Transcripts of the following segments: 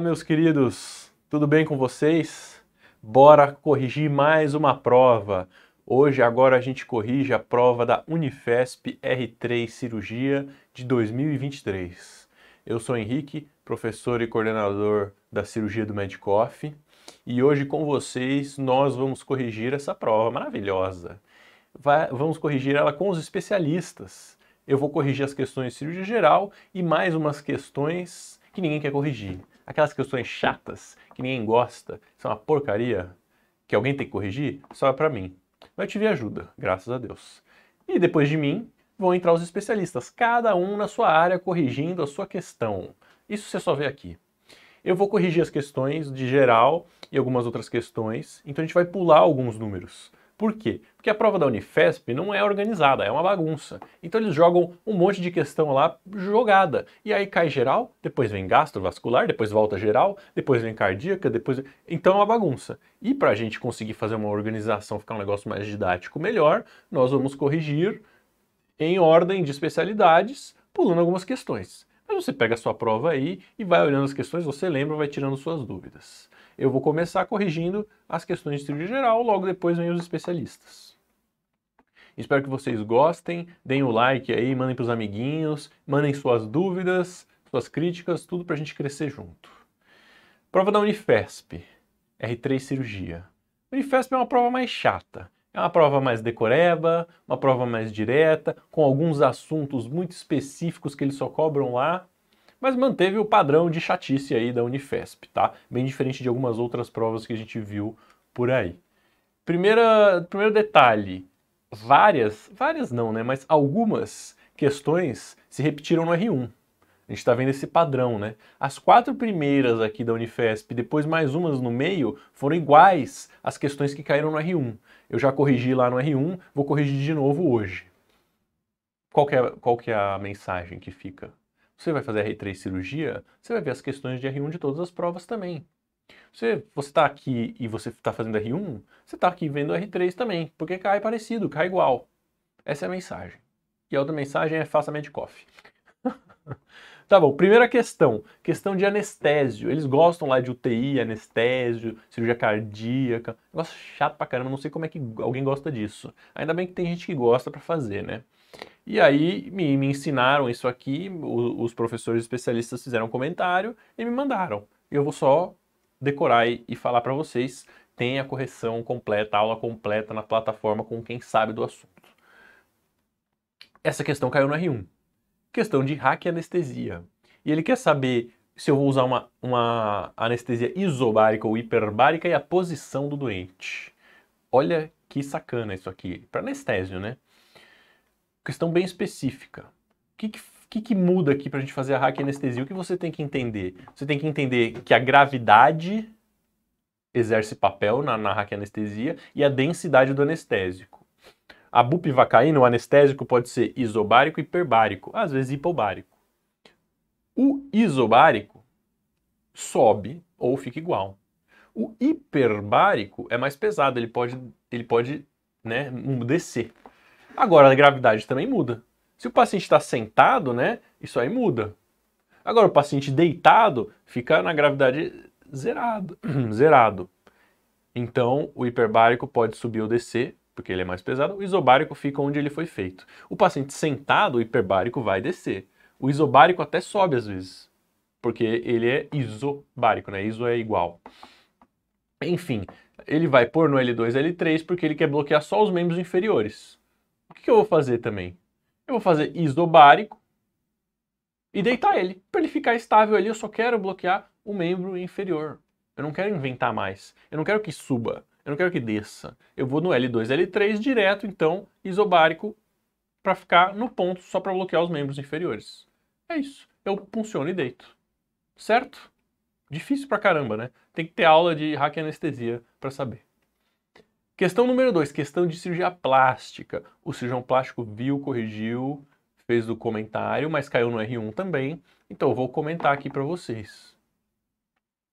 meus queridos, tudo bem com vocês? Bora corrigir mais uma prova. Hoje, agora, a gente corrige a prova da Unifesp R3 Cirurgia de 2023. Eu sou Henrique, professor e coordenador da cirurgia do Medicoff, e hoje com vocês nós vamos corrigir essa prova maravilhosa. Vai, vamos corrigir ela com os especialistas. Eu vou corrigir as questões de cirurgia geral e mais umas questões que ninguém quer corrigir. Aquelas questões chatas, que ninguém gosta, são uma porcaria, que alguém tem que corrigir, só é para mim. Mas eu tive ajuda, graças a Deus. E depois de mim, vão entrar os especialistas, cada um na sua área corrigindo a sua questão. Isso você só vê aqui. Eu vou corrigir as questões de geral e algumas outras questões, então a gente vai pular alguns números. Por quê? Porque a prova da Unifesp não é organizada, é uma bagunça. Então eles jogam um monte de questão lá jogada. E aí cai geral, depois vem gastrovascular, depois volta geral, depois vem cardíaca, depois. Então é uma bagunça. E para a gente conseguir fazer uma organização ficar um negócio mais didático melhor, nós vamos corrigir em ordem de especialidades, pulando algumas questões. Mas você pega a sua prova aí e vai olhando as questões, você lembra, vai tirando suas dúvidas. Eu vou começar corrigindo as questões de trilho geral, logo depois vem os especialistas. Espero que vocês gostem, deem o like aí, mandem para os amiguinhos, mandem suas dúvidas, suas críticas, tudo para a gente crescer junto. Prova da Unifesp, R3 Cirurgia. Unifesp é uma prova mais chata, é uma prova mais decoreba, uma prova mais direta, com alguns assuntos muito específicos que eles só cobram lá mas manteve o padrão de chatice aí da Unifesp, tá? Bem diferente de algumas outras provas que a gente viu por aí. Primeira, primeiro detalhe, várias, várias não, né, mas algumas questões se repetiram no R1. A gente está vendo esse padrão, né? As quatro primeiras aqui da Unifesp, depois mais umas no meio, foram iguais às questões que caíram no R1. Eu já corrigi lá no R1, vou corrigir de novo hoje. Qual é, qual que é a mensagem que fica? Você vai fazer R3 cirurgia, você vai ver as questões de R1 de todas as provas também. Você está aqui e você está fazendo R1, você está aqui vendo R3 também, porque cai parecido, cai igual. Essa é a mensagem. E a outra mensagem é faça Medicoff. tá bom, primeira questão, questão de anestésio. Eles gostam lá de UTI, anestésio, cirurgia cardíaca, negócio chato pra caramba, não sei como é que alguém gosta disso. Ainda bem que tem gente que gosta pra fazer, né? E aí me, me ensinaram isso aqui, os professores especialistas fizeram um comentário e me mandaram. Eu vou só decorar e, e falar para vocês. Tem a correção completa, a aula completa na plataforma com quem sabe do assunto. Essa questão caiu no R1. Questão de hack e anestesia. E ele quer saber se eu vou usar uma, uma anestesia isobárica ou hiperbárica e a posição do doente. Olha que sacana isso aqui. Para anestésio, né? questão bem específica. O que, que, que muda aqui para a gente fazer a hack anestesia? O que você tem que entender? Você tem que entender que a gravidade exerce papel na, na hack anestesia e a densidade do anestésico. A bupivacaína, o anestésico, pode ser isobárico e hiperbárico, às vezes hipobárico. O isobárico sobe ou fica igual. O hiperbárico é mais pesado, ele pode, ele pode né, descer. Agora, a gravidade também muda. Se o paciente está sentado, né, isso aí muda. Agora, o paciente deitado fica na gravidade zerado. zerado. Então, o hiperbárico pode subir ou descer, porque ele é mais pesado, o isobárico fica onde ele foi feito. O paciente sentado, o hiperbárico vai descer. O isobárico até sobe às vezes, porque ele é isobárico, né? Iso é igual. Enfim, ele vai pôr no L2 L3 porque ele quer bloquear só os membros inferiores que eu vou fazer também? Eu vou fazer isobárico e deitar ele. Para ele ficar estável ali, eu só quero bloquear o membro inferior. Eu não quero inventar mais. Eu não quero que suba. Eu não quero que desça. Eu vou no L2, L3 direto, então, isobárico, para ficar no ponto só para bloquear os membros inferiores. É isso. Eu funciono e deito. Certo? Difícil pra caramba, né? Tem que ter aula de hack anestesia para saber. Questão número dois, questão de cirurgia plástica. O cirurgião plástico viu, corrigiu, fez o comentário, mas caiu no R1 também. Então, eu vou comentar aqui para vocês.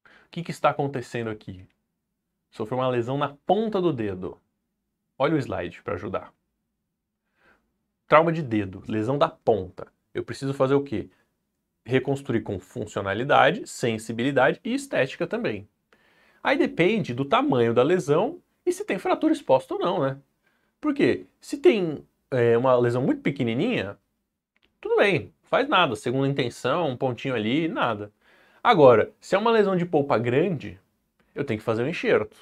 O que, que está acontecendo aqui? Sofreu uma lesão na ponta do dedo. Olha o slide para ajudar. Trauma de dedo, lesão da ponta. Eu preciso fazer o quê? Reconstruir com funcionalidade, sensibilidade e estética também. Aí depende do tamanho da lesão e se tem fratura exposta ou não, né? Porque se tem é, uma lesão muito pequenininha, tudo bem, faz nada, segunda intenção, um pontinho ali, nada. Agora, se é uma lesão de polpa grande, eu tenho que fazer um enxerto.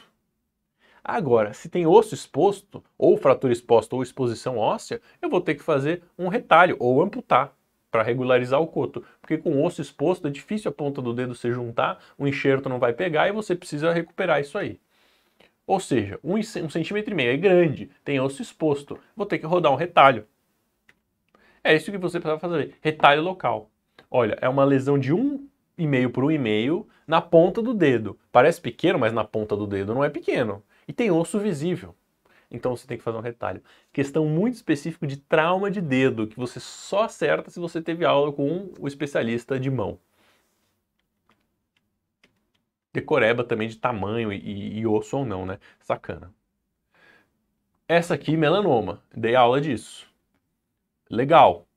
Agora, se tem osso exposto, ou fratura exposta, ou exposição óssea, eu vou ter que fazer um retalho ou amputar para regularizar o coto, porque com osso exposto é difícil a ponta do dedo se juntar, o enxerto não vai pegar e você precisa recuperar isso aí. Ou seja, um, um centímetro e meio é grande, tem osso exposto, vou ter que rodar um retalho. É isso que você precisa fazer, retalho local. Olha, é uma lesão de um e meio por um e meio na ponta do dedo. Parece pequeno, mas na ponta do dedo não é pequeno. E tem osso visível. Então você tem que fazer um retalho. Questão muito específica de trauma de dedo, que você só acerta se você teve aula com o especialista de mão decoreba também de tamanho e, e osso ou não, né? Sacana. Essa aqui, melanoma. Dei aula disso. Legal.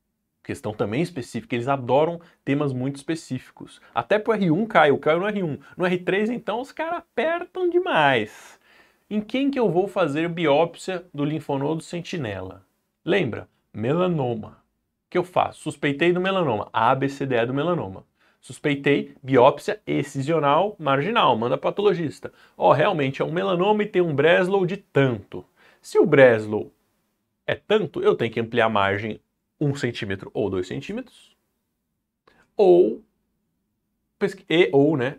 Questão também específica. Eles adoram temas muito específicos. Até pro R1 caiu, caiu no R1. No R3, então, os caras apertam demais. Em quem que eu vou fazer biópsia do linfonodo sentinela? Lembra? Melanoma. O que eu faço? Suspeitei do melanoma. A, B, C, D, é do melanoma. Suspeitei, biópsia excisional marginal, manda patologista. Ó, oh, realmente é um melanoma e tem um Breslow de tanto. Se o Breslow é tanto, eu tenho que ampliar a margem 1 centímetro ou 2 centímetros. Ou, e, ou, né,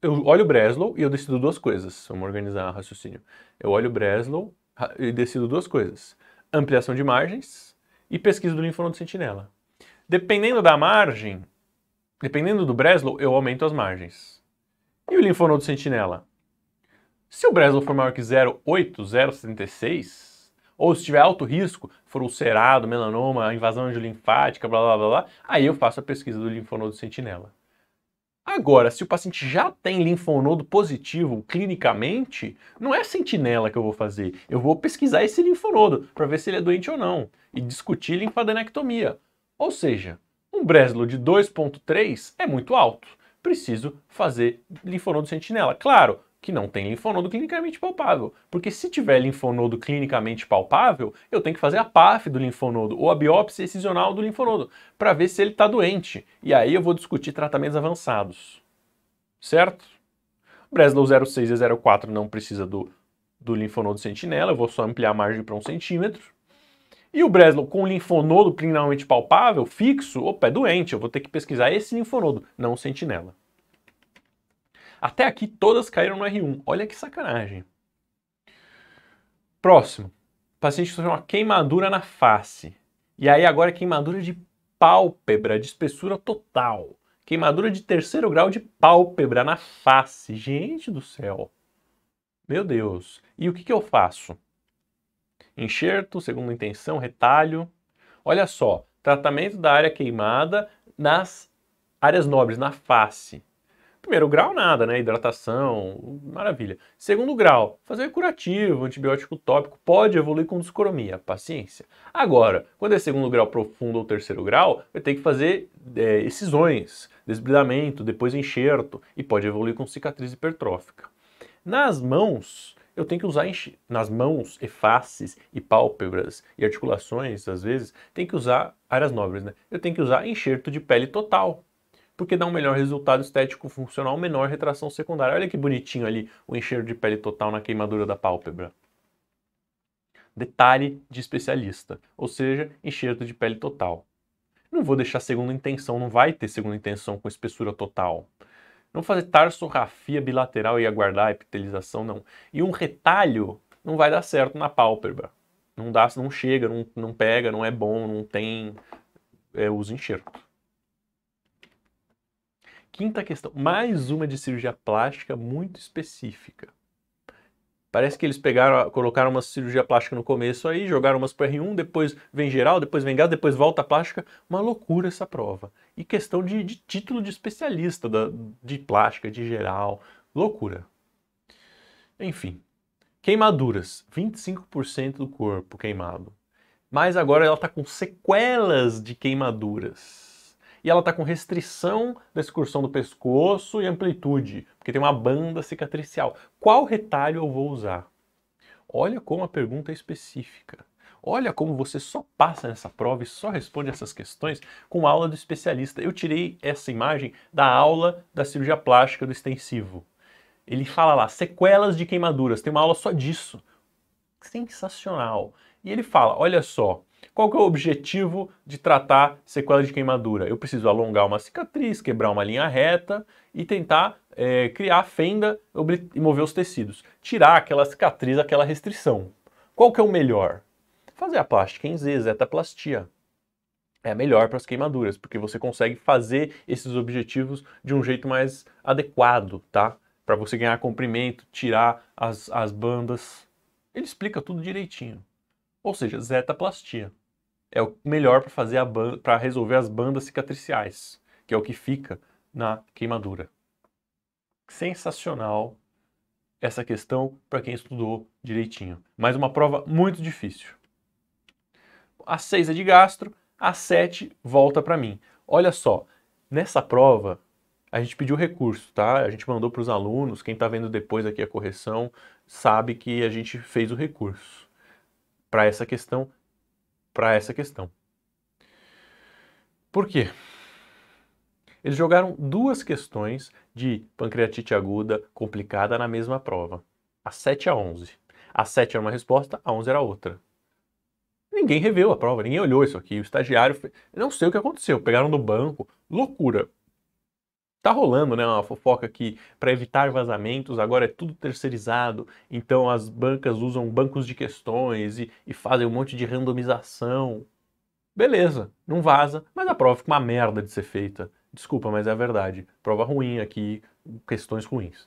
eu olho o Breslow e eu decido duas coisas. Vamos organizar o raciocínio. Eu olho o Breslow e decido duas coisas. Ampliação de margens e pesquisa do linfonodo sentinela. Dependendo da margem, Dependendo do Breslow, eu aumento as margens. E o linfonodo sentinela? Se o Breslow for maior que 0,8, 0,76, ou se tiver alto risco, for ulcerado, melanoma, invasão angiolinfática, blá blá blá blá, aí eu faço a pesquisa do linfonodo sentinela. Agora, se o paciente já tem linfonodo positivo clinicamente, não é sentinela que eu vou fazer. Eu vou pesquisar esse linfonodo para ver se ele é doente ou não e discutir linfadenectomia. Ou seja, um Breslow de 2.3 é muito alto. Preciso fazer linfonodo sentinela. Claro que não tem linfonodo clinicamente palpável, porque se tiver linfonodo clinicamente palpável, eu tenho que fazer a PAF do linfonodo ou a biópsia excisional do linfonodo para ver se ele está doente. E aí eu vou discutir tratamentos avançados. Certo? Breslow 06 e 04 não precisa do, do linfonodo sentinela, eu vou só ampliar a margem para um centímetro. E o Breslow com linfonodo clinicamente palpável, fixo, opa, é doente, eu vou ter que pesquisar esse linfonodo, não o sentinela. Até aqui todas caíram no R1, olha que sacanagem. Próximo, paciente sofreu uma queimadura na face. E aí agora é queimadura de pálpebra, de espessura total. Queimadura de terceiro grau de pálpebra na face. Gente do céu. Meu Deus. E o que, que eu faço? Enxerto, segunda intenção, retalho. Olha só, tratamento da área queimada nas áreas nobres, na face. Primeiro grau, nada, né? Hidratação, maravilha. Segundo grau, fazer curativo, antibiótico tópico, pode evoluir com descromia, paciência. Agora, quando é segundo grau profundo ou terceiro grau, vai ter que fazer é, excisões, desbridamento, depois enxerto, e pode evoluir com cicatriz hipertrófica. Nas mãos, eu tenho que usar nas mãos e faces e pálpebras e articulações, às vezes, tem que usar áreas nobres, né? Eu tenho que usar enxerto de pele total, porque dá um melhor resultado estético funcional, menor retração secundária. Olha que bonitinho ali o enxerto de pele total na queimadura da pálpebra. Detalhe de especialista, ou seja, enxerto de pele total. Não vou deixar segunda intenção, não vai ter segunda intenção com espessura total. Não fazer tarsorrafia bilateral e aguardar a epitelização, não. E um retalho não vai dar certo na pálpebra. Não dá, não chega, não, não pega, não é bom, não tem é, uso enxerto. Quinta questão, mais uma de cirurgia plástica muito específica. Parece que eles pegaram, colocaram uma cirurgia plástica no começo aí, jogaram umas para R1, depois vem geral, depois vem gás, depois volta a plástica. Uma loucura essa prova. E questão de, de título de especialista da, de plástica, de geral. Loucura. Enfim. Queimaduras. 25% do corpo queimado. Mas agora ela está com sequelas de queimaduras e ela está com restrição da excursão do pescoço e amplitude, porque tem uma banda cicatricial. Qual retalho eu vou usar? Olha como a pergunta é específica. Olha como você só passa nessa prova e só responde essas questões com a aula do especialista. Eu tirei essa imagem da aula da cirurgia plástica do extensivo. Ele fala lá, sequelas de queimaduras. Tem uma aula só disso. Sensacional. E ele fala, olha só, qual que é o objetivo de tratar sequela de queimadura? Eu preciso alongar uma cicatriz, quebrar uma linha reta e tentar é, criar a fenda e mover os tecidos. Tirar aquela cicatriz, aquela restrição. Qual que é o melhor? Fazer a plástica em Z, zetaplastia é melhor para as queimaduras, porque você consegue fazer esses objetivos de um jeito mais adequado, tá? Para você ganhar comprimento, tirar as, as bandas. Ele explica tudo direitinho. Ou seja, zetaplastia é o melhor para fazer a para resolver as bandas cicatriciais, que é o que fica na queimadura. Sensacional essa questão para quem estudou direitinho. Mas uma prova muito difícil. A 6 é de gastro, a 7 volta para mim. Olha só, nessa prova a gente pediu recurso, tá? A gente mandou para os alunos, quem está vendo depois aqui a correção sabe que a gente fez o recurso para essa questão para essa questão. Por quê? Eles jogaram duas questões de pancreatite aguda complicada na mesma prova, a 7 a 11. A 7 era uma resposta, a 11 era outra. Ninguém reveu a prova, ninguém olhou isso aqui. O estagiário, fez... não sei o que aconteceu, pegaram do banco, loucura. Tá rolando, né, uma fofoca que para evitar vazamentos agora é tudo terceirizado, então as bancas usam bancos de questões e, e fazem um monte de randomização. Beleza, não vaza, mas a prova fica uma merda de ser feita. Desculpa, mas é a verdade. Prova ruim aqui, questões ruins.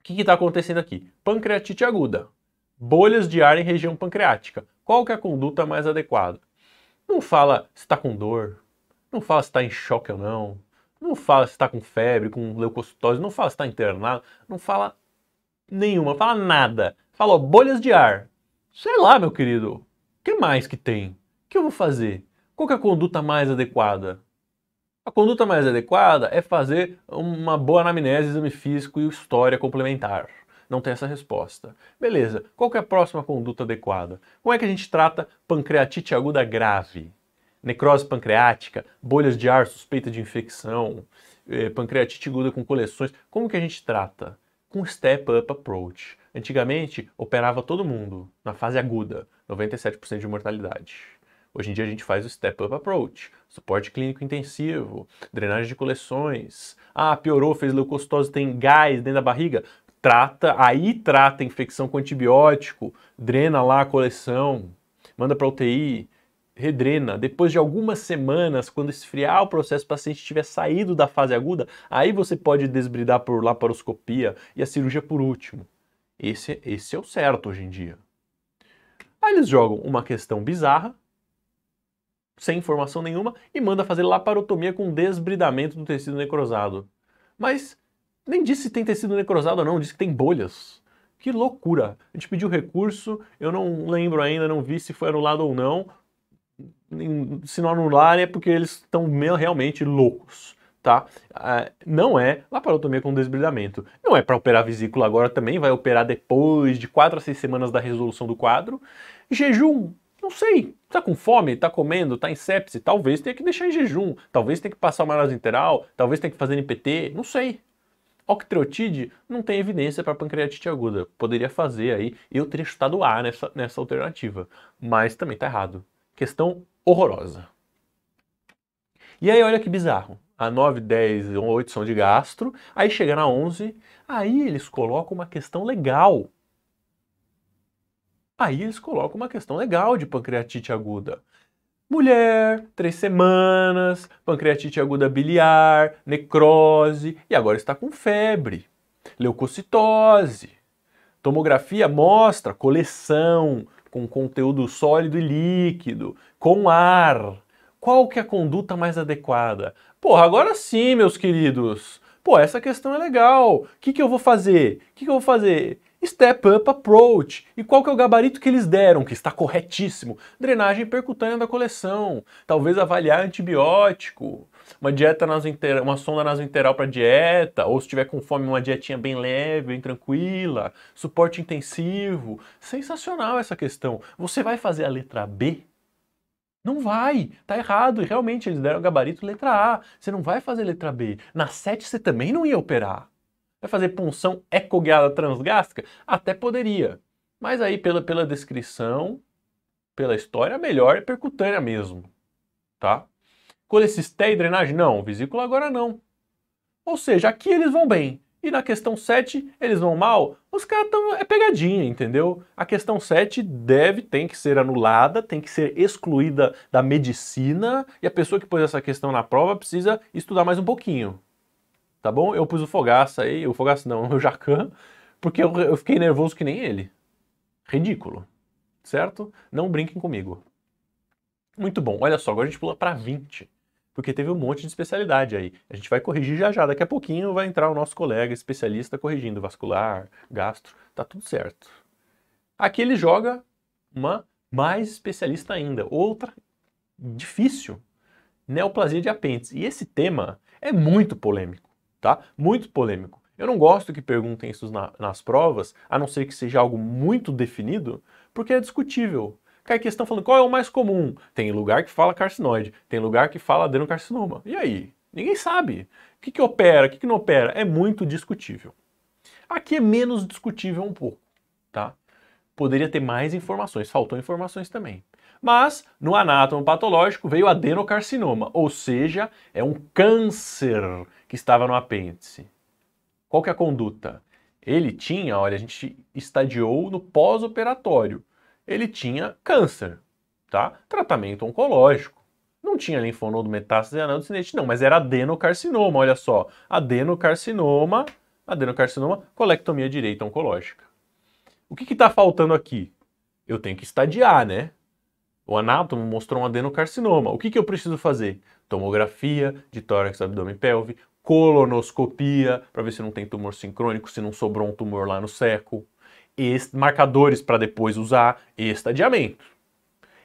O que está acontecendo aqui? Pancreatite aguda. Bolhas de ar em região pancreática. Qual que é a conduta mais adequada? Não fala se está com dor, não fala se está em choque ou não, não fala se está com febre, com leucocitose, não fala se está internado, não fala nenhuma, não fala nada. Fala, bolhas de ar. Sei lá, meu querido, o que mais que tem? O que eu vou fazer? Qual é a conduta mais adequada? A conduta mais adequada é fazer uma boa anamnese, exame físico e história complementar. Não tem essa resposta. Beleza, qual é a próxima conduta adequada? Como é que a gente trata pancreatite aguda grave? necrose pancreática, bolhas de ar, suspeita de infecção, eh, pancreatite aguda com coleções. Como que a gente trata? Com step-up approach. Antigamente, operava todo mundo na fase aguda, 97% de mortalidade. Hoje em dia a gente faz o step-up approach, suporte clínico intensivo, drenagem de coleções. Ah, piorou, fez leucostose, tem gás dentro da barriga. Trata, aí trata a infecção com antibiótico, drena lá a coleção, manda para UTI, redrena. Depois de algumas semanas, quando esfriar o processo, o paciente tiver saído da fase aguda, aí você pode desbridar por laparoscopia e a cirurgia por último. Esse, esse é o certo hoje em dia. Aí eles jogam uma questão bizarra, sem informação nenhuma, e manda fazer laparotomia com desbridamento do tecido necrosado. Mas nem disse se tem tecido necrosado ou não, disse que tem bolhas. Que loucura! A gente pediu recurso, eu não lembro ainda, não vi se foi anulado ou não se não anularem é porque eles estão realmente loucos, tá? Ah, não é laparotomia com desbridamento. Não é para operar vesícula agora também, vai operar depois de 4 a 6 semanas da resolução do quadro. Jejum, não sei. Tá com fome, tá comendo, tá em sepse, talvez tenha que deixar em jejum, talvez tenha que passar uma interal, talvez tenha que fazer NPT, não sei. Octreotide não tem evidência para pancreatite aguda. Poderia fazer aí, eu teria chutado A nessa, nessa alternativa, mas também tá errado. Questão horrorosa. E aí, olha que bizarro. A 9, 10 ou 8 são de gastro, aí chega na 11, aí eles colocam uma questão legal. Aí eles colocam uma questão legal de pancreatite aguda. Mulher, três semanas, pancreatite aguda biliar, necrose, e agora está com febre, leucocitose. Tomografia mostra coleção, com conteúdo sólido e líquido, com ar. Qual que é a conduta mais adequada? Porra, agora sim, meus queridos. Pô, essa questão é legal. O que, que eu vou fazer? O que, que eu vou fazer? Step Up Approach. E qual que é o gabarito que eles deram, que está corretíssimo? Drenagem percutânea da coleção. Talvez avaliar antibiótico uma dieta naso uma sonda interal para dieta, ou se tiver com fome, uma dietinha bem leve, bem tranquila, suporte intensivo. Sensacional essa questão. Você vai fazer a letra B? Não vai, tá errado. E realmente eles deram gabarito letra A. Você não vai fazer letra B. Na 7 você também não ia operar. Vai fazer punção ecoguiada transgástrica? Até poderia. Mas aí, pela, pela descrição, pela história, melhor é percutânea mesmo, tá? Colecisteia e drenagem? Não, vesícula agora não. Ou seja, aqui eles vão bem. E na questão 7, eles vão mal? Os caras estão... é pegadinha, entendeu? A questão 7 deve, tem que ser anulada, tem que ser excluída da medicina, e a pessoa que pôs essa questão na prova precisa estudar mais um pouquinho, tá bom? Eu pus o Fogaça aí, o Fogaça não, o Jacan, porque eu, eu fiquei nervoso que nem ele. Ridículo, certo? Não brinquem comigo. Muito bom, olha só, agora a gente pula para 20 porque teve um monte de especialidade aí. A gente vai corrigir já já, daqui a pouquinho vai entrar o nosso colega especialista corrigindo vascular, gastro, tá tudo certo. Aqui ele joga uma mais especialista ainda, outra difícil, neoplasia de apêndice. E esse tema é muito polêmico, tá? Muito polêmico. Eu não gosto que perguntem isso na, nas provas, a não ser que seja algo muito definido, porque é discutível. Porque estão falando qual é o mais comum. Tem lugar que fala carcinoide, tem lugar que fala adenocarcinoma. E aí? Ninguém sabe. O que, que opera, o que, que não opera? É muito discutível. Aqui é menos discutível um pouco, tá? Poderia ter mais informações, faltou informações também. Mas, no anátomo patológico, veio adenocarcinoma, ou seja, é um câncer que estava no apêndice. Qual que é a conduta? Ele tinha, olha, a gente estadiou no pós-operatório ele tinha câncer, tá? Tratamento oncológico. Não tinha linfonodo metástase anodinete, não, mas era adenocarcinoma, olha só. Adenocarcinoma, adenocarcinoma, colectomia direita oncológica. O que está faltando aqui? Eu tenho que estadiar, né? O anátomo mostrou um adenocarcinoma. O que, que eu preciso fazer? Tomografia de tórax, abdômen pelve, colonoscopia, para ver se não tem tumor sincrônico, se não sobrou um tumor lá no seco marcadores para depois usar estadiamento.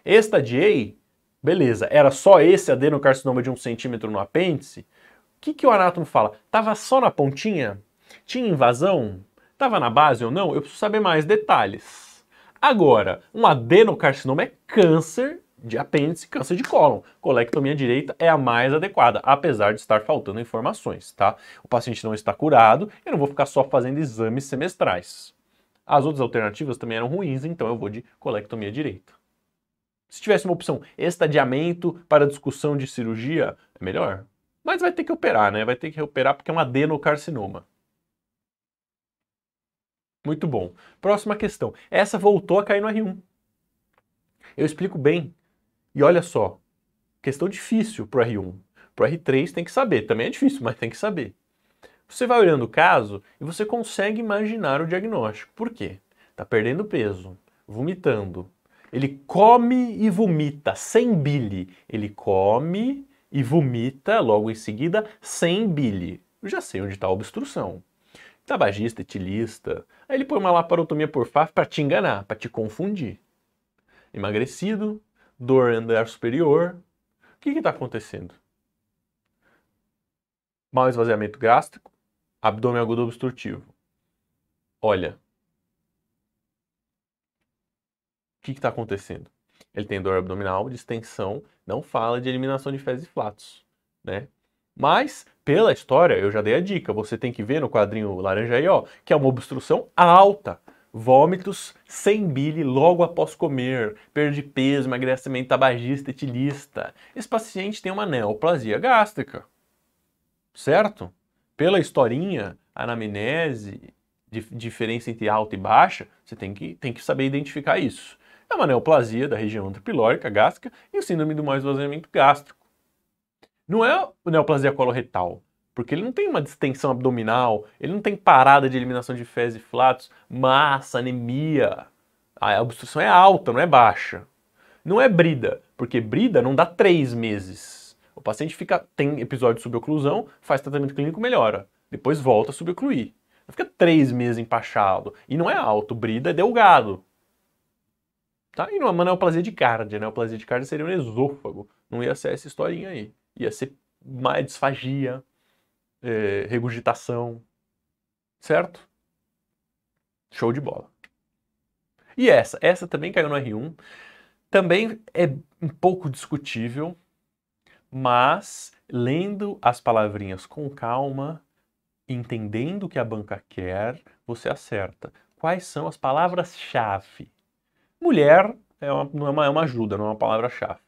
Estadiei, beleza, era só esse adenocarcinoma de um centímetro no apêndice? O que, que o anátomo fala? Tava só na pontinha? Tinha invasão? Tava na base ou não? Eu preciso saber mais detalhes. Agora, um adenocarcinoma é câncer de apêndice, câncer de cólon. Colectomia direita é a mais adequada, apesar de estar faltando informações, tá? O paciente não está curado, eu não vou ficar só fazendo exames semestrais. As outras alternativas também eram ruins, então eu vou de colectomia direita. Se tivesse uma opção estadiamento para discussão de cirurgia, é melhor. Mas vai ter que operar, né? Vai ter que operar porque é um adenocarcinoma. Muito bom. Próxima questão. Essa voltou a cair no R1. Eu explico bem. E olha só. Questão difícil para o R1. Para o R3 tem que saber. Também é difícil, mas tem que saber. Você vai olhando o caso e você consegue imaginar o diagnóstico. Por quê? Tá perdendo peso, vomitando. Ele come e vomita, sem bile. Ele come e vomita logo em seguida, sem bile. Eu já sei onde está a obstrução. Tabagista, etilista. Aí ele põe uma laparotomia por FAF para te enganar, para te confundir. Emagrecido, dor andar superior. O que está acontecendo? Mal esvaziamento gástrico, abdômen agudo obstrutivo. Olha. O que está acontecendo? Ele tem dor abdominal, distensão, não fala de eliminação de fezes e flatos, né? Mas, pela história, eu já dei a dica, você tem que ver no quadrinho laranja aí, ó, que é uma obstrução alta. Vômitos sem bile logo após comer, perda de peso, emagrecimento tabagista, etilista. Esse paciente tem uma neoplasia gástrica, certo? pela historinha, anamnese, dif diferença entre alta e baixa, você tem que, tem que saber identificar isso. É uma neoplasia da região antropilórica gástrica e o síndrome do mais vazamento gástrico. Não é o neoplasia coloretal, porque ele não tem uma distensão abdominal, ele não tem parada de eliminação de fezes e flatos, massa, anemia. A obstrução é alta, não é baixa. Não é brida, porque brida não dá três meses paciente fica, tem episódio de suboclusão, faz tratamento clínico, melhora. Depois volta a subocluir. Não fica três meses empachado. E não é alto, brida é delgado. Tá? E não é maneoplasia de cardia. Né? plasia de cardia seria um esôfago. Não ia ser essa historinha aí. Ia ser mais disfagia, é, regurgitação. Certo? Show de bola. E essa? Essa também caiu no R1. Também é um pouco discutível, mas lendo as palavrinhas com calma, entendendo o que a banca quer, você acerta. Quais são as palavras-chave? Mulher é uma, não é uma, é uma ajuda, não é uma palavra-chave.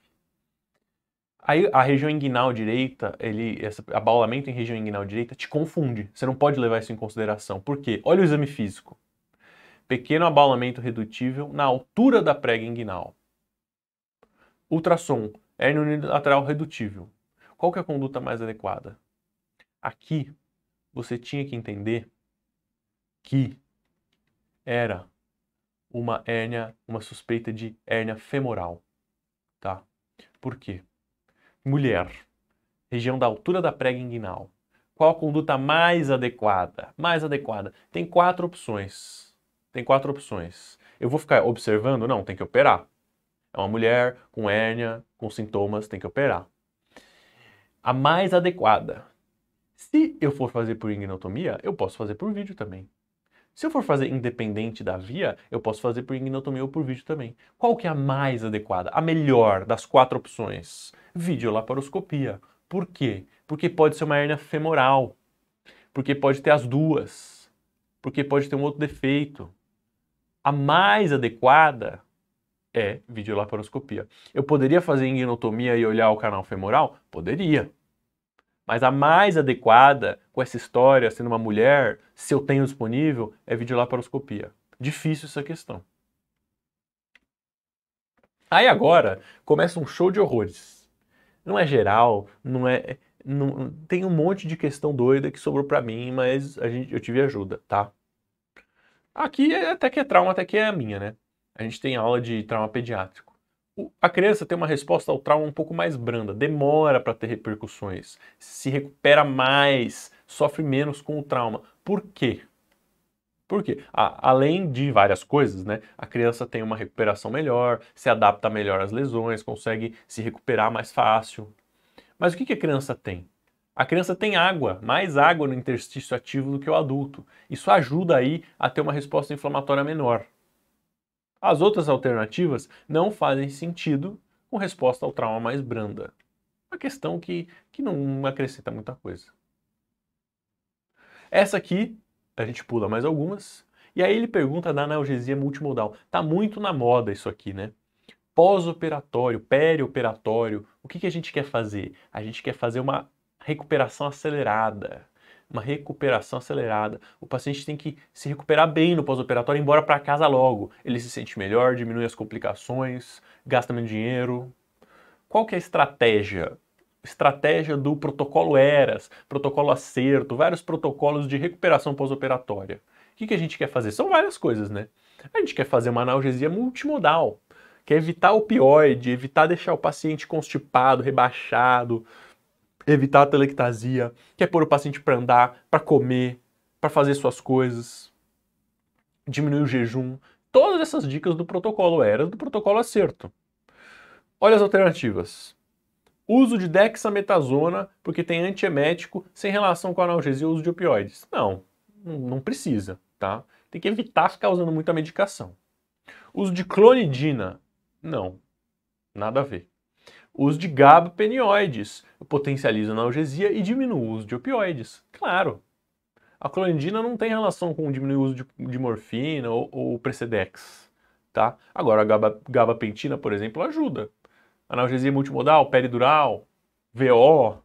Aí a região inguinal direita, ele, esse abaulamento em região inguinal direita te confunde. Você não pode levar isso em consideração. Por quê? Olha o exame físico. Pequeno abaulamento redutível na altura da prega inguinal. Ultrassom, Hérnia unilateral redutível. Qual que é a conduta mais adequada? Aqui, você tinha que entender que era uma hérnia, uma suspeita de hérnia femoral, tá? Por quê? Mulher, região da altura da prega inguinal. Qual a conduta mais adequada? Mais adequada. Tem quatro opções. Tem quatro opções. Eu vou ficar observando? Não, tem que operar. É uma mulher com hérnia, com sintomas, tem que operar. A mais adequada. Se eu for fazer por ignotomia, eu posso fazer por vídeo também. Se eu for fazer independente da via, eu posso fazer por ignotomia ou por vídeo também. Qual que é a mais adequada? A melhor das quatro opções? Videolaparoscopia. Por quê? Porque pode ser uma hernia femoral. Porque pode ter as duas. Porque pode ter um outro defeito. A mais adequada é videolaparoscopia. Eu poderia fazer ignotomia e olhar o canal femoral? Poderia. Mas a mais adequada com essa história, sendo uma mulher, se eu tenho disponível, é videolaparoscopia. Difícil essa questão. Aí agora começa um show de horrores. Não é geral, não é. Não, tem um monte de questão doida que sobrou para mim, mas a gente, eu tive ajuda, tá? Aqui é até que é trauma, até que é a minha, né? a gente tem aula de trauma pediátrico. A criança tem uma resposta ao trauma um pouco mais branda, demora para ter repercussões, se recupera mais, sofre menos com o trauma. Por quê? Por quê? além de várias coisas, né? A criança tem uma recuperação melhor, se adapta melhor às lesões, consegue se recuperar mais fácil. Mas o que, que a criança tem? A criança tem água, mais água no interstício ativo do que o adulto. Isso ajuda aí a ter uma resposta inflamatória menor. As outras alternativas não fazem sentido com resposta ao trauma mais branda. Uma questão que, que não acrescenta muita coisa. Essa aqui, a gente pula mais algumas. E aí ele pergunta da analgesia multimodal. Tá muito na moda isso aqui, né? Pós-operatório, perioperatório, o que, que a gente quer fazer? A gente quer fazer uma recuperação acelerada uma recuperação acelerada. O paciente tem que se recuperar bem no pós-operatório e ir embora para casa logo. Ele se sente melhor, diminui as complicações, gasta menos dinheiro. Qual que é a estratégia? Estratégia do protocolo ERAS, protocolo acerto, vários protocolos de recuperação pós-operatória. O que, que a gente quer fazer? São várias coisas, né? A gente quer fazer uma analgesia multimodal, quer evitar opioide, evitar deixar o paciente constipado, rebaixado, evitar a telectasia, que é pôr o paciente para andar, para comer, para fazer suas coisas, diminuir o jejum. Todas essas dicas do protocolo eram do protocolo acerto. Olha as alternativas. Uso de dexametasona porque tem antiemético sem relação com analgesia e uso de opioides. Não, não precisa, tá? Tem que evitar ficar usando muita medicação. Uso de clonidina. Não, nada a ver uso de gabapenioides. potencializa a analgesia e diminui o uso de opioides. Claro. A clonidina não tem relação com diminuir o uso de, de morfina ou, ou Precedex, tá? Agora, a gaba, gabapentina, por exemplo, ajuda. Analgesia multimodal, peridural, VO.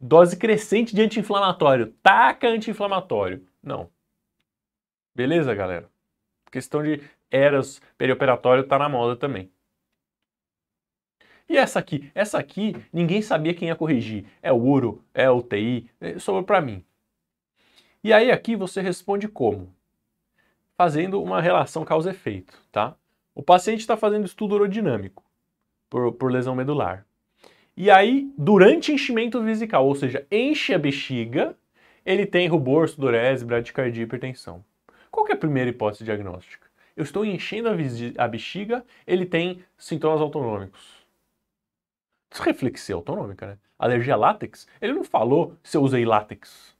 Dose crescente de anti-inflamatório. Taca anti-inflamatório. Não. Beleza, galera? Questão de eras perioperatório tá na moda também. E essa aqui? Essa aqui ninguém sabia quem ia corrigir. É o URO, é o TI, é, sobrou para mim. E aí aqui você responde como? Fazendo uma relação causa-efeito, tá? O paciente está fazendo estudo urodinâmico por, por lesão medular. E aí, durante enchimento vesical, ou seja, enche a bexiga, ele tem rubor, sudorese, bradicardia e hipertensão. Qual é a primeira hipótese diagnóstica? Eu estou enchendo a bexiga, ele tem sintomas autonômicos reflexia autonômica, né? Alergia a látex? Ele não falou se eu usei látex.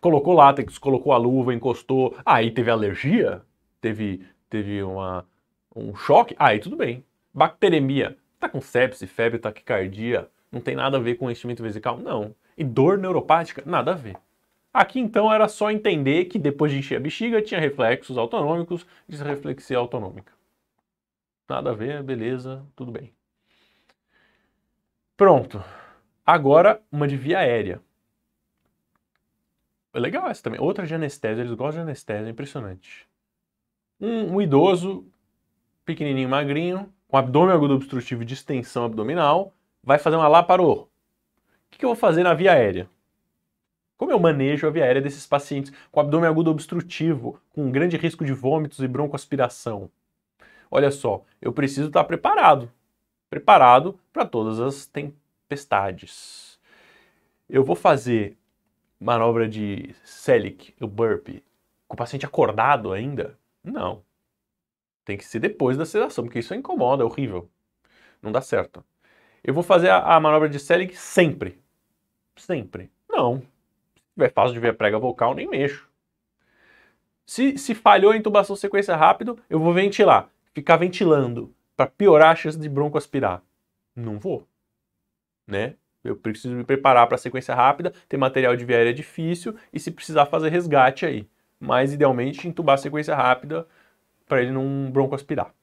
Colocou látex, colocou a luva, encostou, aí teve alergia, teve, teve uma, um choque, aí tudo bem. Bacteremia, tá com sepse, febre, taquicardia, não tem nada a ver com enchimento vesical? Não. E dor neuropática? Nada a ver. Aqui então era só entender que depois de encher a bexiga tinha reflexos autonômicos, disreflexia autonômica. Nada a ver, beleza, tudo bem. Pronto. Agora, uma de via aérea. É legal essa também. Outra de anestésia, eles gostam de anestésia, é impressionante. Um, um idoso, pequenininho, magrinho, com abdômen agudo obstrutivo e distensão abdominal, vai fazer uma laparô. O que, que eu vou fazer na via aérea? Como eu manejo a via aérea desses pacientes com abdômen agudo obstrutivo, com grande risco de vômitos e broncoaspiração? Olha só, eu preciso estar preparado preparado para todas as tempestades. Eu vou fazer manobra de Selic, o burpe, com o paciente acordado ainda? Não. Tem que ser depois da sedação, porque isso incomoda, é horrível. Não dá certo. Eu vou fazer a, a manobra de Selic sempre. Sempre. Não. Se tiver fácil de ver a prega vocal, nem mexo. Se, se falhou a intubação sequência rápido, eu vou ventilar. Ficar ventilando para piorar a chance de bronco aspirar? Não vou, né? Eu preciso me preparar para a sequência rápida, ter material de viária é difícil e se precisar fazer resgate aí. Mas idealmente entubar a sequência rápida para ele não bronco aspirar.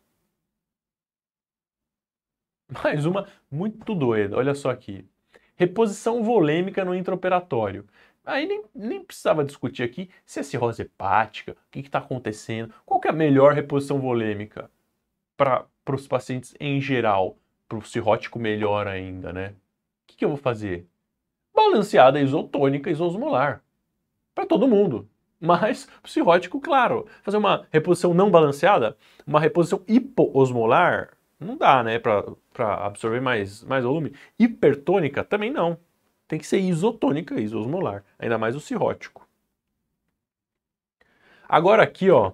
Mais uma muito doida, olha só aqui. Reposição volêmica no intraoperatório. Aí nem, nem precisava discutir aqui se é cirrose hepática, o que está acontecendo, qual que é a melhor reposição volêmica para para os pacientes em geral, para o cirrótico melhor ainda, né? O que, que eu vou fazer? Balanceada isotônica isosmolar. Para todo mundo. Mas o cirrótico, claro. Fazer uma reposição não balanceada, uma reposição hipoosmolar, não dá, né? Para absorver mais, mais volume. Hipertônica também não. Tem que ser isotônica isosmolar. Ainda mais o cirrótico. Agora aqui, ó.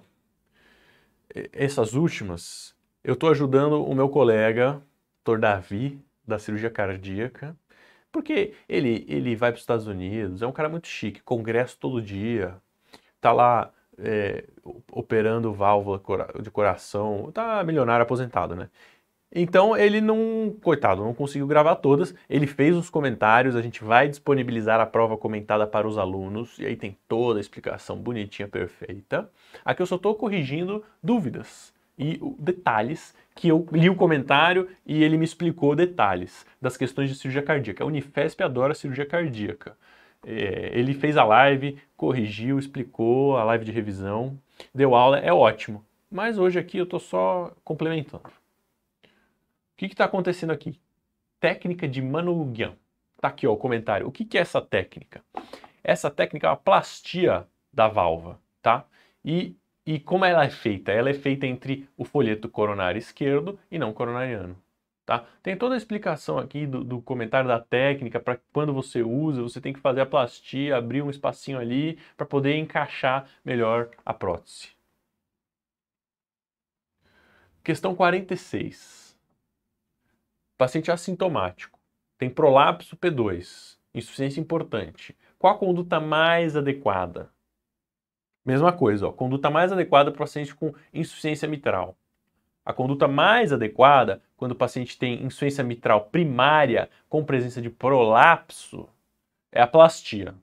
Essas últimas, eu estou ajudando o meu colega, Dr. Davi, da cirurgia cardíaca, porque ele, ele vai para os Estados Unidos, é um cara muito chique, congresso todo dia, tá lá é, operando válvula de coração, tá milionário aposentado, né? Então ele não, coitado, não conseguiu gravar todas. Ele fez os comentários, a gente vai disponibilizar a prova comentada para os alunos, e aí tem toda a explicação bonitinha, perfeita. Aqui eu só estou corrigindo dúvidas e detalhes que eu li o comentário e ele me explicou detalhes das questões de cirurgia cardíaca. A Unifesp adora cirurgia cardíaca. É, ele fez a live, corrigiu, explicou a live de revisão, deu aula, é ótimo. Mas hoje aqui eu estou só complementando. O que está acontecendo aqui? Técnica de Manugyan. Tá aqui ó, o comentário. O que, que é essa técnica? Essa técnica é a plastia da válvula, tá? E e como ela é feita? Ela é feita entre o folheto coronário esquerdo e não coronariano. Tá? Tem toda a explicação aqui do, do comentário da técnica para quando você usa, você tem que fazer a plastia, abrir um espacinho ali para poder encaixar melhor a prótese. Questão 46. Paciente assintomático tem prolapso P2, insuficiência importante. Qual a conduta mais adequada? Mesma coisa, ó, conduta mais adequada para o paciente com insuficiência mitral. A conduta mais adequada, quando o paciente tem insuficiência mitral primária com presença de prolapso, é a plastia.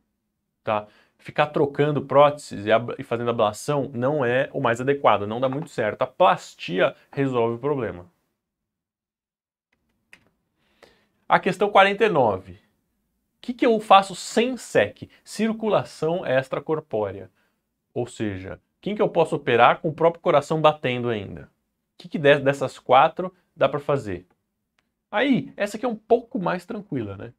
Tá? Ficar trocando próteses e, e fazendo ablação não é o mais adequado, não dá muito certo. A plastia resolve o problema. A questão 49. O que, que eu faço sem SEC? Circulação extracorpórea. Ou seja, quem que eu posso operar com o próprio coração batendo ainda? O que, que dessas quatro dá para fazer? Aí, essa aqui é um pouco mais tranquila, né?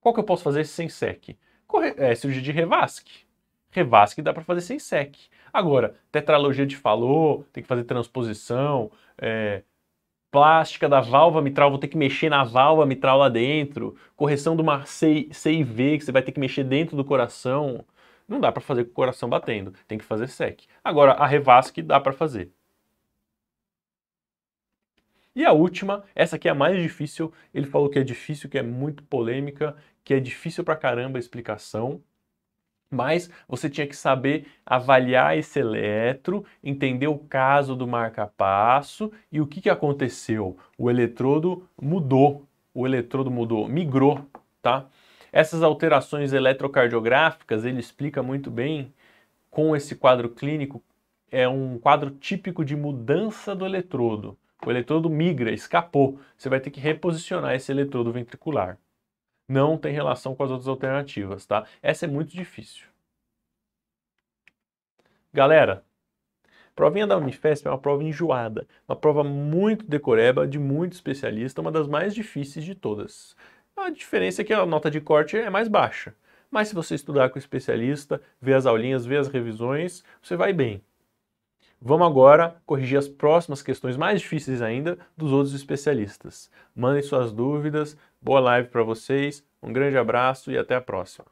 Qual que eu posso fazer sem SEC? Corre... É, cirurgia de Revasque. Revasque dá para fazer sem SEC. Agora, tetralogia de falou, tem que fazer transposição, é, plástica da válvula mitral, vou ter que mexer na válvula mitral lá dentro, correção de uma CIV, que você vai ter que mexer dentro do coração não dá para fazer com o coração batendo, tem que fazer sec. Agora, a revasque dá para fazer. E a última, essa aqui é a mais difícil, ele falou que é difícil, que é muito polêmica, que é difícil para caramba a explicação, mas você tinha que saber avaliar esse eletro, entender o caso do marca-passo e o que, que aconteceu. O eletrodo mudou, o eletrodo mudou, migrou, tá? Essas alterações eletrocardiográficas, ele explica muito bem com esse quadro clínico, é um quadro típico de mudança do eletrodo. O eletrodo migra, escapou. Você vai ter que reposicionar esse eletrodo ventricular. Não tem relação com as outras alternativas, tá? Essa é muito difícil. Galera, provinha da Unifesp é uma prova enjoada, uma prova muito decoreba, de muito especialista, uma das mais difíceis de todas. A diferença é que a nota de corte é mais baixa. Mas se você estudar com o especialista, ver as aulinhas, ver as revisões, você vai bem. Vamos agora corrigir as próximas questões mais difíceis ainda dos outros especialistas. Mandem suas dúvidas, boa live para vocês, um grande abraço e até a próxima.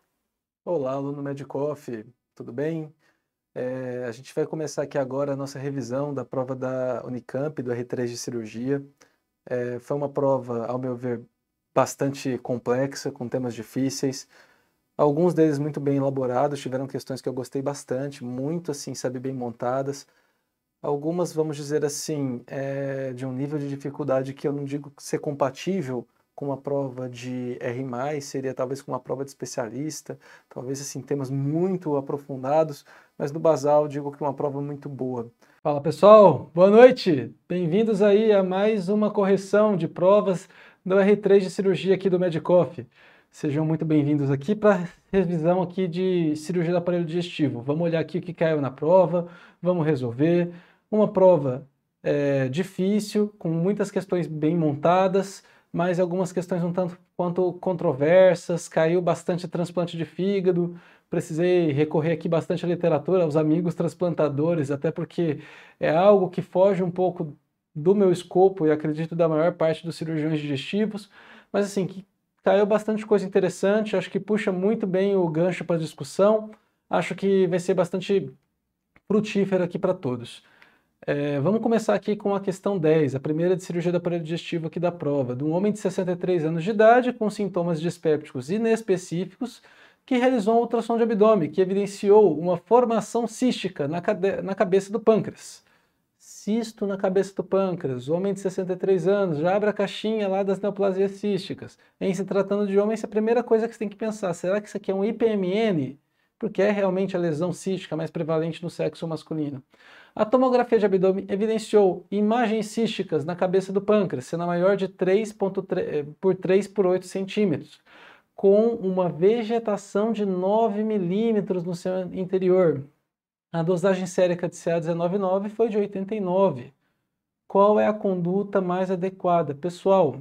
Olá, aluno Medicoff, tudo bem? É, a gente vai começar aqui agora a nossa revisão da prova da Unicamp, do R3 de cirurgia. É, foi uma prova, ao meu ver, bastante complexa, com temas difíceis. Alguns deles muito bem elaborados, tiveram questões que eu gostei bastante, muito assim, sabe, bem montadas. Algumas, vamos dizer assim, é, de um nível de dificuldade que eu não digo ser compatível com uma prova de R+, seria talvez com uma prova de especialista, talvez assim, temas muito aprofundados, mas no basal digo que uma prova muito boa. Fala pessoal, boa noite! Bem-vindos aí a mais uma correção de provas do R3 de cirurgia aqui do Medicoff. Sejam muito bem-vindos aqui para revisão aqui de cirurgia do aparelho digestivo. Vamos olhar aqui o que caiu na prova, vamos resolver. Uma prova é, difícil, com muitas questões bem montadas, mas algumas questões um tanto quanto controversas, caiu bastante transplante de fígado, precisei recorrer aqui bastante à literatura, aos amigos transplantadores, até porque é algo que foge um pouco do meu escopo e acredito da maior parte dos cirurgiões digestivos, mas assim, que caiu bastante coisa interessante, acho que puxa muito bem o gancho para discussão, acho que vai ser bastante frutífero aqui para todos. É, vamos começar aqui com a questão 10, a primeira de cirurgia do aparelho digestivo aqui da prova, de um homem de 63 anos de idade com sintomas dispépticos inespecíficos que realizou uma ultrassom de abdômen que evidenciou uma formação cística na, na cabeça do pâncreas cisto na cabeça do pâncreas, homem de 63 anos, já abre a caixinha lá das neoplasias císticas. Em se tratando de homens, é a primeira coisa que você tem que pensar, será que isso aqui é um IPMN? Porque é realmente a lesão cística mais prevalente no sexo masculino. A tomografia de abdômen evidenciou imagens císticas na cabeça do pâncreas, sendo maior de 3.3 eh, por 3 por 8 centímetros, com uma vegetação de 9 milímetros no seu interior, a dosagem sérica de CA199 foi de 89. Qual é a conduta mais adequada? Pessoal,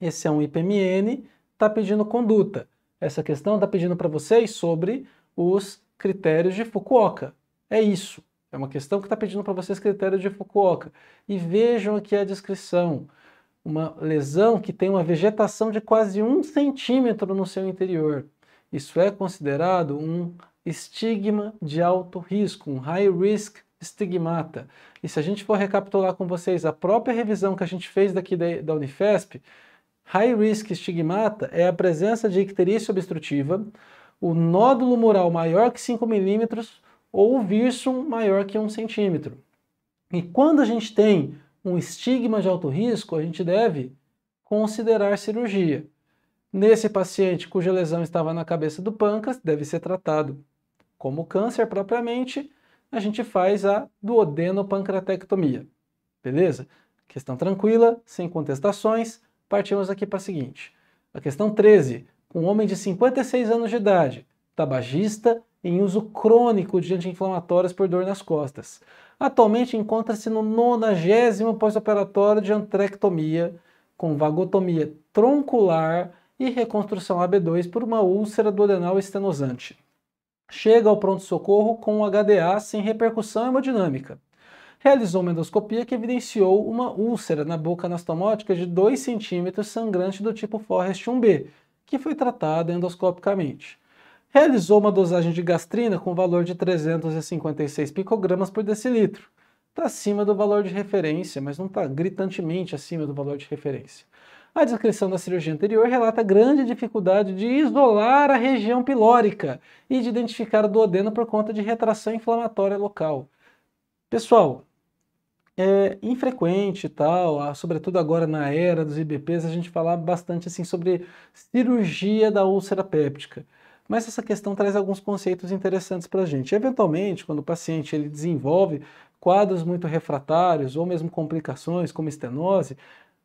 esse é um IPMN, está pedindo conduta. Essa questão está pedindo para vocês sobre os critérios de Fukuoka. É isso. É uma questão que está pedindo para vocês critérios de Fukuoka. E vejam aqui a descrição. Uma lesão que tem uma vegetação de quase um centímetro no seu interior. Isso é considerado um estigma de alto risco, um high risk estigmata. E se a gente for recapitular com vocês a própria revisão que a gente fez daqui da, Unifesp, high risk estigmata é a presença de icterícia obstrutiva, o nódulo mural maior que 5 milímetros ou o virsum maior que 1 centímetro. E quando a gente tem um estigma de alto risco, a gente deve considerar cirurgia. Nesse paciente cuja lesão estava na cabeça do pâncreas, deve ser tratado como câncer propriamente, a gente faz a duodenopancreatectomia. Beleza? Questão tranquila, sem contestações. Partimos aqui para a seguinte. A questão 13. Um homem de 56 anos de idade, tabagista em uso crônico de anti-inflamatórios por dor nas costas. Atualmente encontra-se no nonagésimo pós-operatório de antrectomia com vagotomia troncular e reconstrução AB2 por uma úlcera do adenal estenosante. Chega ao pronto-socorro com HDA sem repercussão hemodinâmica. Realizou uma endoscopia que evidenciou uma úlcera na boca anastomótica de 2 cm sangrante do tipo Forrest 1B, que foi tratada endoscopicamente. Realizou uma dosagem de gastrina com valor de 356 picogramas por decilitro. Está acima do valor de referência, mas não está gritantemente acima do valor de referência. A descrição da cirurgia anterior relata grande dificuldade de isolar a região pilórica e de identificar o duodeno por conta de retração inflamatória local. Pessoal, é infrequente tal, ah, sobretudo agora na era dos IBPs, a gente falar bastante assim sobre cirurgia da úlcera péptica. Mas essa questão traz alguns conceitos interessantes para a gente. Eventualmente, quando o paciente ele desenvolve quadros muito refratários ou mesmo complicações como estenose,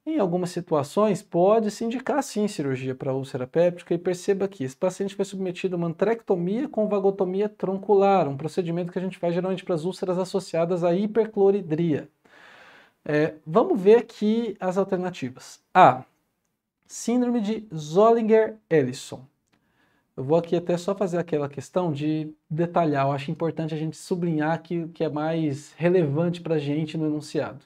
em algumas situações, pode-se indicar sim cirurgia para úlcera péptica e perceba que esse paciente foi submetido a uma antrectomia com vagotomia troncular, um procedimento que a gente faz geralmente para as úlceras associadas à hipercloridria. É, vamos ver aqui as alternativas. A. Síndrome de Zollinger-Ellison. Eu vou aqui até só fazer aquela questão de detalhar. Eu acho importante a gente sublinhar aqui o que é mais relevante para a gente no enunciado.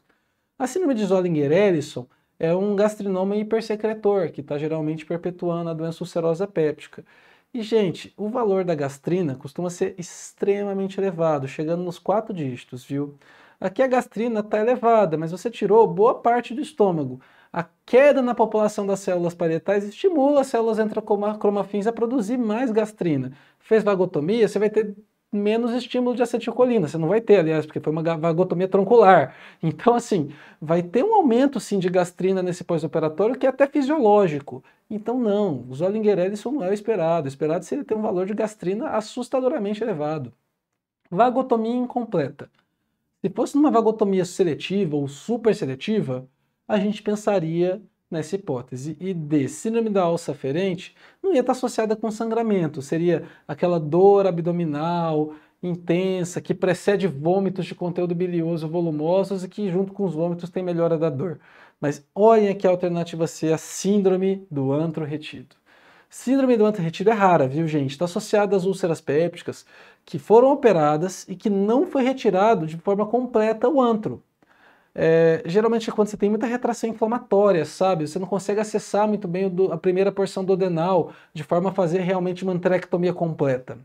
A síndrome de Zollinger-Ellison é um gastrinoma hipersecretor, que está geralmente perpetuando a doença ulcerosa péptica. E, gente, o valor da gastrina costuma ser extremamente elevado, chegando nos quatro dígitos, viu? Aqui a gastrina está elevada, mas você tirou boa parte do estômago. A queda na população das células parietais estimula as células entracromafins a produzir mais gastrina. Fez vagotomia, você vai ter menos estímulo de acetilcolina. Você não vai ter, aliás, porque foi uma vagotomia troncular. Então, assim, vai ter um aumento, sim, de gastrina nesse pós-operatório, que é até fisiológico. Então, não, o Zollinger isso não é o esperado. O esperado seria ter um valor de gastrina assustadoramente elevado. Vagotomia incompleta. Se fosse numa vagotomia seletiva ou super seletiva, a gente pensaria nessa hipótese. E D, síndrome da alça ferente não ia estar associada com sangramento, seria aquela dor abdominal intensa que precede vômitos de conteúdo bilioso volumosos e que junto com os vômitos tem melhora da dor. Mas olhem aqui a alternativa C, a síndrome do antro retido. Síndrome do antro retido é rara, viu gente? Está associada às úlceras pépticas que foram operadas e que não foi retirado de forma completa o antro. É, geralmente é quando você tem muita retração inflamatória, sabe? Você não consegue acessar muito bem do, a primeira porção do adenal, de forma a fazer realmente uma enterectomia completa.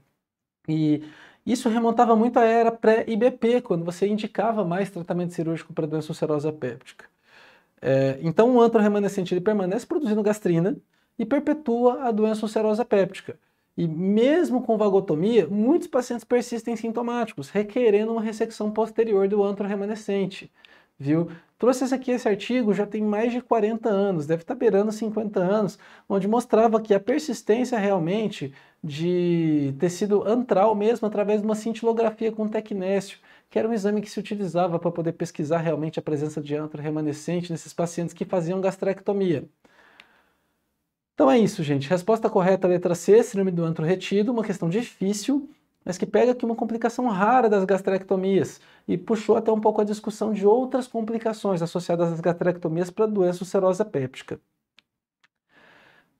E isso remontava muito à era pré-IBP, quando você indicava mais tratamento cirúrgico para doença ulcerosa péptica. É, então, o antro remanescente ele permanece produzindo gastrina e perpetua a doença ulcerosa péptica. E mesmo com vagotomia, muitos pacientes persistem sintomáticos, requerendo uma ressecção posterior do antro remanescente viu? Trouxe esse aqui esse artigo, já tem mais de 40 anos, deve estar tá beirando 50 anos, onde mostrava que a persistência realmente de tecido antral mesmo através de uma cintilografia com tecnécio, que era um exame que se utilizava para poder pesquisar realmente a presença de antro remanescente nesses pacientes que faziam gastrectomia. Então é isso, gente. Resposta correta, letra C, síndrome do antro retido, uma questão difícil mas que pega aqui uma complicação rara das gastrectomias e puxou até um pouco a discussão de outras complicações associadas às gastrectomias para doença ulcerosa péptica.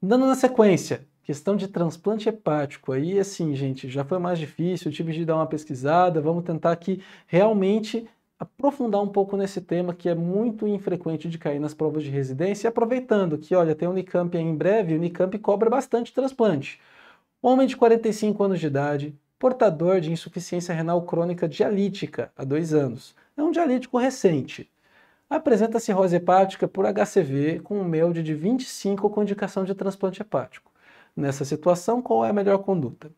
Dando na sequência, questão de transplante hepático. Aí, assim, gente, já foi mais difícil, tive de dar uma pesquisada, vamos tentar aqui realmente aprofundar um pouco nesse tema que é muito infrequente de cair nas provas de residência, e aproveitando que, olha, tem Unicamp aí em breve, o Unicamp cobra bastante transplante. Homem de 45 anos de idade, portador de insuficiência renal crônica dialítica há dois anos. É um dialítico recente. Apresenta cirrose hepática por HCV com um MELD de 25 com indicação de transplante hepático. Nessa situação, qual é a melhor conduta?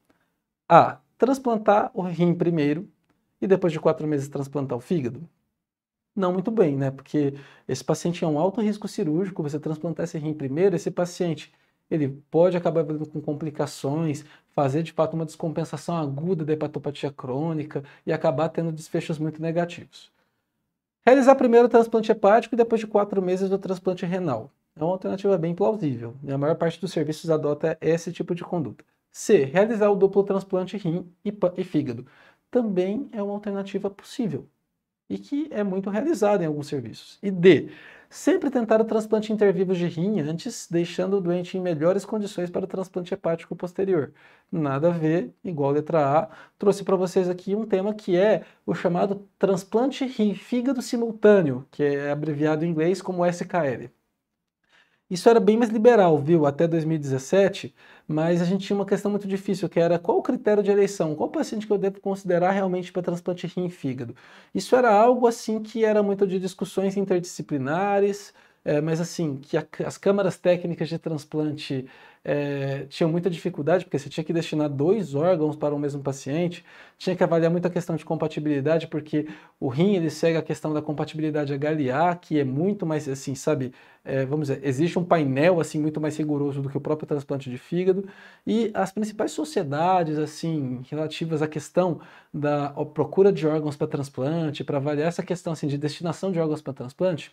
A. Transplantar o rim primeiro e depois de quatro meses transplantar o fígado? Não muito bem, né? Porque esse paciente é um alto risco cirúrgico, você transplantar esse rim primeiro, esse paciente ele pode acabar com complicações, fazer de fato uma descompensação aguda da hepatopatia crônica e acabar tendo desfechos muito negativos. Realizar primeiro o transplante hepático e depois de quatro meses o transplante renal. É uma alternativa bem plausível e a maior parte dos serviços adota esse tipo de conduta. C. Realizar o duplo transplante rim e fígado. Também é uma alternativa possível e que é muito realizada em alguns serviços. E D. Sempre tentar o transplante intervivo de rim antes, deixando o doente em melhores condições para o transplante hepático posterior. Nada a ver, igual a letra A. Trouxe para vocês aqui um tema que é o chamado transplante rim-fígado simultâneo, que é abreviado em inglês como SKL. Isso era bem mais liberal, viu? Até 2017, mas a gente tinha uma questão muito difícil, que era qual o critério de eleição, qual paciente que eu devo considerar realmente para transplante rim-fígado. Isso era algo assim que era muito de discussões interdisciplinares, é, mas assim, que a, as câmaras técnicas de transplante é, tinham muita dificuldade, porque você tinha que destinar dois órgãos para o mesmo paciente, tinha que avaliar muito a questão de compatibilidade, porque o rim ele segue a questão da compatibilidade HLA, que é muito mais, assim, sabe, é, vamos dizer, existe um painel, assim, muito mais rigoroso do que o próprio transplante de fígado, e as principais sociedades, assim, relativas à questão da procura de órgãos para transplante, para avaliar essa questão, assim, de destinação de órgãos para transplante,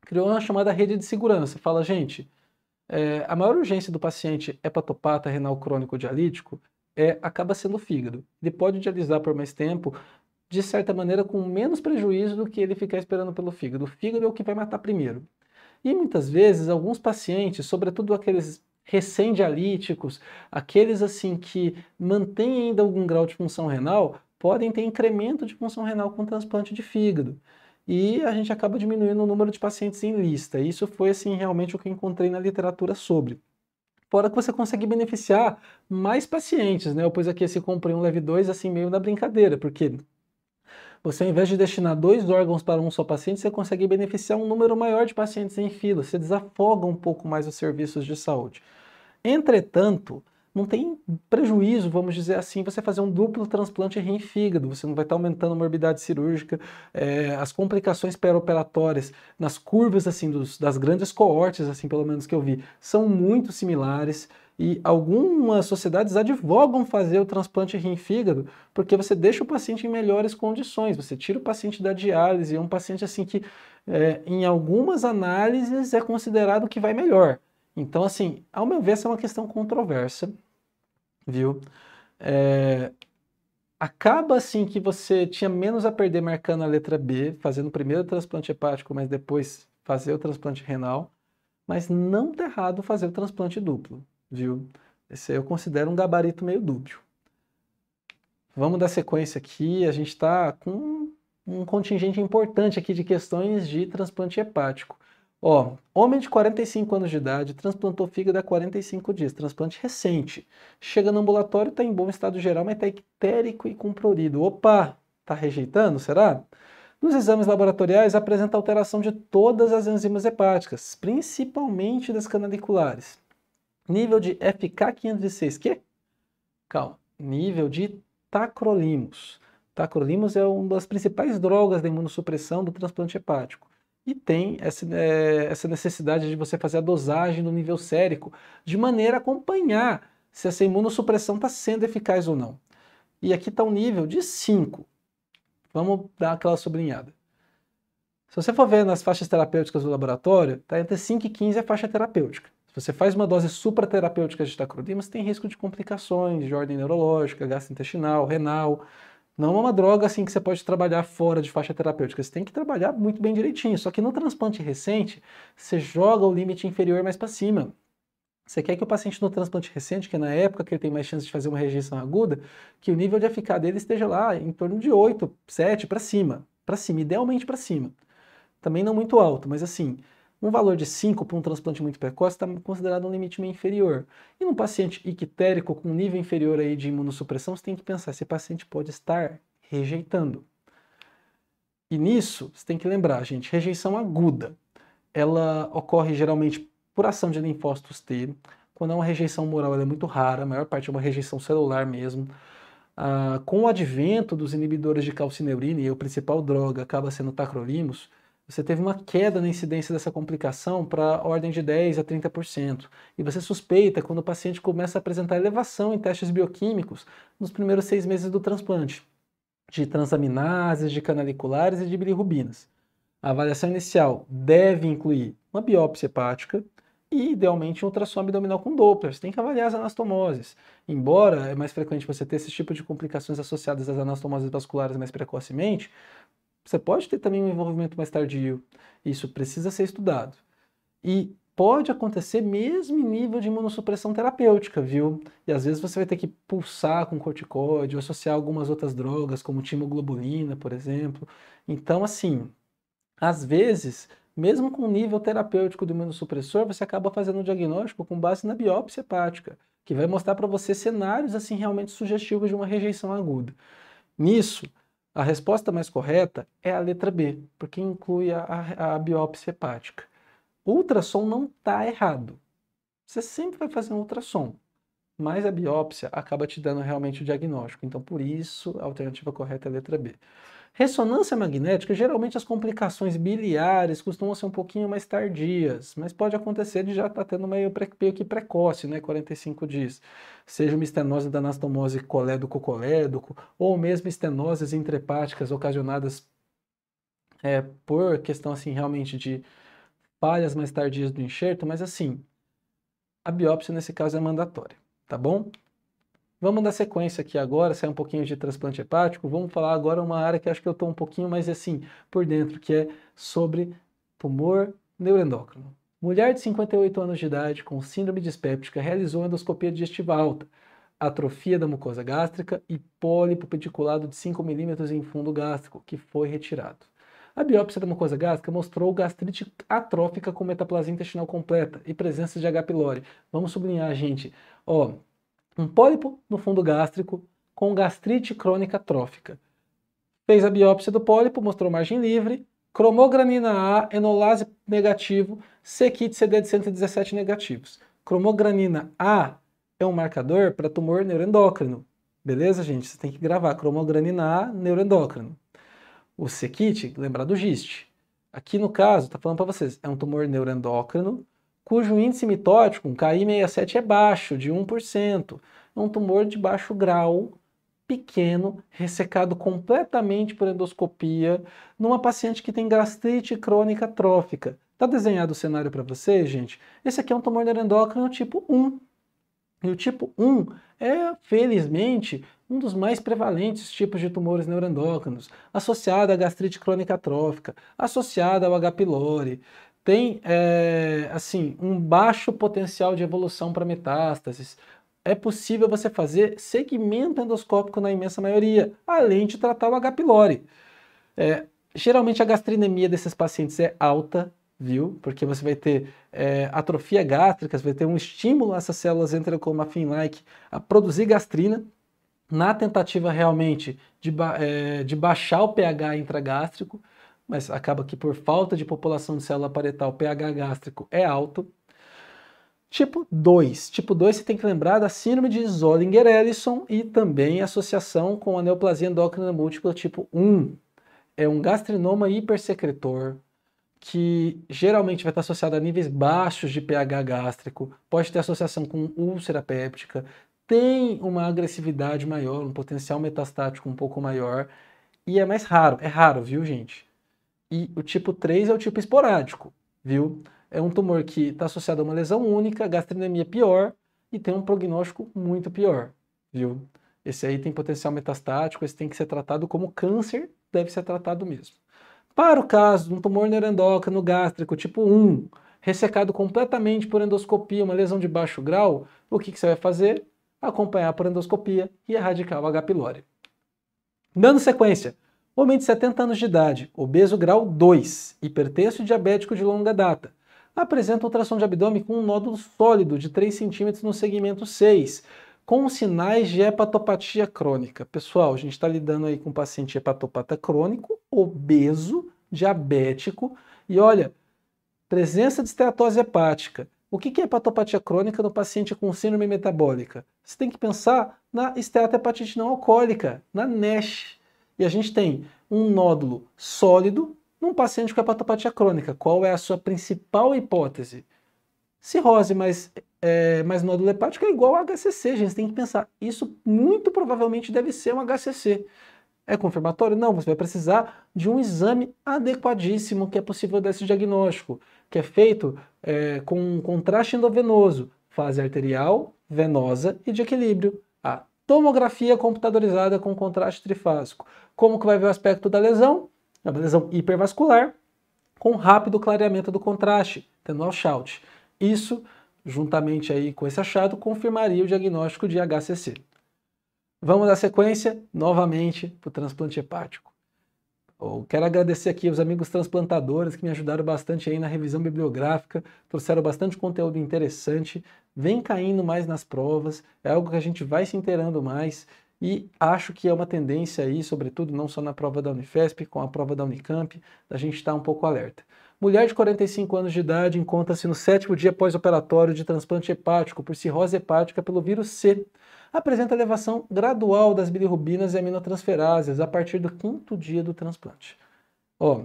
criou uma chamada rede de segurança. Fala, gente, é, a maior urgência do paciente hepatopata renal crônico dialítico é, acaba sendo o fígado. Ele pode dialisar por mais tempo, de certa maneira, com menos prejuízo do que ele ficar esperando pelo fígado. O fígado é o que vai matar primeiro. E muitas vezes, alguns pacientes, sobretudo aqueles recém-dialíticos, aqueles assim que mantêm ainda algum grau de função renal, podem ter incremento de função renal com transplante de fígado e a gente acaba diminuindo o número de pacientes em lista. Isso foi assim realmente o que encontrei na literatura sobre. Fora que você consegue beneficiar mais pacientes, né? Eu pus aqui esse comprei um leve 2 assim meio na brincadeira, porque você, ao invés de destinar dois órgãos para um só paciente, você consegue beneficiar um número maior de pacientes em fila, você desafoga um pouco mais os serviços de saúde. Entretanto, não tem prejuízo, vamos dizer assim, você fazer um duplo transplante rim fígado, você não vai estar aumentando a morbidade cirúrgica, é, as complicações pré-operatórias nas curvas assim dos, das grandes coortes, assim pelo menos que eu vi, são muito similares e algumas sociedades advogam fazer o transplante rim fígado porque você deixa o paciente em melhores condições, você tira o paciente da diálise, é um paciente assim que é, em algumas análises é considerado que vai melhor então, assim, ao meu ver, essa é uma questão controversa, viu? É... Acaba assim que você tinha menos a perder marcando a letra B, fazendo primeiro o transplante hepático, mas depois fazer o transplante renal, mas não tá errado fazer o transplante duplo, viu? Esse eu considero um gabarito meio dúbio. Vamos dar sequência aqui, a gente está com um contingente importante aqui de questões de transplante hepático. Ó, homem de 45 anos de idade transplantou fígado há 45 dias, transplante recente. Chega no ambulatório, está em bom estado geral, mas está ictérico e com prurido. Opa, está rejeitando, será? Nos exames laboratoriais apresenta alteração de todas as enzimas hepáticas, principalmente das canaliculares. Nível de FK506, que? Calma, nível de tacrolimus. Tacrolimus é uma das principais drogas da imunossupressão do transplante hepático e tem essa, é, essa necessidade de você fazer a dosagem no nível sérico, de maneira a acompanhar se essa imunossupressão está sendo eficaz ou não. E aqui está um nível de 5. Vamos dar aquela sublinhada. Se você for ver nas faixas terapêuticas do laboratório, está entre 5 e 15 a faixa terapêutica. Se você faz uma dose supraterapêutica de tacrolimus, tem risco de complicações de ordem neurológica, gastrointestinal, renal, não é uma droga assim que você pode trabalhar fora de faixa terapêutica. Você tem que trabalhar muito bem direitinho. Só que no transplante recente, você joga o limite inferior mais para cima. Você quer que o paciente no transplante recente, que é na época que ele tem mais chance de fazer uma rejeição aguda, que o nível de AFK dele esteja lá em torno de 8, 7 para cima. Para cima, idealmente para cima. Também não muito alto, mas assim, um valor de 5 para um transplante muito precoce está considerado um limite meio inferior. E num paciente ictérico com nível inferior aí de imunossupressão, você tem que pensar, esse paciente pode estar rejeitando. E nisso, você tem que lembrar, gente, rejeição aguda. Ela ocorre geralmente por ação de linfócitos T. Quando é uma rejeição moral, ela é muito rara, a maior parte é uma rejeição celular mesmo. Ah, com o advento dos inibidores de calcineurina, e a principal droga acaba sendo o tacrolimus, você teve uma queda na incidência dessa complicação para ordem de 10 a 30%. E você suspeita quando o paciente começa a apresentar elevação em testes bioquímicos nos primeiros seis meses do transplante, de transaminases, de canaliculares e de bilirrubinas. A avaliação inicial deve incluir uma biópsia hepática e, idealmente, um ultrassom abdominal com Doppler. Você tem que avaliar as anastomoses. Embora é mais frequente você ter esse tipo de complicações associadas às anastomoses vasculares mais precocemente, você pode ter também um envolvimento mais tardio. Isso precisa ser estudado. E pode acontecer mesmo em nível de imunossupressão terapêutica, viu? E às vezes você vai ter que pulsar com corticoide ou associar algumas outras drogas, como timoglobulina, por exemplo. Então, assim, às vezes, mesmo com o nível terapêutico do imunossupressor, você acaba fazendo o um diagnóstico com base na biópsia hepática, que vai mostrar para você cenários assim realmente sugestivos de uma rejeição aguda. Nisso, a resposta mais correta é a letra B, porque inclui a, a, biópsia hepática. ultrassom não está errado. Você sempre vai fazer um ultrassom, mas a biópsia acaba te dando realmente o diagnóstico. Então, por isso, a alternativa correta é a letra B. Ressonância magnética, geralmente as complicações biliares costumam ser um pouquinho mais tardias, mas pode acontecer de já estar tá tendo meio, meio que precoce, né, 45 dias. Seja uma estenose da anastomose colédoco-colédoco, ou mesmo estenoses intrahepáticas ocasionadas é, por questão, assim, realmente de falhas mais tardias do enxerto, mas assim, a biópsia nesse caso é mandatória, tá bom? Vamos dar sequência aqui agora, sair um pouquinho de transplante hepático, vamos falar agora uma área que acho que eu estou um pouquinho mais assim por dentro, que é sobre tumor neuroendócrino. Mulher de 58 anos de idade com síndrome dispéptica realizou endoscopia digestiva alta, atrofia da mucosa gástrica e pólipo pediculado de 5 milímetros em fundo gástrico, que foi retirado. A biópsia da mucosa gástrica mostrou gastrite atrófica com metaplasia intestinal completa e presença de H. pylori. Vamos sublinhar, gente. Ó, um pólipo no fundo gástrico com gastrite crônica trófica. Fez a biópsia do pólipo, mostrou margem livre, cromogranina A, enolase negativo, c-kit CD117 negativos. Cromogranina A é um marcador para tumor neuroendócrino. Beleza, gente? Você tem que gravar cromogranina A, neuroendócrino. O c-kit, lembrar do GIST. Aqui no caso, está falando para vocês, é um tumor neuroendócrino cujo índice mitótico, um KI67, é baixo, de 1%. É um tumor de baixo grau, pequeno, ressecado completamente por endoscopia, numa paciente que tem gastrite crônica trófica. Tá desenhado o cenário para vocês, gente? Esse aqui é um tumor neuroendócrino tipo 1. E o tipo 1 é, felizmente, um dos mais prevalentes tipos de tumores neuroendócrinos, associado à gastrite crônica trófica, associado ao H. pylori tem é, assim um baixo potencial de evolução para metástases. É possível você fazer segmento endoscópico na imensa maioria, além de tratar o H. pylori. É, geralmente a gastrinemia desses pacientes é alta, viu? Porque você vai ter é, atrofia gástrica, você vai ter um estímulo a essas células enterocomafin-like a produzir gastrina, na tentativa realmente de, ba eh, de baixar o pH intragástrico, mas acaba que por falta de população de célula paretal, pH gástrico é alto. Tipo 2. Tipo 2 você tem que lembrar da síndrome de Zollinger-Ellison e também associação com a neoplasia endócrina múltipla tipo 1. É um gastrinoma hipersecretor que geralmente vai estar associado a níveis baixos de pH gástrico, pode ter associação com úlcera péptica, tem uma agressividade maior, um potencial metastático um pouco maior e é mais raro. É raro, viu, gente? E o tipo 3 é o tipo esporádico, viu? É um tumor que está associado a uma lesão única, gastrinemia pior e tem um prognóstico muito pior, viu? Esse aí tem potencial metastático, esse tem que ser tratado como câncer, deve ser tratado mesmo. Para o caso de um tumor neuroendócrino gástrico tipo 1, ressecado completamente por endoscopia, uma lesão de baixo grau, o que, que você vai fazer? Acompanhar por endoscopia e erradicar o H. pylori. Dando sequência, Homem de 70 anos de idade, obeso grau 2, hipertenso e diabético de longa data. Apresenta ultrassom de abdômen com um nódulo sólido de 3 centímetros no segmento 6, com sinais de hepatopatia crônica. Pessoal, a gente está lidando aí com um paciente hepatopata crônico, obeso, diabético e olha, presença de esteatose hepática. O que é hepatopatia crônica no paciente com síndrome metabólica? Você tem que pensar na esteatohepatite não alcoólica, na NASH, e a gente tem um nódulo sólido num paciente com hepatopatia crônica. Qual é a sua principal hipótese? Cirrose, mais é, nódulo hepático é igual a HCC, gente. tem que pensar, isso muito provavelmente deve ser um HCC. É confirmatório? Não, você vai precisar de um exame adequadíssimo que é possível desse diagnóstico, que é feito é, com um contraste endovenoso, fase arterial, venosa e de equilíbrio tomografia computadorizada com contraste trifásico. Como que vai ver o aspecto da lesão? É uma lesão hipervascular com rápido clareamento do contraste, tendo ao shout. Isso, juntamente aí com esse achado, confirmaria o diagnóstico de HCC. Vamos à sequência, novamente, para o transplante hepático. Eu quero agradecer aqui aos amigos transplantadores que me ajudaram bastante aí na revisão bibliográfica, trouxeram bastante conteúdo interessante, vem caindo mais nas provas, é algo que a gente vai se inteirando mais e acho que é uma tendência aí, sobretudo não só na prova da Unifesp, com a prova da Unicamp, da gente estar tá um pouco alerta. Mulher de 45 anos de idade encontra-se no sétimo dia pós-operatório de transplante hepático por cirrose hepática pelo vírus C. Apresenta elevação gradual das bilirrubinas e aminotransferases a partir do quinto dia do transplante. Ó,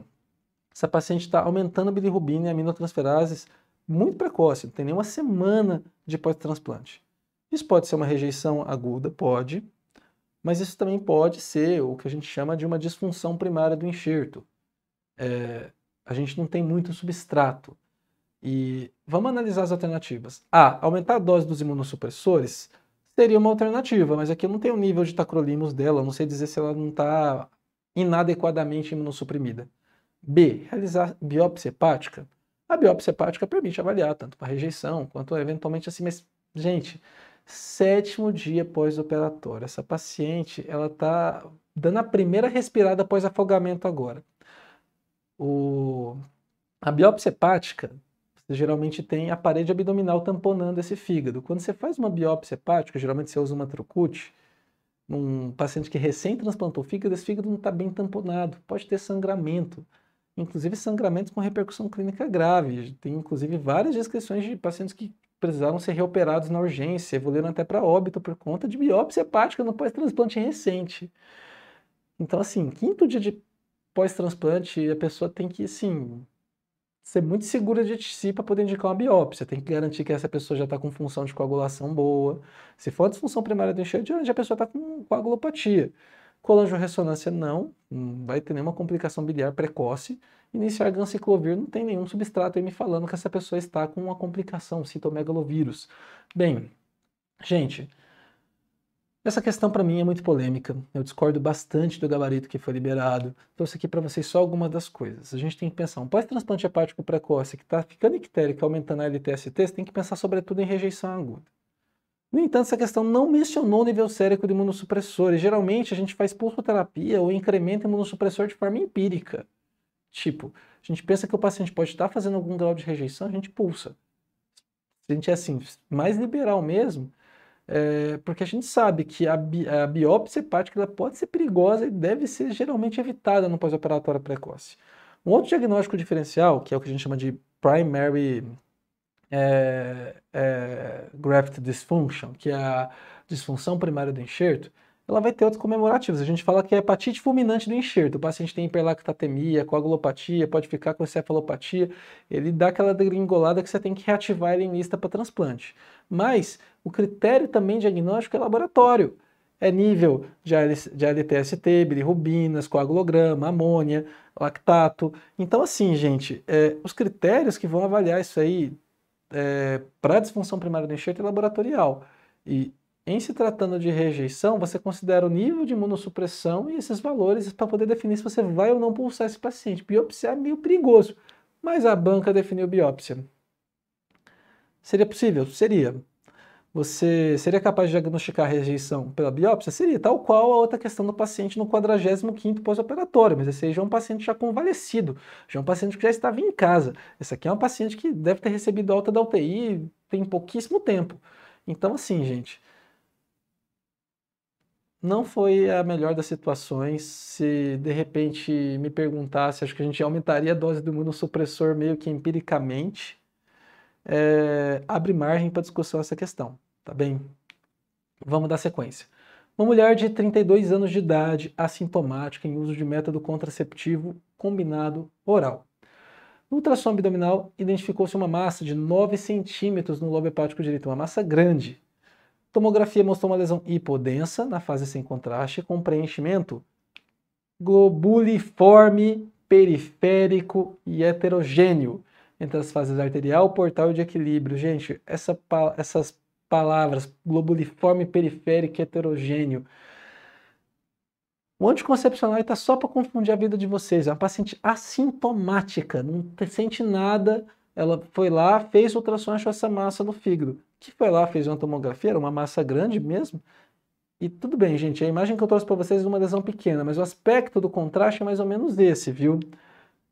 essa paciente está aumentando a bilirrubina e aminotransferases muito precoce, não tem nenhuma semana de pós-transplante. Isso pode ser uma rejeição aguda? Pode. Mas isso também pode ser o que a gente chama de uma disfunção primária do enxerto. É, a gente não tem muito substrato. E vamos analisar as alternativas. A, ah, aumentar a dose dos imunossupressores seria uma alternativa, mas aqui eu não tenho o nível de tacrolimus dela, não sei dizer se ela não está inadequadamente imunossuprimida. B, realizar biópsia hepática. A biópsia hepática permite avaliar tanto para rejeição quanto eventualmente assim, mas gente, sétimo dia pós-operatório, essa paciente, ela está dando a primeira respirada após afogamento agora. O, a biópsia hepática, você geralmente tem a parede abdominal tamponando esse fígado. Quando você faz uma biópsia hepática, geralmente você usa uma trocute, num paciente que recém transplantou o fígado, esse fígado não está bem tamponado, pode ter sangramento, inclusive sangramentos com repercussão clínica grave. Tem inclusive várias descrições de pacientes que precisaram ser reoperados na urgência, evoluíram até para óbito por conta de biópsia hepática no pós-transplante recente. Então, assim, quinto dia de pós-transplante, a pessoa tem que, assim, ser muito segura de si para poder indicar uma biópsia. Tem que garantir que essa pessoa já está com função de coagulação boa. Se for a disfunção primária do enxerto, já a pessoa está com coagulopatia. Colangio-ressonância, não, não vai ter nenhuma complicação biliar precoce. Iniciar ganciclovir não tem nenhum substrato aí me falando que essa pessoa está com uma complicação, citomegalovírus. Bem, gente, essa questão para mim é muito polêmica. Eu discordo bastante do gabarito que foi liberado. Trouxe aqui para vocês só algumas das coisas. A gente tem que pensar, um pós-transplante hepático precoce que está ficando ictérico, aumentando a LTST, você tem que pensar sobretudo em rejeição aguda. No entanto, essa questão não mencionou o nível sérico de E Geralmente a gente faz pulsoterapia ou incrementa imunossupressor de forma empírica. Tipo, a gente pensa que o paciente pode estar tá fazendo algum grau de rejeição, a gente pulsa. Se a gente é assim, mais liberal mesmo, é, porque a gente sabe que a, bi, a biópsia hepática ela pode ser perigosa e deve ser geralmente evitada no pós-operatório precoce. Um outro diagnóstico diferencial, que é o que a gente chama de primary é, é, graft dysfunction, que é a disfunção primária do enxerto, ela vai ter outros comemorativos. A gente fala que é hepatite fulminante do enxerto. O paciente tem hiperlactatemia, coagulopatia, pode ficar com encefalopatia. Ele dá aquela degringolada que você tem que reativar ele em lista para transplante. Mas o critério também diagnóstico é laboratório. É nível de LTST, bilirrubinas, coagulograma, amônia, lactato. Então, assim, gente, é, os critérios que vão avaliar isso aí é, para disfunção primária do enxerto é laboratorial. E em se tratando de rejeição, você considera o nível de imunossupressão e esses valores para poder definir se você vai ou não pulsar esse paciente. Biopsia é meio perigoso, mas a banca definiu biópsia. Seria possível? Seria. Você seria capaz de diagnosticar rejeição pela biópsia? Seria, tal qual a outra questão do paciente no 45 pós-operatório, mas esse aí já é um paciente já convalescido, já é um paciente que já estava em casa. Esse aqui é um paciente que deve ter recebido alta da UTI tem pouquíssimo tempo. Então, assim, gente, não foi a melhor das situações. Se de repente me perguntasse, acho que a gente aumentaria a dose do imunossupressor meio que empiricamente, é, abre margem para discussão essa questão, tá bem? Vamos dar sequência. Uma mulher de 32 anos de idade, assintomática, em uso de método contraceptivo combinado oral. No ultrassom abdominal, identificou-se uma massa de 9 centímetros no lobo hepático direito, uma massa grande. Tomografia mostrou uma lesão hipodensa na fase sem contraste, com preenchimento globuliforme, periférico e heterogêneo entre as fases arterial, portal e de equilíbrio. Gente, essa, essas palavras, globuliforme periférico heterogêneo. O anticoncepcional está só para confundir a vida de vocês. É uma paciente assintomática, não sente nada. Ela foi lá, fez ultrassom, achou essa massa no fígado. Que foi lá, fez uma tomografia, era uma massa grande mesmo. E tudo bem, gente, a imagem que eu trouxe para vocês é uma lesão pequena, mas o aspecto do contraste é mais ou menos esse, viu?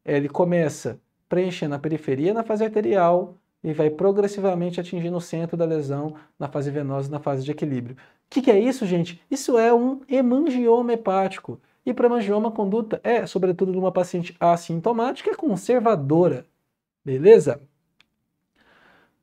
É, ele começa preenchendo a periferia na fase arterial e vai progressivamente atingindo o centro da lesão na fase venosa, na fase de equilíbrio. O que, que, é isso, gente? Isso é um hemangioma hepático. E para hemangioma, a conduta é, sobretudo, de uma paciente assintomática conservadora. Beleza?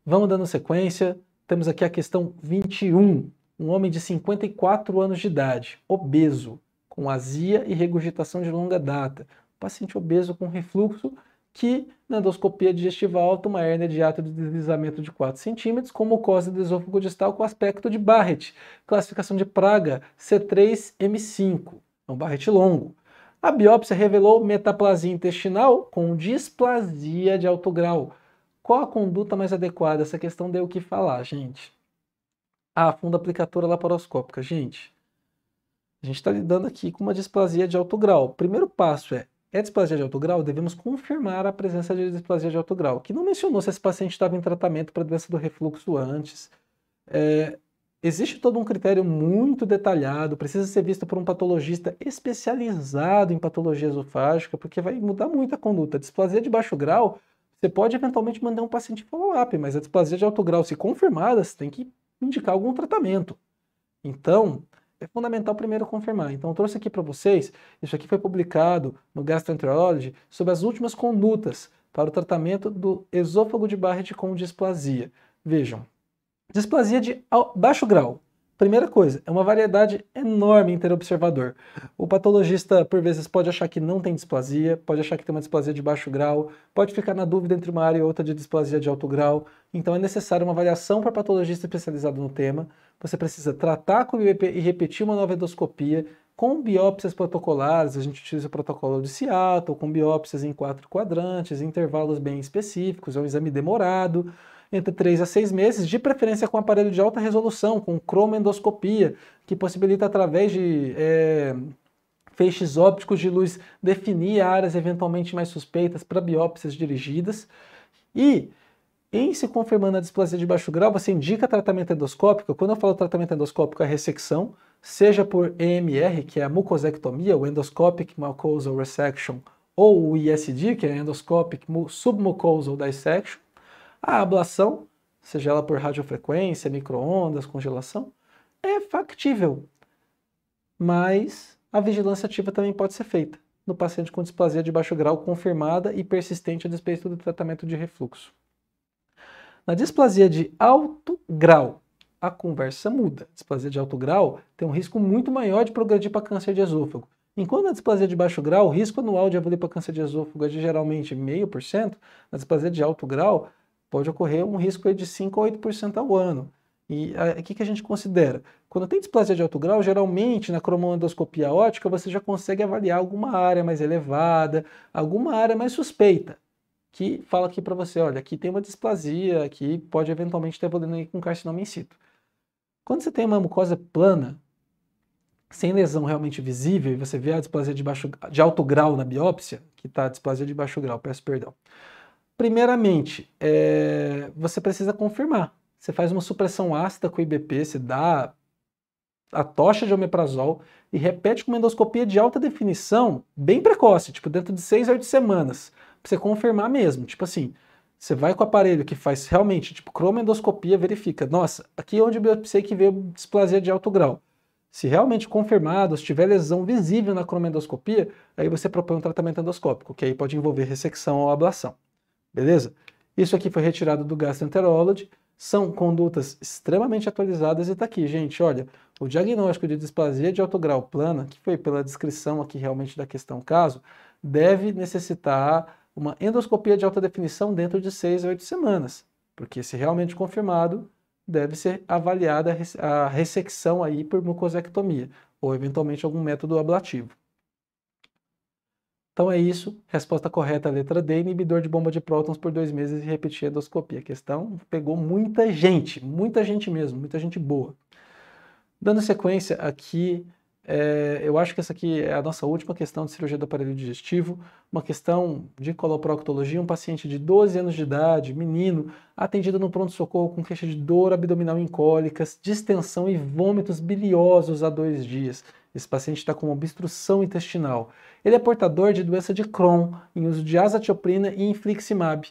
Vamos dando sequência. Temos aqui a questão 21. Um homem de 54 anos de idade, obeso, com azia e regurgitação de longa data. Paciente obeso com refluxo que na endoscopia digestiva alta, uma hérnia de hiato de deslizamento de 4 centímetros, como mucosa do esôfago distal com aspecto de Barrett. Classificação de praga C3M5, é um Barrett longo. A biópsia revelou metaplasia intestinal com displasia de alto grau. Qual a conduta mais adequada? Essa questão deu o que falar, gente. A ah, funda aplicatura laparoscópica, gente. A gente está lidando aqui com uma displasia de alto grau. O primeiro passo é é displasia de alto grau, devemos confirmar a presença de displasia de alto grau, que não mencionou se esse paciente estava em tratamento para doença do refluxo antes. É, existe todo um critério muito detalhado, precisa ser visto por um patologista especializado em patologia esofágica, porque vai mudar muito a conduta. displasia de baixo grau, você pode eventualmente mandar um paciente follow-up, mas a displasia de alto grau, se confirmada, você tem que indicar algum tratamento. Então, é fundamental primeiro confirmar. Então, eu trouxe aqui para vocês, isso aqui foi publicado no Gastroenterology, sobre as últimas condutas para o tratamento do esôfago de Barrett com displasia. Vejam, displasia de baixo grau. Primeira coisa, é uma variedade enorme em ter observador. O patologista, por vezes, pode achar que não tem displasia, pode achar que tem uma displasia de baixo grau, pode ficar na dúvida entre uma área e outra de displasia de alto grau. Então, é necessário uma avaliação para patologista especializado no tema, você precisa tratar com o IBP e repetir uma nova endoscopia com biópsias protocolares, a gente utiliza o protocolo de Seattle, com biópsias em quatro quadrantes, intervalos bem específicos, é um exame demorado, entre três a seis meses, de preferência com aparelho de alta resolução, com cromoendoscopia, que possibilita através de é, feixes ópticos de luz definir áreas eventualmente mais suspeitas para biópsias dirigidas. E em se confirmando a displasia de baixo grau, você indica tratamento endoscópico. Quando eu falo tratamento endoscópico, é ressecção, seja por EMR, que é a mucosectomia, o Endoscopic Mucosal Resection, ou o ISD, que é Endoscopic Submucosal Dissection, a ablação, seja ela por radiofrequência, microondas, congelação, é factível. Mas a vigilância ativa também pode ser feita no paciente com displasia de baixo grau confirmada e persistente a despeito do tratamento de refluxo. Na displasia de alto grau, a conversa muda. Displasia de alto grau tem um risco muito maior de progredir para câncer de esôfago. Enquanto na displasia de baixo grau, o risco anual de evoluir para câncer de esôfago é de geralmente 0,5%, na displasia de alto grau pode ocorrer um risco de 5 a 8% ao ano. E o que, que a gente considera? Quando tem displasia de alto grau, geralmente na cromoendoscopia ótica você já consegue avaliar alguma área mais elevada, alguma área mais suspeita que fala aqui para você, olha, aqui tem uma displasia, aqui pode eventualmente ter podendo ir com carcinoma in situ. Quando você tem uma mucosa plana, sem lesão realmente visível, e você vê a displasia de, baixo, de alto grau na biópsia, que está a displasia de baixo grau, peço perdão. Primeiramente, é, você precisa confirmar. Você faz uma supressão ácida com IBP, se dá a tocha de omeprazol e repete com uma endoscopia de alta definição, bem precoce, tipo dentro de 6 a 8 semanas, pra você confirmar mesmo. Tipo assim, você vai com o aparelho que faz realmente, tipo, cromoendoscopia, verifica. Nossa, aqui é onde eu biopsiei que veio displasia de alto grau. Se realmente confirmado, se tiver lesão visível na cromoendoscopia, aí você propõe um tratamento endoscópico, que aí pode envolver ressecção ou ablação. Beleza? Isso aqui foi retirado do gastroenterology, são condutas extremamente atualizadas e está aqui, gente, olha, o diagnóstico de displasia de alto grau plana, que foi pela descrição aqui realmente da questão caso, deve necessitar uma endoscopia de alta definição dentro de 6 a 8 semanas, porque se realmente confirmado, deve ser avaliada a ressecção aí por mucosectomia ou eventualmente algum método ablativo. Então é isso, resposta correta, letra D, inibidor de bomba de prótons por dois meses e repetir a endoscopia. A questão pegou muita gente, muita gente mesmo, muita gente boa. Dando sequência aqui é, eu acho que essa aqui é a nossa última questão de cirurgia do aparelho digestivo, uma questão de coloproctologia, um paciente de 12 anos de idade, menino, atendido no pronto-socorro com queixa de dor abdominal em cólicas, distensão e vômitos biliosos há dois dias. Esse paciente está com obstrução intestinal. Ele é portador de doença de Crohn, em uso de azatioprina e infliximab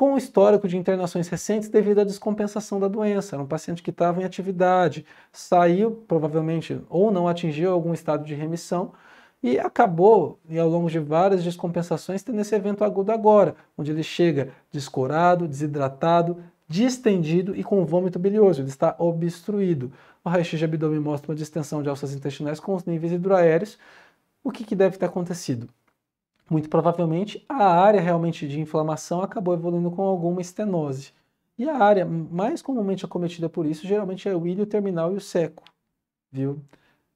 com histórico de internações recentes devido à descompensação da doença. Era um paciente que estava em atividade, saiu provavelmente ou não atingiu algum estado de remissão e acabou, e ao longo de várias descompensações, tendo esse evento agudo agora, onde ele chega descorado, desidratado, distendido e com vômito bilioso, ele está obstruído. O raio-x de abdômen mostra uma distensão de alças intestinais com os níveis hidroaéreos. O que, que deve ter acontecido? muito provavelmente a área realmente de inflamação acabou evoluindo com alguma estenose. E a área mais comumente acometida por isso geralmente é o ilho terminal e o seco, viu?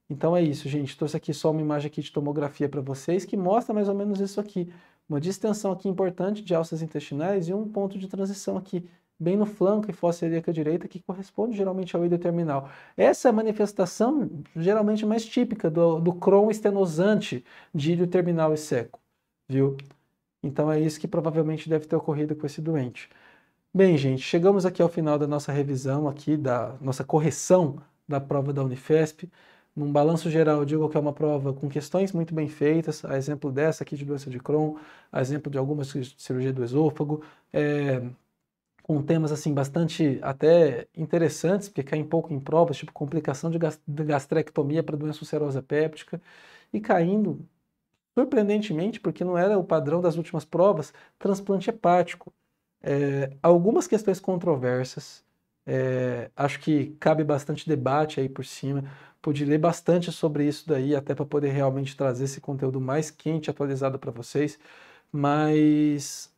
Então é isso, gente. Trouxe aqui só uma imagem aqui de tomografia para vocês que mostra mais ou menos isso aqui. Uma distensão aqui importante de alças intestinais e um ponto de transição aqui bem no flanco e fossa ilíaca direita, que corresponde geralmente ao ilho terminal. Essa é a manifestação geralmente mais típica do, do cromo estenosante de ilho terminal e seco viu? Então é isso que provavelmente deve ter ocorrido com esse doente. Bem, gente, chegamos aqui ao final da nossa revisão aqui da nossa correção da prova da Unifesp. Num balanço geral, eu digo que é uma prova com questões muito bem feitas, a exemplo dessa aqui de doença de Crohn, a exemplo de algumas cirurgia do esôfago, é, com temas assim bastante até interessantes, porque caem pouco em provas, tipo complicação de gastrectomia para doença ulcerosa péptica, e caindo Surpreendentemente, porque não era o padrão das últimas provas, transplante hepático. É, algumas questões controversas, é, acho que cabe bastante debate aí por cima. Pude ler bastante sobre isso daí, até para poder realmente trazer esse conteúdo mais quente, atualizado para vocês. Mas,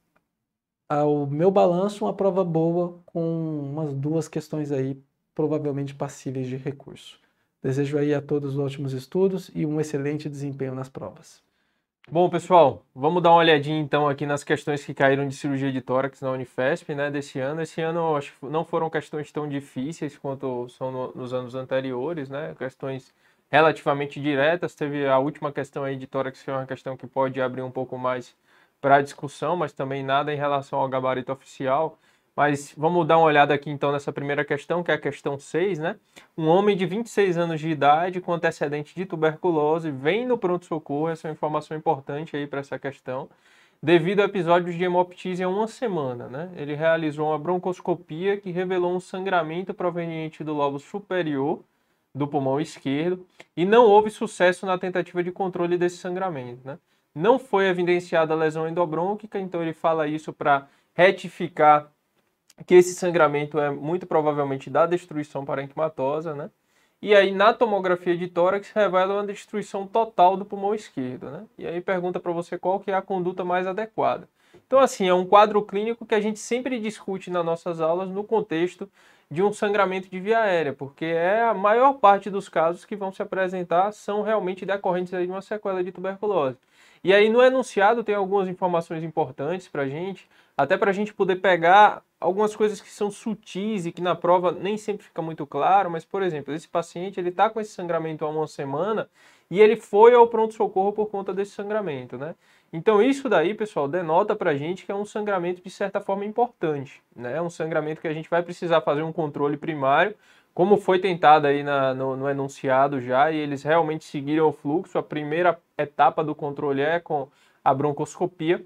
ao meu balanço, uma prova boa com umas duas questões aí, provavelmente passíveis de recurso. Desejo aí a todos ótimos estudos e um excelente desempenho nas provas. Bom, pessoal, vamos dar uma olhadinha então aqui nas questões que caíram de cirurgia de tórax na Unifesp, né, desse ano. Esse ano acho que não foram questões tão difíceis quanto são no, nos anos anteriores, né? Questões relativamente diretas. Teve a última questão aí de tórax, que é uma questão que pode abrir um pouco mais para discussão, mas também nada em relação ao gabarito oficial. Mas vamos dar uma olhada aqui então nessa primeira questão, que é a questão 6, né? Um homem de 26 anos de idade com antecedente de tuberculose vem no pronto-socorro, essa é uma informação importante aí para essa questão, devido a episódios de hemoptise há uma semana, né? Ele realizou uma broncoscopia que revelou um sangramento proveniente do lobo superior do pulmão esquerdo e não houve sucesso na tentativa de controle desse sangramento, né? Não foi evidenciada a lesão endobronquica, então ele fala isso para retificar que esse sangramento é muito provavelmente da destruição parenquimatosa, né? E aí na tomografia de tórax revela uma destruição total do pulmão esquerdo, né? E aí pergunta para você qual que é a conduta mais adequada. Então assim, é um quadro clínico que a gente sempre discute nas nossas aulas no contexto de um sangramento de via aérea, porque é a maior parte dos casos que vão se apresentar são realmente decorrentes de uma sequela de tuberculose. E aí no enunciado tem algumas informações importantes para a gente, até para a gente poder pegar algumas coisas que são sutis e que na prova nem sempre fica muito claro, mas por exemplo, esse paciente ele está com esse sangramento há uma semana e ele foi ao pronto-socorro por conta desse sangramento, né? Então isso daí, pessoal, denota para gente que é um sangramento de certa forma importante, né? É um sangramento que a gente vai precisar fazer um controle primário, como foi tentado aí na, no, no enunciado já, e eles realmente seguiram o fluxo. A primeira etapa do controle é com a broncoscopia.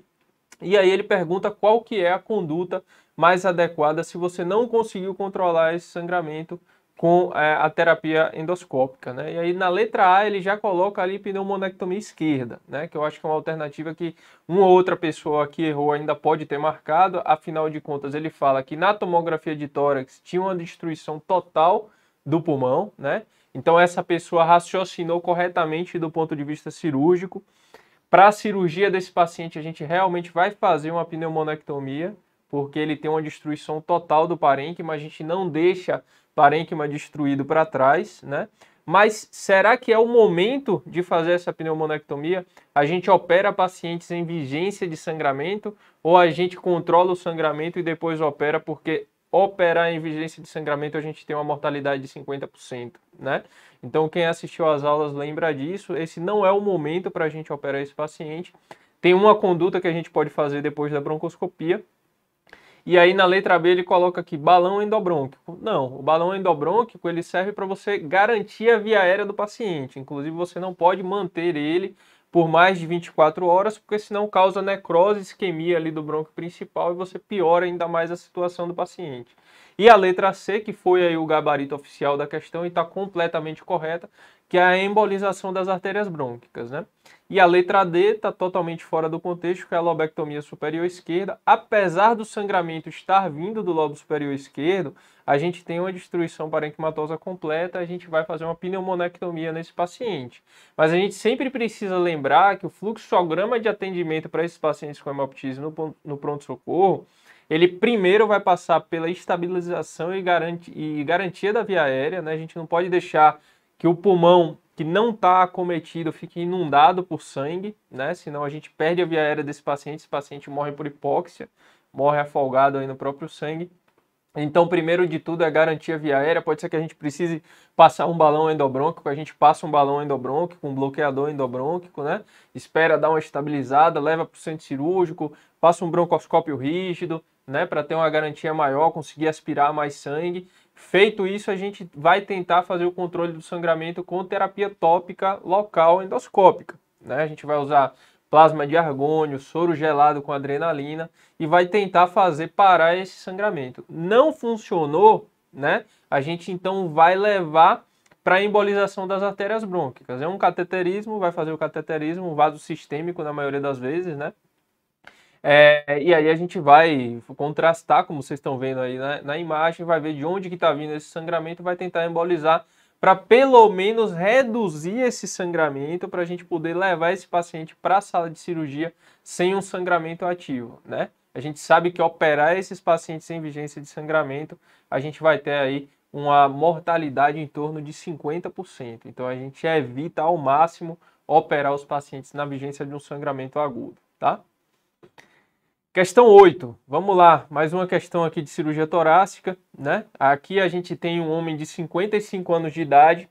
E aí ele pergunta qual que é a conduta mais adequada se você não conseguiu controlar esse sangramento com é, a terapia endoscópica, né? E aí na letra A ele já coloca ali pneumonectomia esquerda, né? Que eu acho que é uma alternativa que uma ou outra pessoa que errou ainda pode ter marcado. Afinal de contas ele fala que na tomografia de tórax tinha uma destruição total do pulmão, né? Então essa pessoa raciocinou corretamente do ponto de vista cirúrgico. Para a cirurgia desse paciente a gente realmente vai fazer uma pneumonectomia, porque ele tem uma destruição total do parênquima, a gente não deixa parênquima destruído para trás, né? Mas será que é o momento de fazer essa pneumonectomia? A gente opera pacientes em vigência de sangramento ou a gente controla o sangramento e depois opera porque operar em vigência de sangramento a gente tem uma mortalidade de 50%, né? Então quem assistiu às aulas lembra disso, esse não é o momento para a gente operar esse paciente. Tem uma conduta que a gente pode fazer depois da broncoscopia, e aí na letra B ele coloca aqui balão endobrônquico. Não, o balão endobrônquico ele serve para você garantir a via aérea do paciente. Inclusive você não pode manter ele por mais de 24 horas, porque senão causa necrose, isquemia ali do bronco principal e você piora ainda mais a situação do paciente. E a letra C, que foi aí o gabarito oficial da questão e está completamente correta, que é a embolização das artérias brônquicas, né? E a letra D está totalmente fora do contexto, que é a lobectomia superior esquerda. Apesar do sangramento estar vindo do lobo superior esquerdo, a gente tem uma destruição parenquimatosa completa, a gente vai fazer uma pneumonectomia nesse paciente. Mas a gente sempre precisa lembrar que o fluxograma de atendimento para esses pacientes com hemoptise no, no pronto-socorro, ele primeiro vai passar pela estabilização e, garanti e garantia da via aérea, né? A gente não pode deixar que o pulmão que não está acometido fique inundado por sangue, né? Senão a gente perde a via aérea desse paciente, esse paciente morre por hipóxia, morre afogado aí no próprio sangue. Então, primeiro de tudo é garantir a via aérea. Pode ser que a gente precise passar um balão endobrônquico, a gente passa um balão endobrônquico, um bloqueador endobrônquico, né? Espera dar uma estabilizada, leva para o centro cirúrgico, passa um broncoscópio rígido, né? Para ter uma garantia maior, conseguir aspirar mais sangue Feito isso, a gente vai tentar fazer o controle do sangramento com terapia tópica local endoscópica. Né? A gente vai usar plasma de argônio, soro gelado com adrenalina e vai tentar fazer parar esse sangramento. Não funcionou, né? A gente então vai levar para a embolização das artérias brônquicas. É um cateterismo, vai fazer o cateterismo, vaso sistêmico na maioria das vezes, né? É, e aí a gente vai contrastar, como vocês estão vendo aí na, na imagem, vai ver de onde que está vindo esse sangramento, vai tentar embolizar para pelo menos reduzir esse sangramento para a gente poder levar esse paciente para a sala de cirurgia sem um sangramento ativo, né? A gente sabe que operar esses pacientes sem vigência de sangramento, a gente vai ter aí uma mortalidade em torno de 50%. Então a gente evita ao máximo operar os pacientes na vigência de um sangramento agudo, tá? Questão 8. Vamos lá, mais uma questão aqui de cirurgia torácica, né? Aqui a gente tem um homem de 55 anos de idade,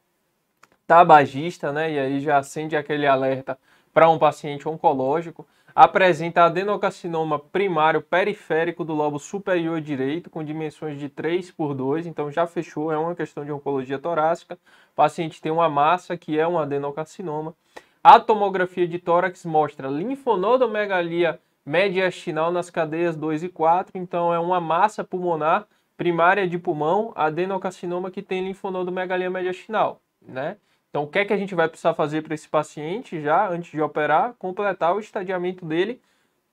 tabagista, né? E aí já acende aquele alerta para um paciente oncológico. Apresenta adenocarcinoma primário periférico do lobo superior direito, com dimensões de 3 por 2, então já fechou, é uma questão de oncologia torácica. O paciente tem uma massa que é um adenocarcinoma. A tomografia de tórax mostra linfonodomegalia média intestinal nas cadeias 2 e 4, então é uma massa pulmonar primária de pulmão, adenocarcinoma que tem linfonodo megalia mediastinal, né? Então, o que é que a gente vai precisar fazer para esse paciente já antes de operar? Completar o estadiamento dele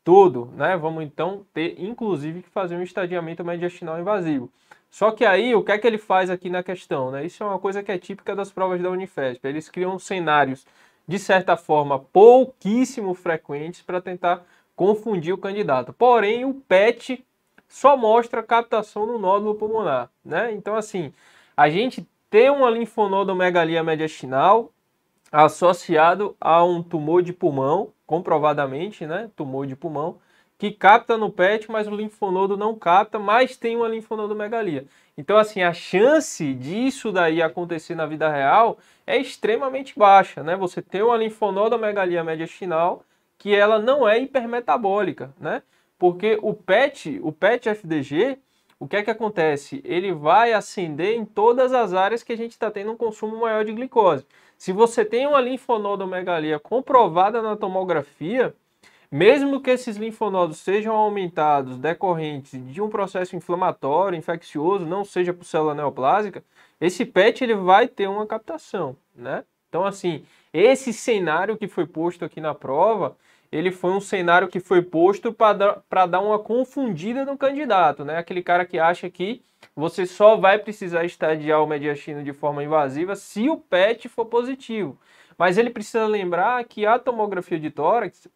todo, né? Vamos então ter, inclusive, que fazer um estadiamento mediastinal invasivo. Só que aí, o que é que ele faz aqui na questão, né? Isso é uma coisa que é típica das provas da Unifesp. Eles criam cenários, de certa forma, pouquíssimo frequentes para tentar confundir o candidato. Porém, o PET só mostra captação no nódulo pulmonar, né? Então, assim, a gente tem uma linfonodomegalia mediastinal associado a um tumor de pulmão, comprovadamente, né? Tumor de pulmão, que capta no PET, mas o linfonodo não capta, mas tem uma linfonodomegalia. Então, assim, a chance disso daí acontecer na vida real é extremamente baixa, né? Você tem uma linfonodomegalia mediastinal, que ela não é hipermetabólica, né? Porque o PET, o PET FDG, o que é que acontece? Ele vai acender em todas as áreas que a gente está tendo um consumo maior de glicose. Se você tem uma linfonodomegalia comprovada na tomografia, mesmo que esses linfonodos sejam aumentados decorrentes de um processo inflamatório, infeccioso, não seja por célula neoplásica, esse PET ele vai ter uma captação, né? Então, assim, esse cenário que foi posto aqui na prova, ele foi um cenário que foi posto para dar uma confundida no candidato, né? Aquele cara que acha que você só vai precisar estadiar o mediastino de forma invasiva se o PET for positivo. Mas ele precisa lembrar que a tomografia de tórax,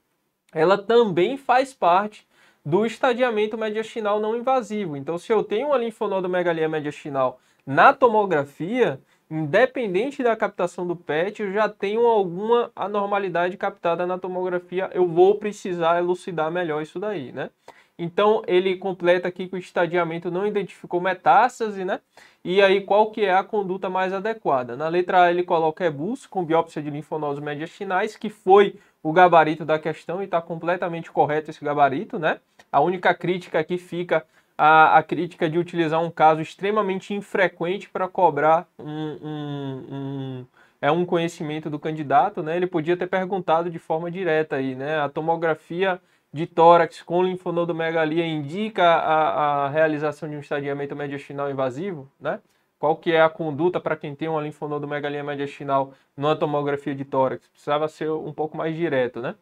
ela também faz parte do estadiamento mediastinal não invasivo. Então, se eu tenho uma linfonodomegalia mediastinal na tomografia, independente da captação do PET, eu já tenho alguma anormalidade captada na tomografia, eu vou precisar elucidar melhor isso daí, né? Então ele completa aqui que o estadiamento não identificou metástase, né? E aí qual que é a conduta mais adequada? Na letra A ele coloca EBUS com biópsia de linfonodos mediastinais, que foi o gabarito da questão e está completamente correto esse gabarito, né? A única crítica que fica a, a crítica de utilizar um caso extremamente infrequente para cobrar um, um, um é um conhecimento do candidato, né? Ele podia ter perguntado de forma direta aí, né? A tomografia de tórax com linfonodomegalia indica a, a realização de um estadiamento mediastinal invasivo, né? Qual que é a conduta para quem tem uma linfonodomegalia mediastinal numa tomografia de tórax? Precisava ser um pouco mais direto, né?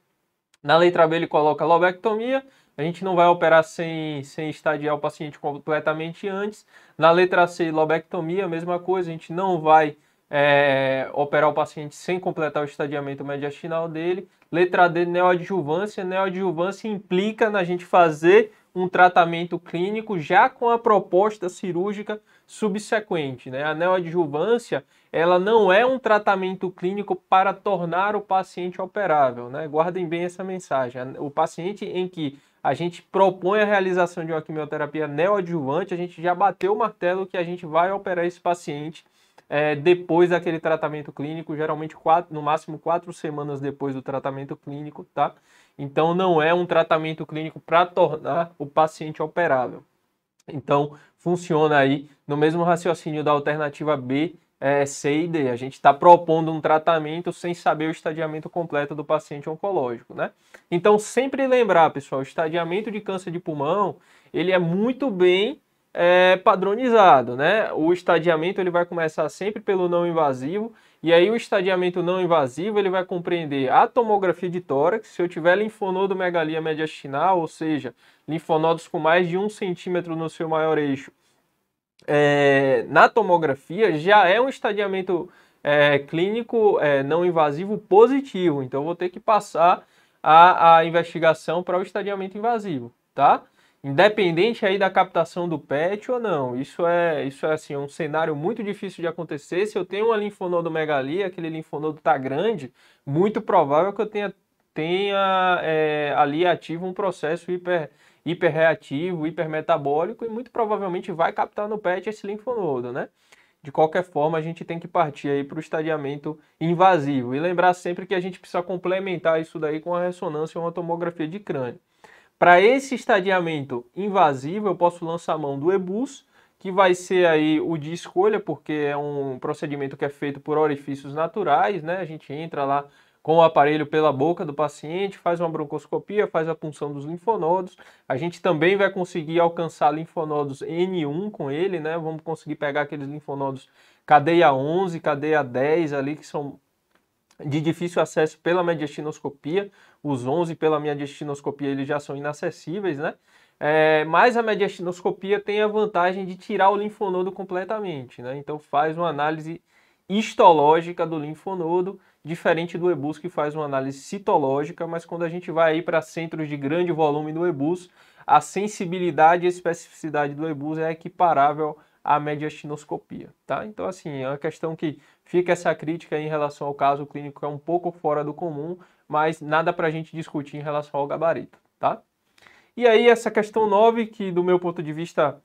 Na letra B ele coloca lobectomia, a gente não vai operar sem, sem estadiar o paciente completamente antes. Na letra C, lobectomia, a mesma coisa, a gente não vai é, operar o paciente sem completar o estadiamento mediastinal dele. Letra D, neoadjuvância. Neoadjuvância implica na gente fazer um tratamento clínico já com a proposta cirúrgica subsequente. Né? A neoadjuvância ela não é um tratamento clínico para tornar o paciente operável. Né? Guardem bem essa mensagem. O paciente em que a gente propõe a realização de uma quimioterapia neoadjuvante, a gente já bateu o martelo que a gente vai operar esse paciente é, depois daquele tratamento clínico, geralmente quatro, no máximo quatro semanas depois do tratamento clínico, tá? Então não é um tratamento clínico para tornar o paciente operável. Então funciona aí no mesmo raciocínio da alternativa B é, D. a gente está propondo um tratamento sem saber o estadiamento completo do paciente oncológico, né? Então, sempre lembrar, pessoal, o estadiamento de câncer de pulmão, ele é muito bem é, padronizado, né? O estadiamento ele vai começar sempre pelo não invasivo e aí o estadiamento não invasivo ele vai compreender a tomografia de tórax, se eu tiver linfonodo megalia mediastinal, ou seja, linfonodos com mais de um centímetro no seu maior eixo, é, na tomografia já é um estadiamento é, clínico é, não invasivo positivo. Então, vou ter que passar a, a investigação para o estadiamento invasivo, tá? Independente aí da captação do PET ou não. Isso é, isso é assim, um cenário muito difícil de acontecer. Se eu tenho uma linfonodomegalia, aquele linfonodo está grande, muito provável que eu tenha, tenha é, ali ativo um processo hiper hiperreativo, hipermetabólico e muito provavelmente vai captar no PET esse linfonodo, né? De qualquer forma, a gente tem que partir aí para o estadiamento invasivo e lembrar sempre que a gente precisa complementar isso daí com a ressonância ou uma tomografia de crânio. Para esse estadiamento invasivo, eu posso lançar a mão do EBUS, que vai ser aí o de escolha, porque é um procedimento que é feito por orifícios naturais, né? A gente entra lá com o aparelho pela boca do paciente, faz uma broncoscopia, faz a punção dos linfonodos. A gente também vai conseguir alcançar linfonodos N1 com ele, né? Vamos conseguir pegar aqueles linfonodos cadeia 11, cadeia 10 ali que são de difícil acesso pela mediastinoscopia. Os 11 pela mediastinoscopia eles já são inacessíveis, né? É, mas a mediastinoscopia tem a vantagem de tirar o linfonodo completamente, né? Então faz uma análise histológica do linfonodo diferente do EBUS que faz uma análise citológica, mas quando a gente vai para centros de grande volume do EBUS, a sensibilidade e especificidade do EBUS é equiparável à mediastinoscopia, tá? Então, assim, é uma questão que fica essa crítica em relação ao caso clínico, é um pouco fora do comum, mas nada para a gente discutir em relação ao gabarito, tá? E aí, essa questão 9, que do meu ponto de vista,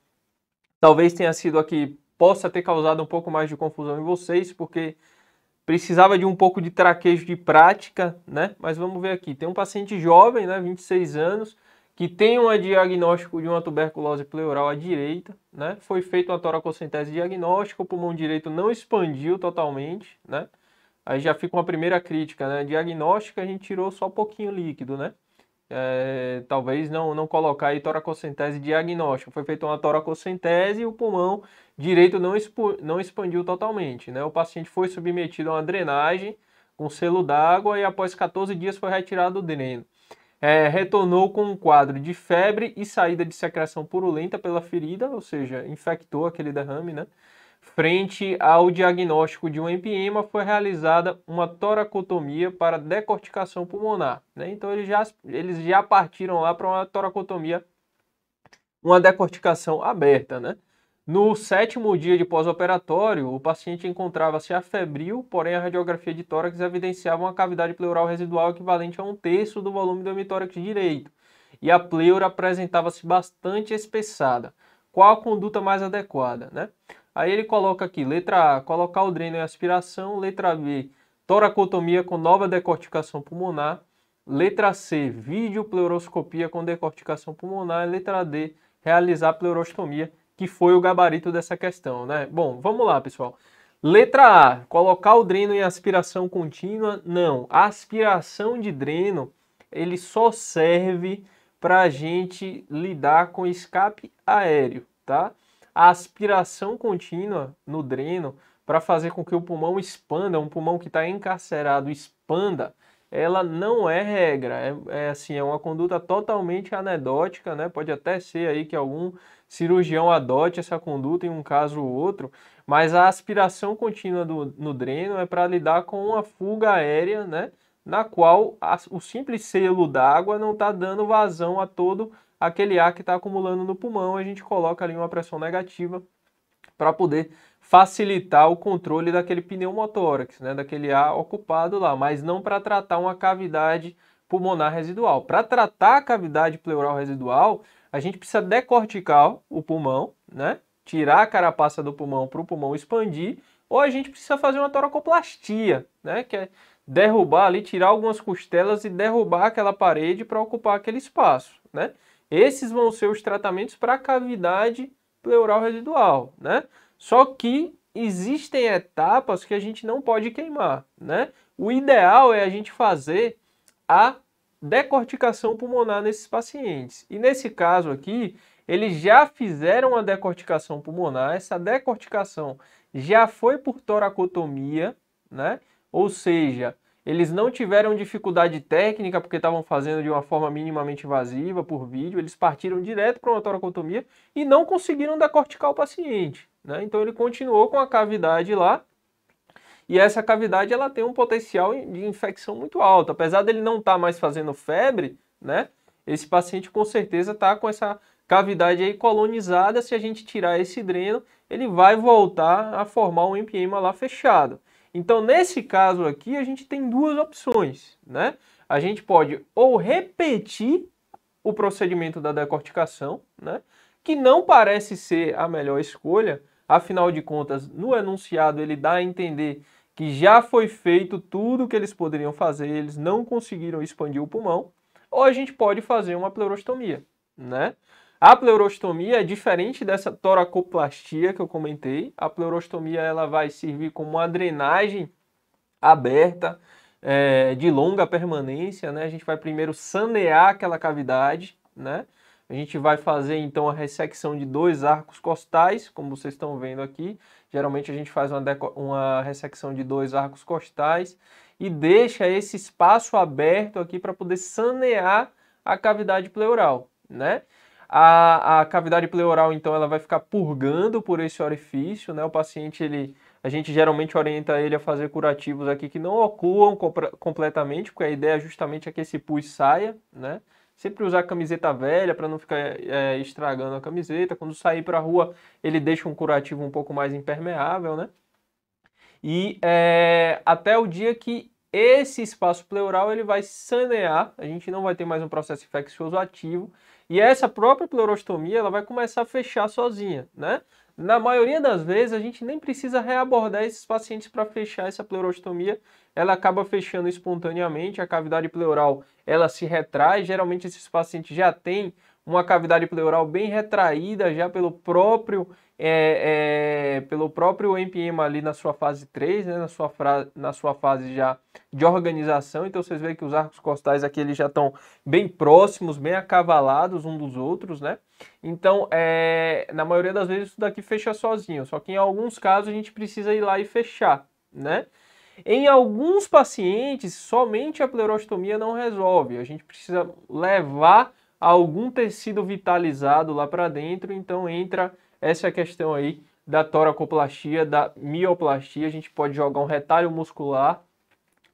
talvez tenha sido aqui, possa ter causado um pouco mais de confusão em vocês, porque precisava de um pouco de traquejo de prática, né? Mas vamos ver aqui. Tem um paciente jovem, né, 26 anos, que tem um diagnóstico de uma tuberculose pleural à direita, né? Foi feita uma toracocentese diagnóstica, o pulmão direito não expandiu totalmente, né? Aí já fica uma primeira crítica, né? Diagnóstica a gente tirou só pouquinho líquido, né? é, talvez não, não colocar aí toracocentese diagnóstica. Foi feita uma toracocentese e o pulmão direito não, expo, não expandiu totalmente. Né? O paciente foi submetido a uma drenagem com selo d'água e após 14 dias foi retirado o dreno. É, retornou com um quadro de febre e saída de secreção purulenta pela ferida, ou seja, infectou aquele derrame, né? Frente ao diagnóstico de um empiema, foi realizada uma toracotomia para decorticação pulmonar. Né? Então, eles já, eles já partiram lá para uma toracotomia, uma decorticação aberta. Né? No sétimo dia de pós-operatório, o paciente encontrava-se afebril, porém a radiografia de tórax evidenciava uma cavidade pleural residual equivalente a um terço do volume do hemitórax direito, e a pleura apresentava-se bastante espessada. Qual a conduta mais adequada? Né? Aí ele coloca aqui, letra A, colocar o dreno em aspiração, letra B, toracotomia com nova decorticação pulmonar, letra C, videopleuroscopia com decorticação pulmonar, letra D, realizar pleurostomia, que foi o gabarito dessa questão, né? Bom, vamos lá, pessoal. Letra A, colocar o dreno em aspiração contínua? Não, a aspiração de dreno, ele só serve para a gente lidar com escape aéreo, tá? a aspiração contínua no dreno para fazer com que o pulmão expanda, um pulmão que está encarcerado expanda, ela não é regra, é, é, assim, é uma conduta totalmente anedótica, né? Pode até ser aí que algum cirurgião adote essa conduta em um caso ou outro, mas a aspiração contínua do, no dreno é para lidar com uma fuga aérea, né? Na qual a, o simples selo d'água não está dando vazão a todo aquele ar que está acumulando no pulmão, a gente coloca ali uma pressão negativa para poder facilitar o controle daquele pneumotórax, né, daquele ar ocupado lá, mas não para tratar uma cavidade pulmonar residual. Para tratar a cavidade pleural residual, a gente precisa decorticar o pulmão, né, tirar a carapaça do pulmão para o pulmão expandir, ou a gente precisa fazer uma toracoplastia, né, que é derrubar ali, tirar algumas costelas e derrubar aquela parede para ocupar aquele espaço, né? Esses vão ser os tratamentos para cavidade pleural residual, né? Só que existem etapas que a gente não pode queimar, né? O ideal é a gente fazer a decorticação pulmonar nesses pacientes. E nesse caso aqui, eles já fizeram a decorticação pulmonar, essa decorticação já foi por toracotomia, né? Ou seja, eles não tiveram dificuldade técnica porque estavam fazendo de uma forma minimamente invasiva por vídeo, eles partiram direto para uma toracotomia e não conseguiram dar cortical ao paciente. Né? Então ele continuou com a cavidade lá e essa cavidade ela tem um potencial de infecção muito alto. Apesar dele não estar tá mais fazendo febre, né? esse paciente com certeza está com essa cavidade aí colonizada. Se a gente tirar esse dreno, ele vai voltar a formar um empiema lá fechado. Então, nesse caso aqui, a gente tem duas opções, né? A gente pode ou repetir o procedimento da decorticação, né? Que não parece ser a melhor escolha, afinal de contas, no enunciado ele dá a entender que já foi feito tudo o que eles poderiam fazer, eles não conseguiram expandir o pulmão, ou a gente pode fazer uma pleurostomia, né? A pleurostomia é diferente dessa toracoplastia que eu comentei. A pleurostomia ela vai servir como uma drenagem aberta é, de longa permanência, né? A gente vai primeiro sanear aquela cavidade, né? A gente vai fazer então a ressecção de dois arcos costais, como vocês estão vendo aqui. Geralmente a gente faz uma, uma ressecção de dois arcos costais e deixa esse espaço aberto aqui para poder sanear a cavidade pleural, né? A, a cavidade pleural, então, ela vai ficar purgando por esse orifício, né? O paciente, ele, a gente geralmente orienta ele a fazer curativos aqui que não ocuam completamente, porque a ideia é justamente é que esse pus saia, né? Sempre usar camiseta velha para não ficar é, estragando a camiseta. Quando sair para a rua, ele deixa um curativo um pouco mais impermeável, né? E é, até o dia que esse espaço pleural ele vai sanear, a gente não vai ter mais um processo infeccioso ativo, e essa própria pleurostomia ela vai começar a fechar sozinha, né? Na maioria das vezes a gente nem precisa reabordar esses pacientes para fechar essa pleurostomia, ela acaba fechando espontaneamente, a cavidade pleural ela se retrai, geralmente esses pacientes já têm uma cavidade pleural bem retraída já pelo próprio é, é, pelo próprio NPM ali na sua fase 3, né, na, sua fra, na sua fase já de organização. Então vocês veem que os arcos costais aqui eles já estão bem próximos, bem acavalados um dos outros, né? Então, é, na maioria das vezes isso daqui fecha sozinho, só que em alguns casos a gente precisa ir lá e fechar, né? Em alguns pacientes, somente a pleurostomia não resolve. A gente precisa levar algum tecido vitalizado lá para dentro, então entra essa é a questão aí da toracoplastia, da mioplastia. A gente pode jogar um retalho muscular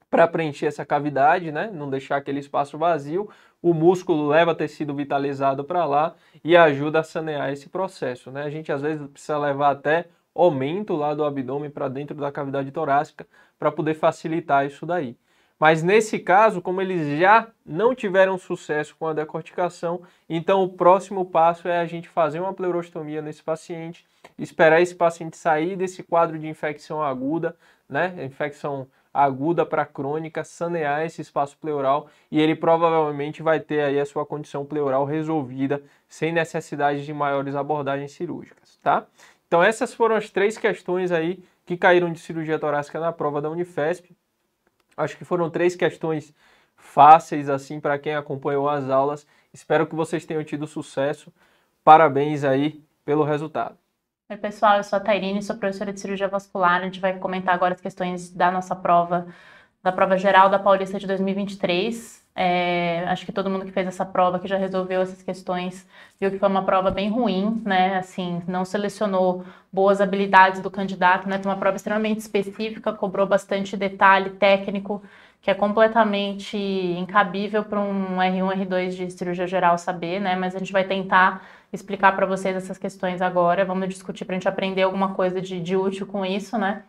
para preencher essa cavidade, né? Não deixar aquele espaço vazio. O músculo leva tecido vitalizado para lá e ajuda a sanear esse processo, né? A gente às vezes precisa levar até aumento lá do abdômen para dentro da cavidade torácica para poder facilitar isso daí. Mas nesse caso, como eles já não tiveram sucesso com a decorticação, então o próximo passo é a gente fazer uma pleurostomia nesse paciente, esperar esse paciente sair desse quadro de infecção aguda, né? Infecção aguda para crônica, sanear esse espaço pleural e ele provavelmente vai ter aí a sua condição pleural resolvida sem necessidade de maiores abordagens cirúrgicas, tá? Então essas foram as três questões aí que caíram de cirurgia torácica na prova da Unifesp. Acho que foram três questões fáceis assim para quem acompanhou as aulas. Espero que vocês tenham tido sucesso. Parabéns aí pelo resultado. Oi, pessoal, eu sou a Tairine, sou professora de cirurgia vascular. A gente vai comentar agora as questões da nossa prova da prova geral da Paulista de 2023. É, acho que todo mundo que fez essa prova, que já resolveu essas questões, viu que foi uma prova bem ruim, né? Assim, não selecionou boas habilidades do candidato, né? Foi uma prova extremamente específica, cobrou bastante detalhe técnico, que é completamente incabível para um R1, R2 de cirurgia geral saber, né? Mas a gente vai tentar explicar para vocês essas questões agora. Vamos discutir para a gente aprender alguma coisa de, de útil com isso, né?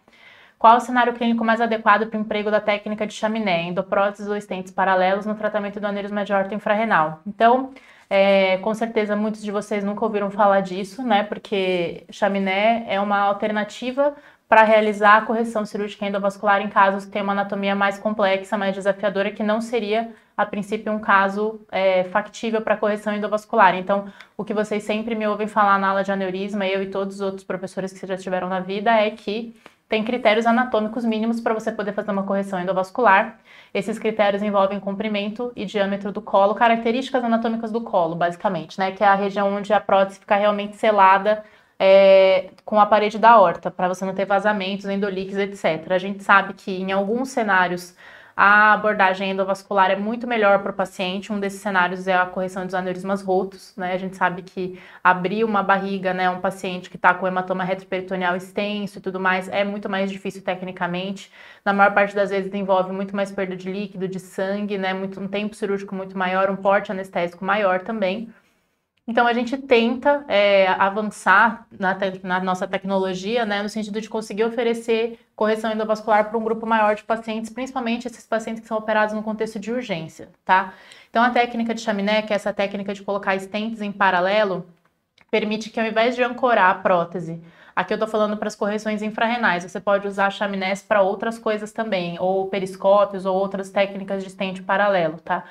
Qual o cenário clínico mais adequado para o emprego da técnica de chaminé, endopróteses ou estentes paralelos no tratamento do aneurisma de aorta infrarrenal? Então, é, com certeza muitos de vocês nunca ouviram falar disso, né? Porque chaminé é uma alternativa para realizar a correção cirúrgica endovascular em casos que têm uma anatomia mais complexa, mais desafiadora, que não seria, a princípio, um caso é, factível para correção endovascular. Então, o que vocês sempre me ouvem falar na aula de aneurisma, eu e todos os outros professores que vocês já tiveram na vida, é que tem critérios anatômicos mínimos para você poder fazer uma correção endovascular. Esses critérios envolvem comprimento e diâmetro do colo, características anatômicas do colo, basicamente, né? Que é a região onde a prótese fica realmente selada é, com a parede da horta, para você não ter vazamentos, endolíquios, etc. A gente sabe que em alguns cenários a abordagem endovascular é muito melhor para o paciente. Um desses cenários é a correção dos aneurismas rotos, né? A gente sabe que abrir uma barriga, né, um paciente que está com hematoma retroperitoneal extenso e tudo mais, é muito mais difícil tecnicamente. Na maior parte das vezes envolve muito mais perda de líquido, de sangue, né? Muito, um tempo cirúrgico muito maior, um porte anestésico maior também. Então, a gente tenta é, avançar na, na, nossa tecnologia, né, no sentido de conseguir oferecer correção endovascular para um grupo maior de pacientes, principalmente esses pacientes que são operados no contexto de urgência, tá? Então, a técnica de chaminé, que é essa técnica de colocar estentes em paralelo, permite que ao invés de ancorar a prótese, aqui eu estou falando para as correções infrarrenais, você pode usar chaminés para outras coisas também, ou periscópios, ou outras técnicas de estente paralelo, tá?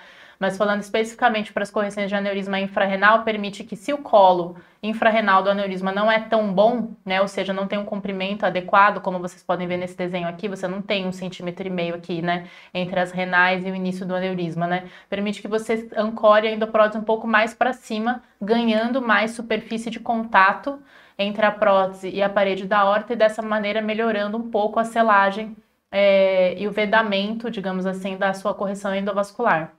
Mas falando especificamente para as correções de aneurisma infrarrenal, permite que se o colo infrarrenal do aneurisma não é tão bom, né? Ou seja, não tem um comprimento adequado, como vocês podem ver nesse desenho aqui, você não tem um centímetro e meio aqui, né? Entre as renais e o início do aneurisma, né? Permite que você ancore a endoprótese um pouco mais para cima, ganhando mais superfície de contato entre a prótese e a parede da horta e dessa maneira melhorando um pouco a selagem é, e o vedamento, digamos assim, da sua correção endovascular.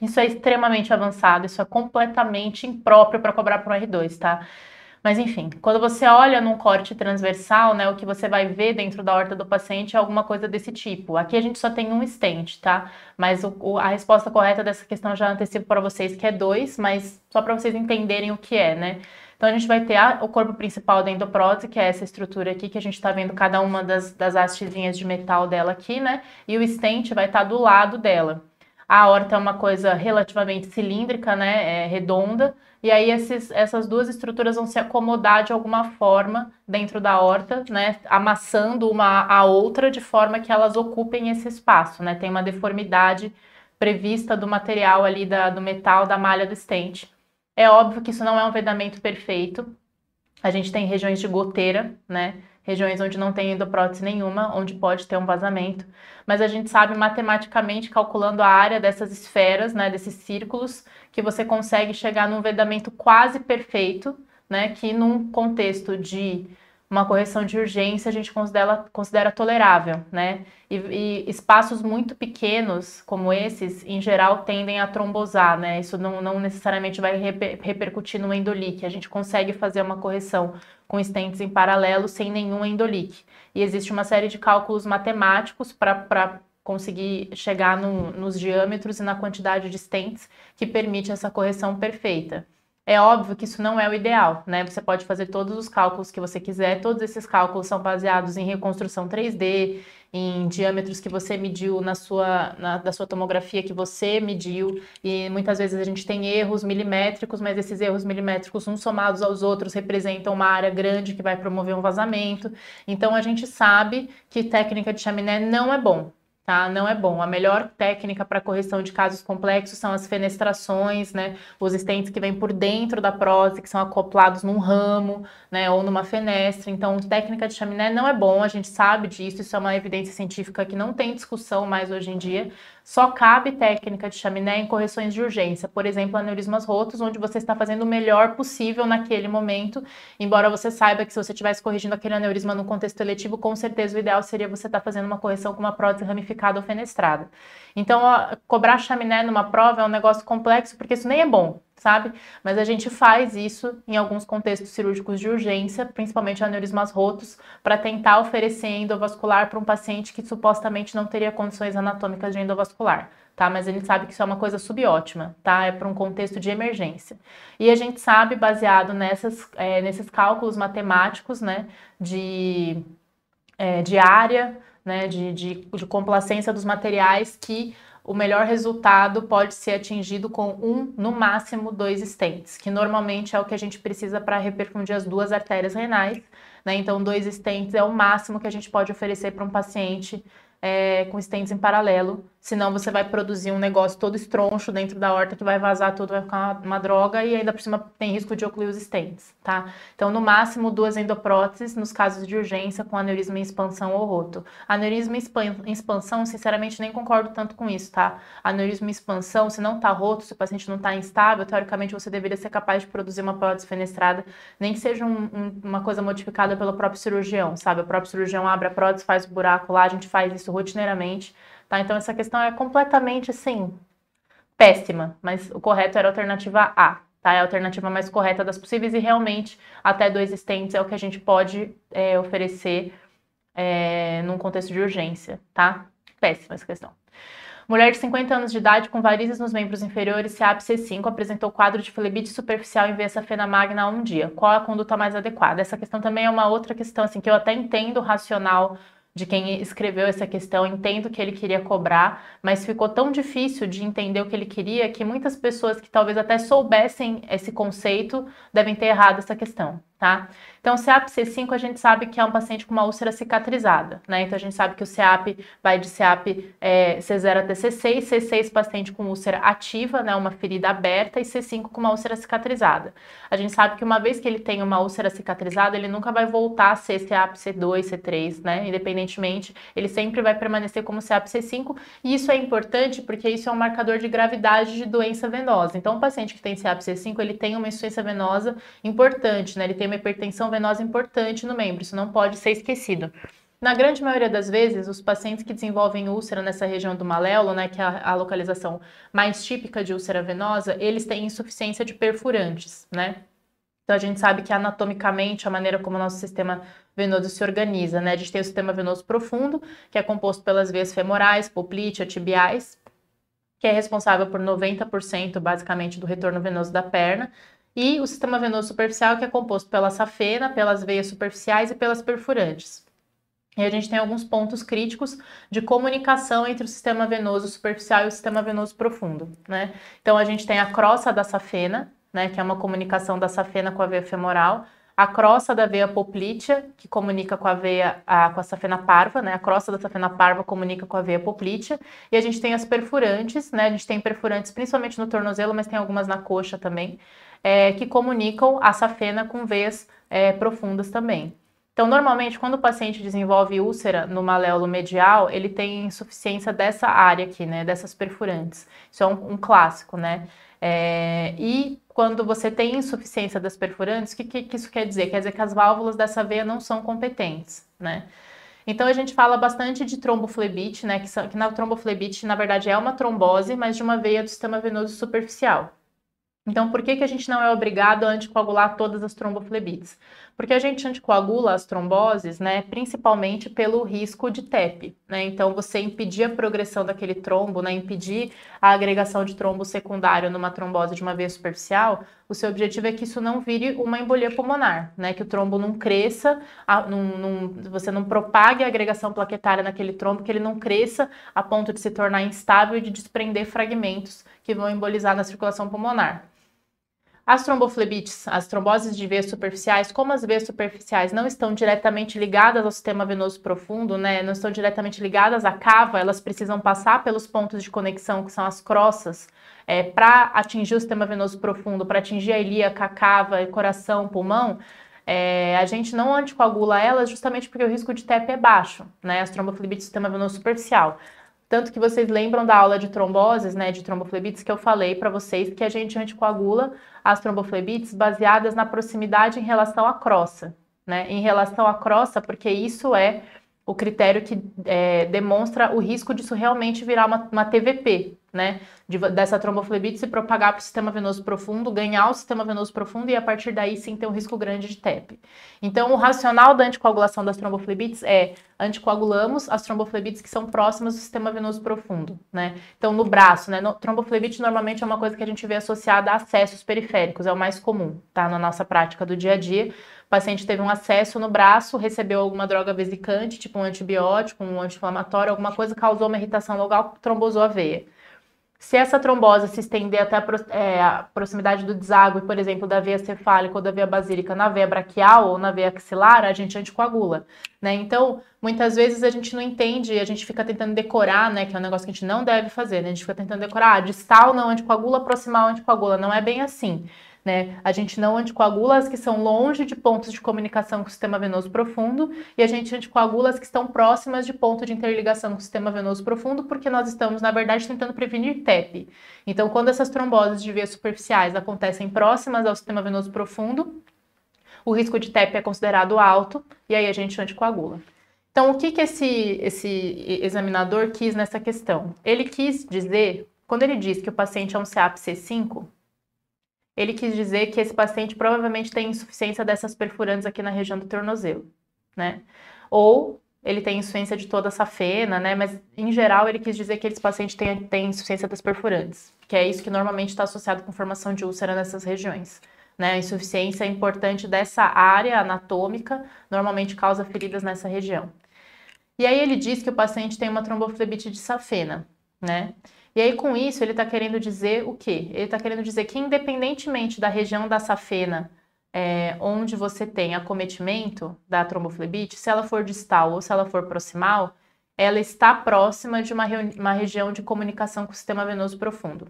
Isso é extremamente avançado, isso é completamente impróprio para cobrar para um R2, tá? Mas enfim, quando você olha num corte transversal, né, o que você vai ver dentro da horta do paciente é alguma coisa desse tipo. Aqui a gente só tem um stent, tá? Mas o, o, a resposta correta dessa questão já antecipo para vocês que é dois, mas só para vocês entenderem o que é, né? Então a gente vai ter a, o corpo principal da endoprótese, que é essa estrutura aqui que a gente está vendo cada uma das, das hastezinhas de metal dela aqui, né? E o stent vai estar tá do lado dela a horta é uma coisa relativamente cilíndrica, né, é redonda, e aí esses, essas duas estruturas vão se acomodar de alguma forma dentro da horta, né, amassando uma a outra de forma que elas ocupem esse espaço, né, tem uma deformidade prevista do material ali, da, do metal, da malha do estente. É óbvio que isso não é um vedamento perfeito, a gente tem regiões de goteira, né, regiões onde não tem endoprótese nenhuma, onde pode ter um vazamento. Mas a gente sabe matematicamente, calculando a área dessas esferas, né, desses círculos, que você consegue chegar num vedamento quase perfeito, né, que num contexto de uma correção de urgência a gente considera, considera tolerável, né? E, e, espaços muito pequenos como esses, em geral, tendem a trombosar, né? Isso não, não necessariamente vai reper, repercutir no endolique. A gente consegue fazer uma correção com estentes em paralelo sem nenhum endolique. E existe uma série de cálculos matemáticos para conseguir chegar no, nos diâmetros e na quantidade de stents que permite essa correção perfeita. É óbvio que isso não é o ideal, né? Você pode fazer todos os cálculos que você quiser, todos esses cálculos são baseados em reconstrução 3D, em diâmetros que você mediu na sua, na, da sua tomografia que você mediu, e muitas vezes a gente tem erros milimétricos, mas esses erros milimétricos, uns somados aos outros, representam uma área grande que vai promover um vazamento. Então a gente sabe que técnica de chaminé não é bom, tá? Não é bom. A melhor técnica para correção de casos complexos são as fenestrações, né? Os estentes que vêm por dentro da prótese, que são acoplados num ramo, né? Ou numa fenestra. Então, técnica de chaminé não é bom, a gente sabe disso, isso é uma evidência científica que não tem discussão mais hoje em dia, só cabe técnica de chaminé em correções de urgência, por exemplo, aneurismas rotos, onde você está fazendo o melhor possível naquele momento, embora você saiba que se você estivesse corrigindo aquele aneurisma no contexto eletivo, com certeza o ideal seria você estar tá fazendo uma correção com uma prótese ramificada ou fenestrada. Então, ó, cobrar chaminé numa prova é um negócio complexo, porque isso nem é bom sabe? Mas a gente faz isso em alguns contextos cirúrgicos de urgência, principalmente aneurismas rotos, para tentar oferecer endovascular para um paciente que supostamente não teria condições anatômicas de endovascular. Tá? Mas a gente sabe que isso é uma coisa subótima, tá? É para um contexto de emergência. E a gente sabe, baseado nessas, é, nesses cálculos matemáticos, né, de, é, de área, né, de, de, de complacência dos materiais, que o melhor resultado pode ser atingido com um, no máximo, dois stents, que normalmente é o que a gente precisa para reperfundir as duas artérias renais. Né? Então, dois stents é o máximo que a gente pode oferecer para um paciente é, com stents em paralelo Senão você vai produzir um negócio todo estroncho dentro da horta que vai vazar tudo, vai ficar uma, uma droga e ainda por cima tem risco de ocluir os estentes, tá? Então, no máximo, duas endopróteses nos casos de urgência com aneurisma em expansão ou roto. Aneurisma em expansão, sinceramente, nem concordo tanto com isso, tá? Aneurisma em expansão, se não tá roto, se o paciente não tá instável, teoricamente você deveria ser capaz de produzir uma prótese fenestrada, nem que seja um, um, uma coisa modificada pelo próprio cirurgião, sabe? O próprio cirurgião abre a prótese, faz o buraco lá, a gente faz isso rotineiramente Tá? Então essa questão é completamente, assim péssima, mas o correto era a alternativa A. Tá? É a alternativa mais correta das possíveis e realmente até dois existente é o que a gente pode é, oferecer é, num contexto de urgência, tá? Péssima essa questão. Mulher de 50 anos de idade com varizes nos membros inferiores, CAP C5, apresentou quadro de flebite superficial em vez da fena magna há um dia. Qual a conduta mais adequada? Essa questão também é uma outra questão, assim, que eu até entendo racional de quem escreveu essa questão, entendo o que ele queria cobrar, mas ficou tão difícil de entender o que ele queria que muitas pessoas que talvez até soubessem esse conceito devem ter errado essa questão tá? Então, o CAP-C5 a gente sabe que é um paciente com uma úlcera cicatrizada, né? Então, a gente sabe que o CAP vai de CAP é, C0 até C6, C6 paciente com úlcera ativa, né? Uma ferida aberta e C5 com uma úlcera cicatrizada. A gente sabe que uma vez que ele tem uma úlcera cicatrizada, ele nunca vai voltar a ser CAP C2, C3, né? Independentemente, ele sempre vai permanecer como CAP C5 e isso é importante porque isso é um marcador de gravidade de doença venosa. Então, o paciente que tem CAP C5, ele tem uma insuficiência venosa importante, né? Ele tem uma hipertensão venosa importante no membro, isso não pode ser esquecido. Na grande maioria das vezes, os pacientes que desenvolvem úlcera nessa região do maléolo, né, que é a, localização mais típica de úlcera venosa, eles têm insuficiência de perfurantes, né? Então a gente sabe que anatomicamente a maneira como o nosso sistema venoso se organiza, né? A gente tem o sistema venoso profundo, que é composto pelas veias femorais, poplite, tibiais, que é responsável por 90% basicamente do retorno venoso da perna, e o sistema venoso superficial, que é composto pela safena, pelas veias superficiais e pelas perfurantes. E a gente tem alguns pontos críticos de comunicação entre o sistema venoso superficial e o sistema venoso profundo, né? Então a gente tem a crosta da safena, né, que é uma comunicação da safena com a veia femoral, a crosta da veia poplitea, que comunica com a veia a, com a safena parva, né? A crosta da safena parva comunica com a veia poplitea, e a gente tem as perfurantes, né? A gente tem perfurantes principalmente no tornozelo, mas tem algumas na coxa também é, que comunicam a safena com veias é, profundas também. Então, normalmente, quando o paciente desenvolve úlcera no maléolo medial, ele tem insuficiência dessa área aqui, né, dessas perfurantes. Isso é um, um clássico, né? É, e quando você tem insuficiência das perfurantes, o que, que, que isso quer dizer? Quer dizer que as válvulas dessa veia não são competentes, né? Então a gente fala bastante de tromboflebite, né? Que, que na tromboflebite, na verdade, é uma trombose, mas de uma veia do sistema venoso superficial. Então, por que, que a gente não é obrigado a anticoagular todas as tromboflebites? Porque a gente anticoagula as tromboses, né, principalmente pelo risco de TEP, né? Então, você impedir a progressão daquele trombo, né, impedir a agregação de trombo secundário numa trombose de uma veia superficial, o seu objetivo é que isso não vire uma embolia pulmonar, né, que o trombo não cresça, a, você não propague a agregação plaquetária naquele trombo, que ele não cresça a ponto de se tornar instável e de desprender fragmentos que vão embolizar na circulação pulmonar. As tromboflebites, as tromboses de veias superficiais, como as veias superficiais não estão diretamente ligadas ao sistema venoso profundo, né, não estão diretamente ligadas à cava, elas precisam passar pelos pontos de conexão, que são as crossas, é, para atingir o sistema venoso profundo, para atingir a ilíaca, a cava, coração, pulmão, é, a gente não anticoagula elas justamente porque o risco de TEP é baixo, né? As tromboflebites do sistema venoso superficial. Tanto que vocês lembram da aula de tromboses, né, de tromboflebites, que eu falei para vocês que a gente anticoagula as tromboflebites baseadas na proximidade em relação à crosta, né? Em relação à crosta, porque isso é o critério que é, demonstra o risco disso realmente virar uma, uma TVP, né? de, dessa tromboflebite se propagar para o sistema venoso profundo, ganhar o sistema venoso profundo e a partir daí sim ter um risco grande de TEP. Então, o racional da anticoagulação das tromboflebites é anticoagulamos as tromboflebites que são próximas do sistema venoso profundo, né? Então, no braço, né? No, tromboflebite normalmente é uma coisa que a gente vê associada a acessos periféricos, é o mais comum, tá? Na nossa prática do dia a dia. O paciente teve um acesso no braço, recebeu alguma droga vesicante, tipo um antibiótico, um anti-inflamatório, alguma coisa causou uma irritação local, trombosou a veia. Se essa trombose se estender até a, é, a proximidade do deságue, por exemplo, da veia cefálica ou da veia basílica na veia braquial ou na veia axilar, a gente anticoagula, né? Então, muitas vezes a gente não entende, a gente fica tentando decorar, né? Que é um negócio que a gente não deve fazer, né? A gente fica tentando decorar, ah, distal não anticoagula, proximal anticoagula. Não é bem assim. Né? A gente não anticoagula as que são longe de pontos de comunicação com o sistema venoso profundo e a gente anticoagula as que estão próximas de ponto de interligação com o sistema venoso profundo, porque nós estamos, na verdade, tentando prevenir TEP. Então, quando essas tromboses de vias superficiais acontecem próximas ao sistema venoso profundo, o risco de TEP é considerado alto e aí a gente anticoagula. Então, o que, que esse, esse examinador quis nessa questão? Ele quis dizer, quando ele diz que o paciente é um CAP C5, ele quis dizer que esse paciente provavelmente tem insuficiência dessas perfurantes aqui na região do tornozelo, né? Ou ele tem insuficiência de toda essa fena, né? Mas, em geral, ele quis dizer que esse paciente tem, tem insuficiência das perfurantes, que é isso que normalmente está associado com formação de úlcera nessas regiões. Né? A insuficiência importante dessa área anatômica normalmente causa feridas nessa região. E aí ele diz que o paciente tem uma tromboflebite de safena, né? E aí, com isso, ele está querendo dizer o quê? Ele está querendo dizer que, independentemente da região da safena, é, onde você tem acometimento da tromboflebite, se ela for distal ou se ela for proximal, ela está próxima de uma, uma região de comunicação com o sistema venoso profundo,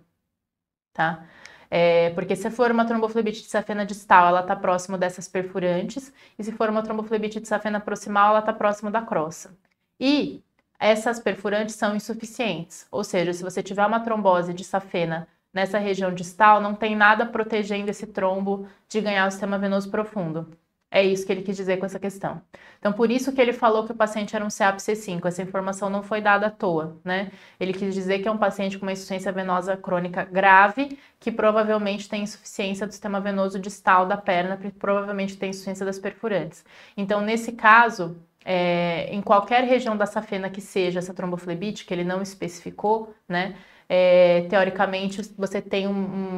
tá? É, porque se for uma tromboflebite de safena distal, ela está próximo dessas perfurantes, e se for uma tromboflebite de safena proximal, ela está próximo da crosta. E essas perfurantes são insuficientes. Ou seja, se você tiver uma trombose de safena nessa região distal, não tem nada protegendo esse trombo de ganhar o sistema venoso profundo. É isso que ele quis dizer com essa questão. Então, por isso que ele falou que o paciente era um CAPC5. Essa informação não foi dada à toa, né? Ele quis dizer que é um paciente com uma insuficiência venosa crônica grave, que provavelmente tem insuficiência do sistema venoso distal da perna, provavelmente tem insuficiência das perfurantes. Então, nesse caso, é, em qualquer região da safena que seja essa tromboflebite, que ele não especificou, né? É, teoricamente você tem um,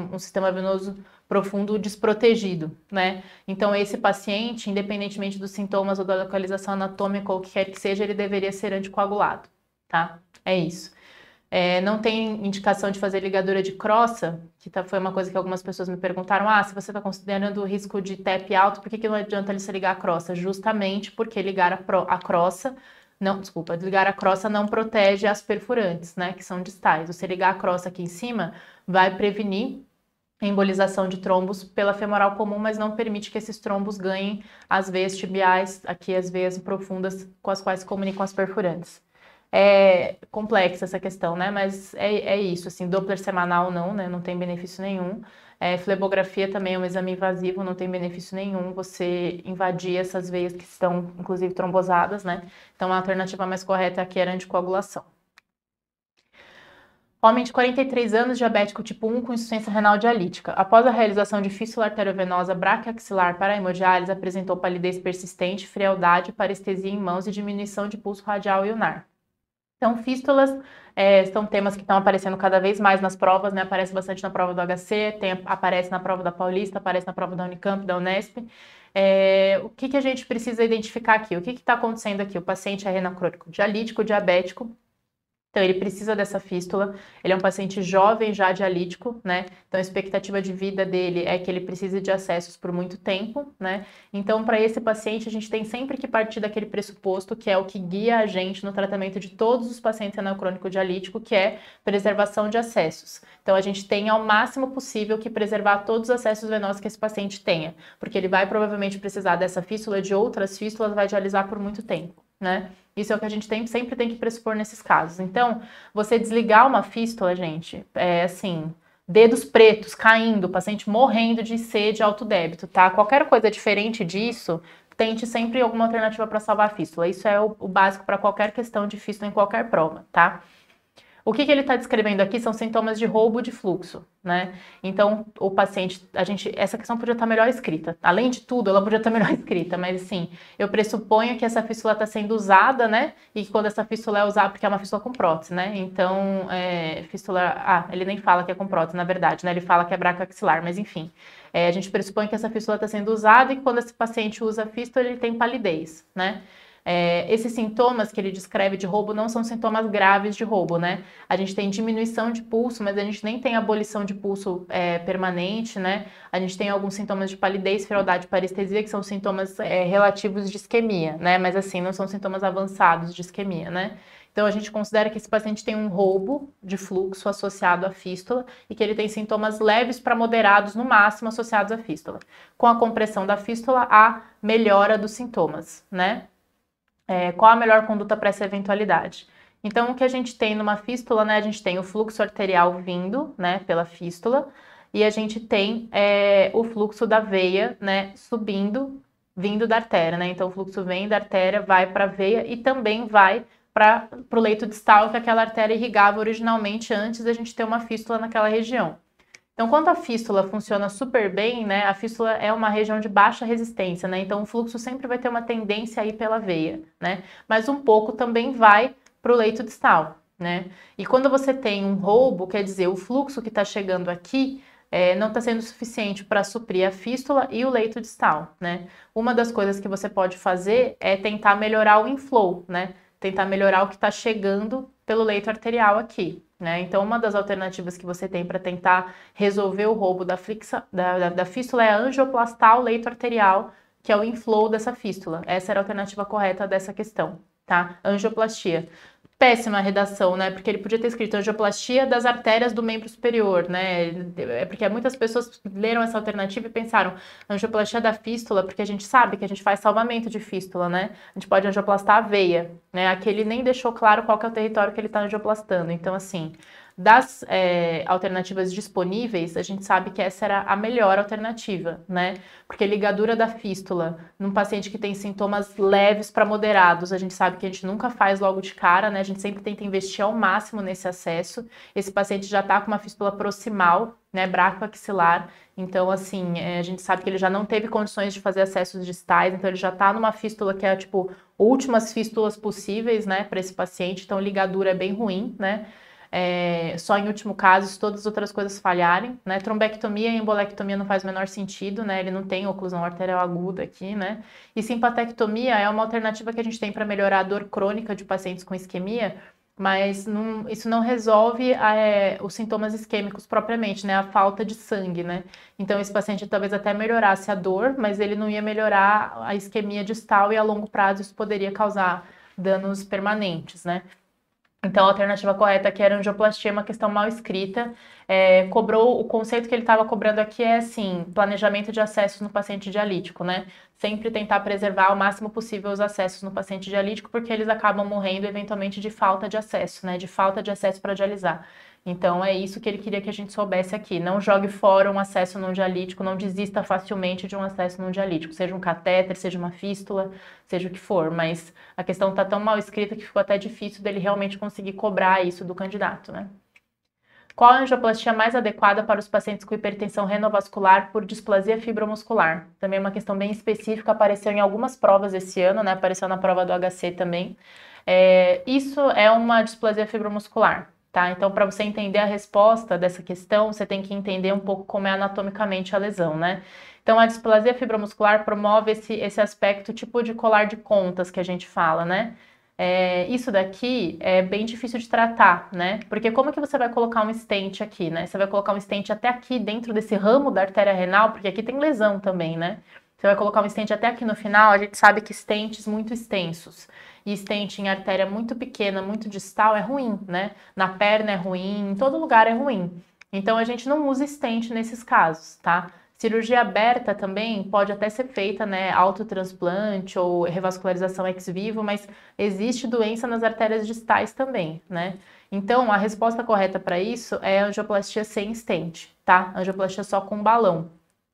um, um, sistema venoso profundo desprotegido, né? Então esse paciente, independentemente dos sintomas ou da localização anatômica ou o que quer que seja, ele deveria ser anticoagulado, tá? É isso. É, não tem indicação de fazer ligadura de crossa, que tá, foi uma coisa que algumas pessoas me perguntaram. Ah, se você está considerando o risco de TEP alto, por que, que não adianta ele se ligar a crossa? Justamente porque ligar a, pro, a crossa, não, desculpa, ligar a crossa não protege as perfurantes, né, que são distais. Você ligar a crossa aqui em cima vai prevenir embolização de trombos pela femoral comum, mas não permite que esses trombos ganhem as veias tibiais, aqui as veias profundas com as quais se comunicam as perfurantes é complexa essa questão, né? Mas é, é isso, assim, Doppler semanal não, né? Não tem benefício nenhum. É, flebografia também é um exame invasivo, não tem benefício nenhum você invadir essas veias que estão, inclusive, trombosadas, né? Então, a alternativa mais correta aqui era a anticoagulação. Homem de 43 anos, diabético tipo 1 com insuficiência renal dialítica. Após a realização de fístula arteriovenosa braquiaxilar para hemodiálise, apresentou palidez persistente, frialdade, parestesia em mãos e diminuição de pulso radial e unar. Então, fístulas é, são temas que estão aparecendo cada vez mais nas provas, né? Aparece bastante na prova do HC, tem, aparece na prova da Paulista, aparece na prova da Unicamp, da Unesp. É, o que, que a gente precisa identificar aqui? O que está acontecendo aqui? O paciente é renal dialítico, diabético, então, ele precisa dessa fístula. Ele é um paciente jovem, já dialítico, né? Então, a expectativa de vida dele é que ele precise de acessos por muito tempo, né? Então, para esse paciente, a gente tem sempre que partir daquele pressuposto que é o que guia a gente no tratamento de todos os pacientes anacrônico dialítico, que é preservação de acessos. Então, a gente tem ao máximo possível que preservar todos os acessos venosos que esse paciente tenha, porque ele vai provavelmente precisar dessa fístula, de outras fístulas, vai dialisar por muito tempo, né? Isso é o que a gente tem, sempre tem que pressupor nesses casos. Então, você desligar uma fístula, gente, é assim, dedos pretos caindo, paciente morrendo de sede alto débito, tá? Qualquer coisa diferente disso, tente sempre alguma alternativa para salvar a fístula. Isso é o, o básico para qualquer questão de fístula em qualquer prova, tá? O que, que ele está descrevendo aqui são sintomas de roubo de fluxo, né? Então, o paciente, a gente, essa questão podia estar tá melhor escrita. Além de tudo, ela podia estar tá melhor escrita, mas assim, eu pressuponho que essa fístula está sendo usada, né? E que quando essa fístula é usada, porque é uma fístula com prótese, né? Então, é, fístula, ah, ele nem fala que é com prótese, na verdade, né? Ele fala que é axilar, mas enfim. É, a gente pressupõe que essa fístula está sendo usada e que quando esse paciente usa a fístula, ele tem palidez, né? É, esses sintomas que ele descreve de roubo não são sintomas graves de roubo, né? A gente tem diminuição de pulso, mas a gente nem tem abolição de pulso é, permanente, né? A gente tem alguns sintomas de palidez, fealdade, parestesia, que são sintomas é, relativos de isquemia, né? Mas assim, não são sintomas avançados de isquemia, né? Então, a gente considera que esse paciente tem um roubo de fluxo associado à fístula e que ele tem sintomas leves para moderados, no máximo, associados à fístula. Com a compressão da fístula, há melhora dos sintomas, né? É, qual a melhor conduta para essa eventualidade? Então, o que a gente tem numa fístula, né? A gente tem o fluxo arterial vindo, né, pela fístula, e a gente tem é, o fluxo da veia, né, subindo, vindo da artéria, né? Então, o fluxo vem da artéria, vai para a veia e também vai para o leito distal que aquela artéria irrigava originalmente antes da gente ter uma fístula naquela região. Então, quando a fístula funciona super bem, né, a fístula é uma região de baixa resistência, né? Então, o fluxo sempre vai ter uma tendência aí pela veia, né? Mas um pouco também vai para o leito distal, né? E quando você tem um roubo, quer dizer, o fluxo que está chegando aqui é, não está sendo suficiente para suprir a fístula e o leito distal, né? Uma das coisas que você pode fazer é tentar melhorar o inflow, né? Tentar melhorar o que está chegando pelo leito arterial aqui, né? Então, uma das alternativas que você tem para tentar resolver o roubo da, frixa, da, da, da fístula é angioplastar o leito arterial, que é o inflow dessa fístula. Essa era a alternativa correta dessa questão, tá? Angioplastia péssima a redação, né? Porque ele podia ter escrito angioplastia das artérias do membro superior, né? É porque muitas pessoas leram essa alternativa e pensaram angioplastia da fístula, porque a gente sabe que a gente faz salvamento de fístula, né? A gente pode angioplastar a veia, né? Aqui ele nem deixou claro qual que é o território que ele está angioplastando. Então, assim, das é, alternativas disponíveis, a gente sabe que essa era a melhor alternativa, né? Porque ligadura da fístula num paciente que tem sintomas leves para moderados, a gente sabe que a gente nunca faz logo de cara, né? A gente sempre tenta investir ao máximo nesse acesso. Esse paciente já está com uma fístula proximal, né, braco axilar Então, assim, eh, a gente sabe que ele já não teve condições de fazer acessos distais, então ele já está numa fístula que é, tipo, últimas fístulas possíveis, né, para esse paciente. Então, ligadura é bem ruim, né? é, só em último caso, se todas as outras coisas falharem, né? Trombectomia e embolectomia não faz o menor sentido, né? Ele não tem oclusão arterial aguda aqui, né? E simpatectomia é uma alternativa que a gente tem para melhorar a dor crônica de pacientes com isquemia, mas não, isso não resolve é, os sintomas isquêmicos propriamente, né? A falta de sangue, né? Então, esse paciente talvez até melhorasse a dor, mas ele não ia melhorar a isquemia distal e a longo prazo isso poderia causar danos permanentes, né? Então, a alternativa correta aqui era angioplastia, é uma questão mal escrita. É, cobrou o conceito que ele estava cobrando aqui é assim: planejamento de acessos no paciente dialítico, né? Sempre tentar preservar o máximo possível os acessos no paciente dialítico, porque eles acabam morrendo eventualmente de falta de acesso, né? De falta de acesso para dialisar. Então é isso que ele queria que a gente soubesse aqui. Não jogue fora um acesso não dialítico, não desista facilmente de um acesso não dialítico, seja um catéter, seja uma fístula, seja o que for. Mas a questão está tão mal escrita que ficou até difícil dele realmente conseguir cobrar isso do candidato, né? Qual a angioplastia mais adequada para os pacientes com hipertensão renovascular por displasia fibromuscular? Também é uma questão bem específica, apareceu em algumas provas esse ano, né? Apareceu na prova do HC também. É, isso é uma displasia fibromuscular. Tá? Então, para você entender a resposta dessa questão, você tem que entender um pouco como é anatomicamente a lesão, né? Então, a displasia fibromuscular promove esse, esse aspecto tipo de colar de contas que a gente fala, né? É, isso daqui é bem difícil de tratar, né? Porque como que você vai colocar um estente aqui, né? Você vai colocar um estente até aqui dentro desse ramo da artéria renal, porque aqui tem lesão também, né? Você vai colocar um estente até aqui no final, a gente sabe que estentes muito extensos e estente em artéria muito pequena, muito distal, é ruim, né? Na perna é ruim, em todo lugar é ruim. Então a gente não usa estente nesses casos, tá? Cirurgia aberta também pode até ser feita, né? Autotransplante ou revascularização ex vivo, mas existe doença nas artérias distais também, né? Então, a resposta correta para isso é angioplastia sem estente, tá? Angioplastia só com balão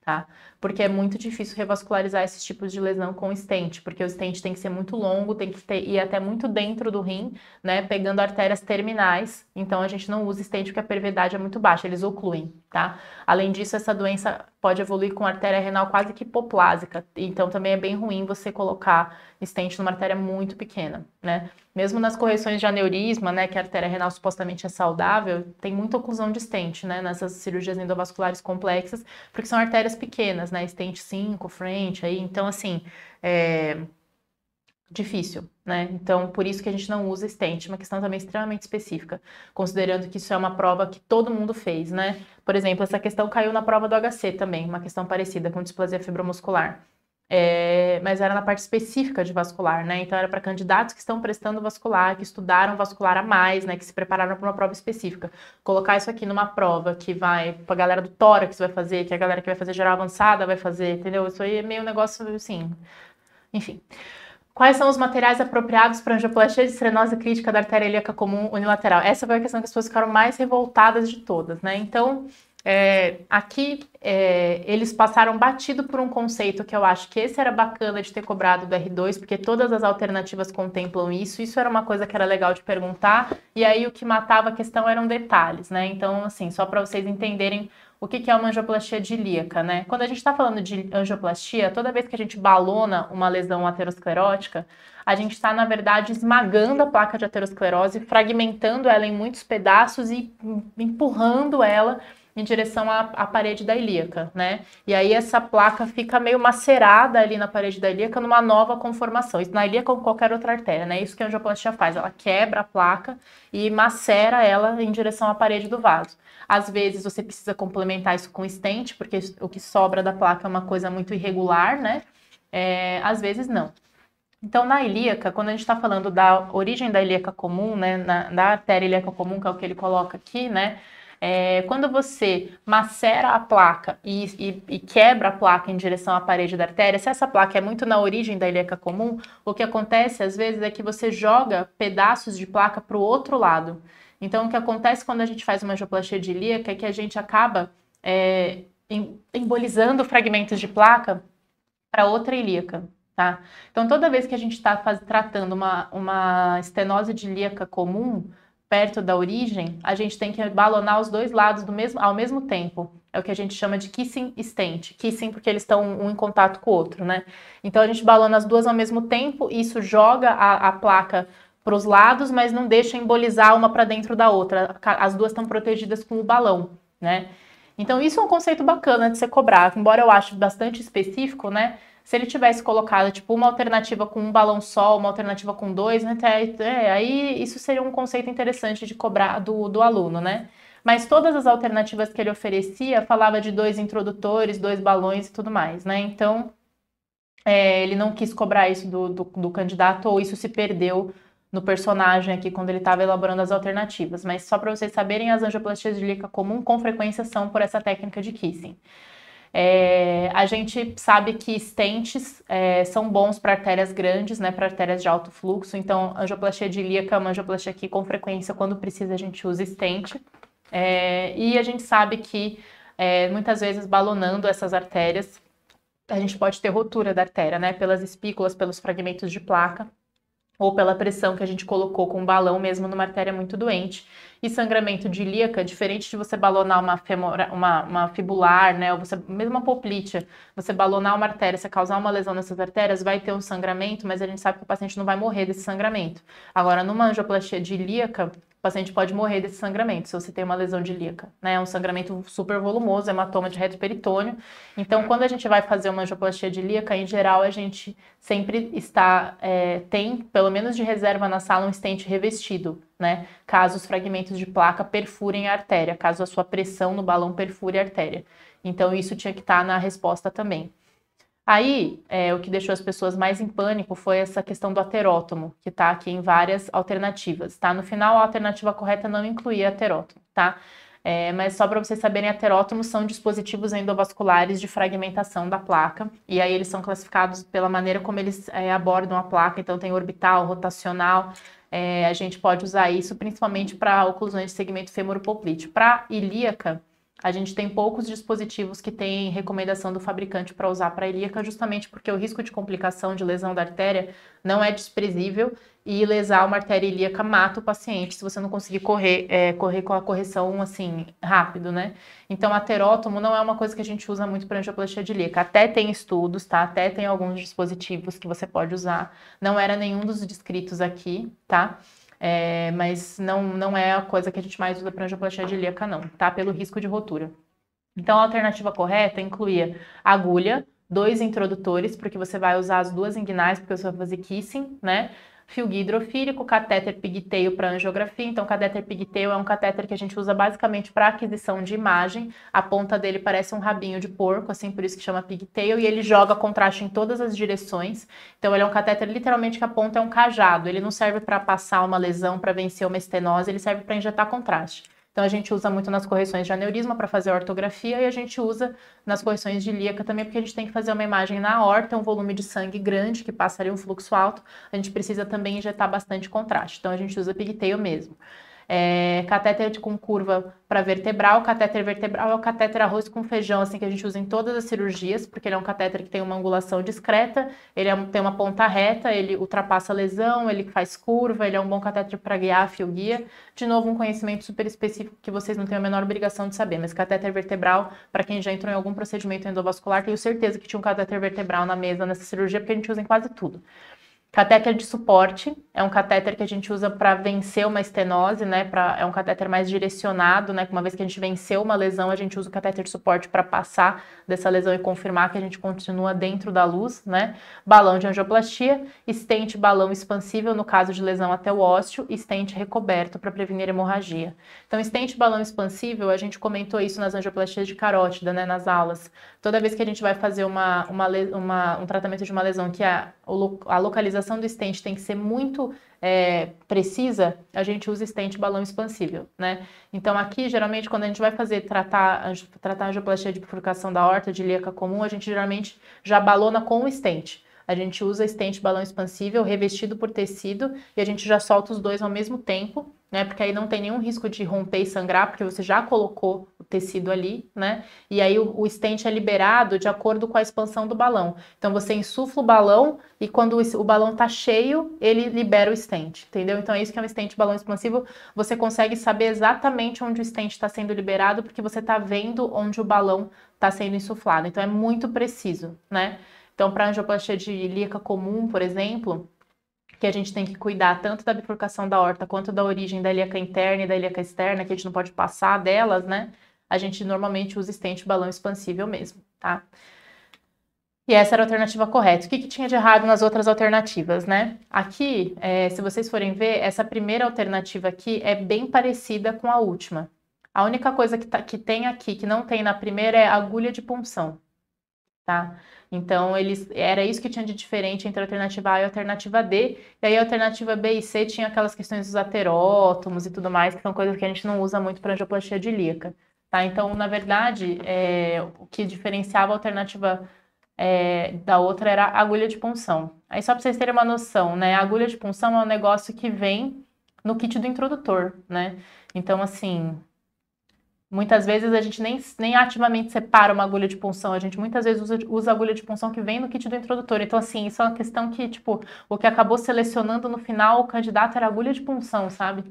tá? Porque é muito difícil revascularizar esses tipos de lesão com estente, porque o estente tem que ser muito longo, tem que ter, ir até muito dentro do rim, né? Pegando artérias terminais. Então a gente não usa estente porque a pervedade é muito baixa, eles ocluem, tá? Além disso, essa doença pode evoluir com artéria renal quase que hipoplásica. Então também é bem ruim você colocar estente numa artéria muito pequena, né? mesmo nas correções de aneurisma, né, que a artéria renal supostamente é saudável, tem muita oclusão de estente, né, nessas cirurgias endovasculares complexas, porque são artérias pequenas, né, estente 5, frente, aí, então, assim, é difícil, né? Então, por isso que a gente não usa estente, uma questão também extremamente específica, considerando que isso é uma prova que todo mundo fez, né? Por exemplo, essa questão caiu na prova do HC também, uma questão parecida com displasia fibromuscular. É, mas era na parte específica de vascular, né? Então era para candidatos que estão prestando vascular, que estudaram vascular a mais, né? Que se prepararam para uma prova específica. Colocar isso aqui numa prova que vai para a galera do tórax vai fazer, que é a galera que vai fazer geral avançada vai fazer, entendeu? Isso aí é meio negócio assim. Enfim. Quais são os materiais apropriados para angioplastia de estrenose crítica da artéria ilíaca comum unilateral? Essa foi a questão que as pessoas ficaram mais revoltadas de todas, né? Então, é, aqui é, eles passaram batido por um conceito que eu acho que esse era bacana de ter cobrado do R2, porque todas as alternativas contemplam isso. Isso era uma coisa que era legal de perguntar, e aí o que matava a questão eram detalhes, né? Então, assim, só para vocês entenderem o que é uma angioplastia dilíaca, né? Quando a gente está falando de angioplastia, toda vez que a gente balona uma lesão aterosclerótica, a gente está, na verdade, esmagando a placa de aterosclerose, fragmentando ela em muitos pedaços e empurrando ela em direção à, à, parede da ilíaca, né? E aí essa placa fica meio macerada ali na parede da ilíaca numa nova conformação. na ilíaca ou qualquer outra artéria, né? Isso que a angioplastia faz, ela quebra a placa e macera ela em direção à parede do vaso. Às vezes você precisa complementar isso com estente, porque o que sobra da placa é uma coisa muito irregular, né? É, às vezes não. Então, na ilíaca, quando a gente está falando da origem da ilíaca comum, né, na, da artéria ilíaca comum, que é o que ele coloca aqui, né, é, quando você macera a placa e, e, e, quebra a placa em direção à parede da artéria, se essa placa é muito na origem da ilíaca comum, o que acontece às vezes é que você joga pedaços de placa para o outro lado. Então, o que acontece quando a gente faz uma angioplastia de ilíaca é que a gente acaba é, embolizando fragmentos de placa para outra ilíaca. Tá? Então, toda vez que a gente está tratando uma, uma estenose de ilíaca comum, perto da origem, a gente tem que balonar os dois lados do mesmo, ao mesmo tempo. É o que a gente chama de kissing stent. Kissing porque eles estão um em contato com o outro, né? Então a gente balona as duas ao mesmo tempo, isso joga a, a placa para os lados, mas não deixa embolizar uma para dentro da outra. As duas estão protegidas com o balão, né? Então isso é um conceito bacana de ser cobrado, embora eu ache bastante específico, né? Se ele tivesse colocado, tipo, uma alternativa com um balão só, uma alternativa com dois, né? É, aí isso seria um conceito interessante de cobrar do, do aluno, né? Mas todas as alternativas que ele oferecia falava de dois introdutores, dois balões e tudo mais, né? Então, é, ele não quis cobrar isso do, do, do candidato ou isso se perdeu no personagem aqui quando ele estava elaborando as alternativas, mas só para vocês saberem, as angioplastias de líquido comum com frequência são por essa técnica de kissing. É, a gente sabe que estentes é, são bons para artérias grandes, né, para artérias de alto fluxo. Então, angioplastia de ilíaca, angioplastia aqui com frequência, quando precisa, a gente usa estente. É, e a gente sabe que é, muitas vezes balonando essas artérias, a gente pode ter rotura da artéria, né, pelas espículas, pelos fragmentos de placa ou pela pressão que a gente colocou com um balão mesmo numa artéria muito doente. E sangramento de ilíaca, diferente de você balonar uma, femora, uma, uma fibular, né, ou você, mesmo uma poplite, você balonar uma artéria, você causar uma lesão nessas artérias, vai ter um sangramento, mas a gente sabe que o paciente não vai morrer desse sangramento. Agora, numa angioplastia de ilíaca, paciente pode morrer desse sangramento, se você tem uma lesão de líaca, né? É um sangramento super volumoso, é hematoma de reto peritônio. Então, quando a gente vai fazer uma angioplastia de líaca, em geral, a gente sempre está, é, tem, pelo menos de reserva na sala, um estente revestido, né? Caso os fragmentos de placa perfurem a artéria, caso a sua pressão no balão perfure a artéria. Então, isso tinha que estar na resposta também. Aí, é, o que deixou as pessoas mais em pânico foi essa questão do aterótomo, que está aqui em várias alternativas, tá? No final, a alternativa correta é não incluía aterótomo, tá? É, mas só para vocês saberem, aterótomos são dispositivos endovasculares de fragmentação da placa, e aí eles são classificados pela maneira como eles é, abordam a placa, então tem orbital, rotacional, é, a gente pode usar isso principalmente para oclusões de segmento fêmuro Para ilíaca, a gente tem poucos dispositivos que têm recomendação do fabricante para usar para ilíaca, justamente porque o risco de complicação de lesão da artéria não é desprezível e lesar uma artéria ilíaca mata o paciente se você não conseguir correr, é, correr com a correção assim rápido, né? Então, aterótomo não é uma coisa que a gente usa muito para angioplastia de ilíaca. Até tem estudos, tá? Até tem alguns dispositivos que você pode usar. Não era nenhum dos descritos aqui, tá? É, mas não, não é a coisa que a gente mais usa para angioplastia ilíaca, não, tá? Pelo risco de rotura. Então, a alternativa correta incluía agulha, dois introdutores, porque você vai usar as duas inguinais, porque você vai fazer kissing, né? fio guia hidrofílico, catéter pigtail para angiografia. Então, catéter pigtail é um catéter que a gente usa basicamente para aquisição de imagem. A ponta dele parece um rabinho de porco, assim, por isso que chama pigtail, e ele joga contraste em todas as direções. Então, ele é um catéter literalmente que a ponta é um cajado. Ele não serve para passar uma lesão, para vencer uma estenose, ele serve para injetar contraste. Então a gente usa muito nas correções de aneurisma para fazer a ortografia e a gente usa nas correções de ilíaca também, porque a gente tem que fazer uma imagem na horta, um volume de sangue grande que passaria um fluxo alto. A gente precisa também injetar bastante contraste. Então a gente usa pigtail mesmo é, catéter tipo, com curva para vertebral, catéter vertebral é o catéter arroz com feijão, assim, que a gente usa em todas as cirurgias, porque ele é um catéter que tem uma angulação discreta, ele é, tem uma ponta reta, ele ultrapassa a lesão, ele faz curva, ele é um bom catéter para guiar a fio guia. De novo, um conhecimento super específico que vocês não têm a menor obrigação de saber, mas catéter vertebral, para quem já entrou em algum procedimento endovascular, tenho certeza que tinha um catéter vertebral na mesa nessa cirurgia, porque a gente usa em quase tudo. Catéter de suporte é um catéter que a gente usa para vencer uma estenose, né? Pra, é um catéter mais direcionado, né? Uma vez que a gente venceu uma lesão, a gente usa o catéter de suporte para passar dessa lesão e confirmar que a gente continua dentro da luz, né? Balão de angioplastia, estente balão expansível no caso de lesão até o ósseo, estente recoberto para prevenir hemorragia. Então, estente balão expansível, a gente comentou isso nas angioplastias de carótida, né? Nas aulas. Toda vez que a gente vai fazer uma, uma, uma um tratamento de uma lesão que a, a localização finalização do estente tem que ser muito é, precisa, a gente usa estente balão expansível, né? Então, aqui, geralmente, quando a gente vai fazer tratar, angi, tratar angioplastia de bifurcação da horta de ilíaca comum, a gente geralmente já balona com o estente. A gente usa estente balão expansível revestido por tecido e a gente já solta os dois ao mesmo tempo né? Porque aí não tem nenhum risco de romper e sangrar, porque você já colocou o tecido ali, né? E aí o, o estente é liberado de acordo com a expansão do balão. Então você insufla o balão e quando o, o balão tá cheio, ele libera o estente, entendeu? Então é isso que é um estente balão expansivo. Você consegue saber exatamente onde o estente está sendo liberado, porque você tá vendo onde o balão está sendo insuflado. Então é muito preciso, né? Então, para angioplastia de ilíaca comum, por exemplo, que a gente tem que cuidar tanto da bifurcação da horta quanto da origem da ilíaca interna e da ilíaca externa, que a gente não pode passar delas, né? A gente normalmente usa estente balão expansível mesmo, tá? E essa era a alternativa correta. O que, que tinha de errado nas outras alternativas, né? Aqui, é, se vocês forem ver, essa primeira alternativa aqui é bem parecida com a última. A única coisa que, tá, que tem aqui, que não tem na primeira, é agulha de punção tá? Então, eles, era isso que tinha de diferente entre a alternativa A e a alternativa D. E aí, a alternativa B e C tinha aquelas questões dos aterótomos e tudo mais, que são coisas que a gente não usa muito para angioplastia ilíaca. Tá? Então, na verdade, é, o que diferenciava a alternativa é, da outra era a agulha de punção. Aí, só para vocês terem uma noção, né? A agulha de punção é um negócio que vem no kit do introdutor, né? Então, assim, Muitas vezes a gente nem, nem ativamente separa uma agulha de punção, a gente muitas vezes usa, usa agulha de punção que vem no kit do introdutor. Então, assim, isso é uma questão que, tipo, o que acabou selecionando no final o candidato era agulha de punção, sabe?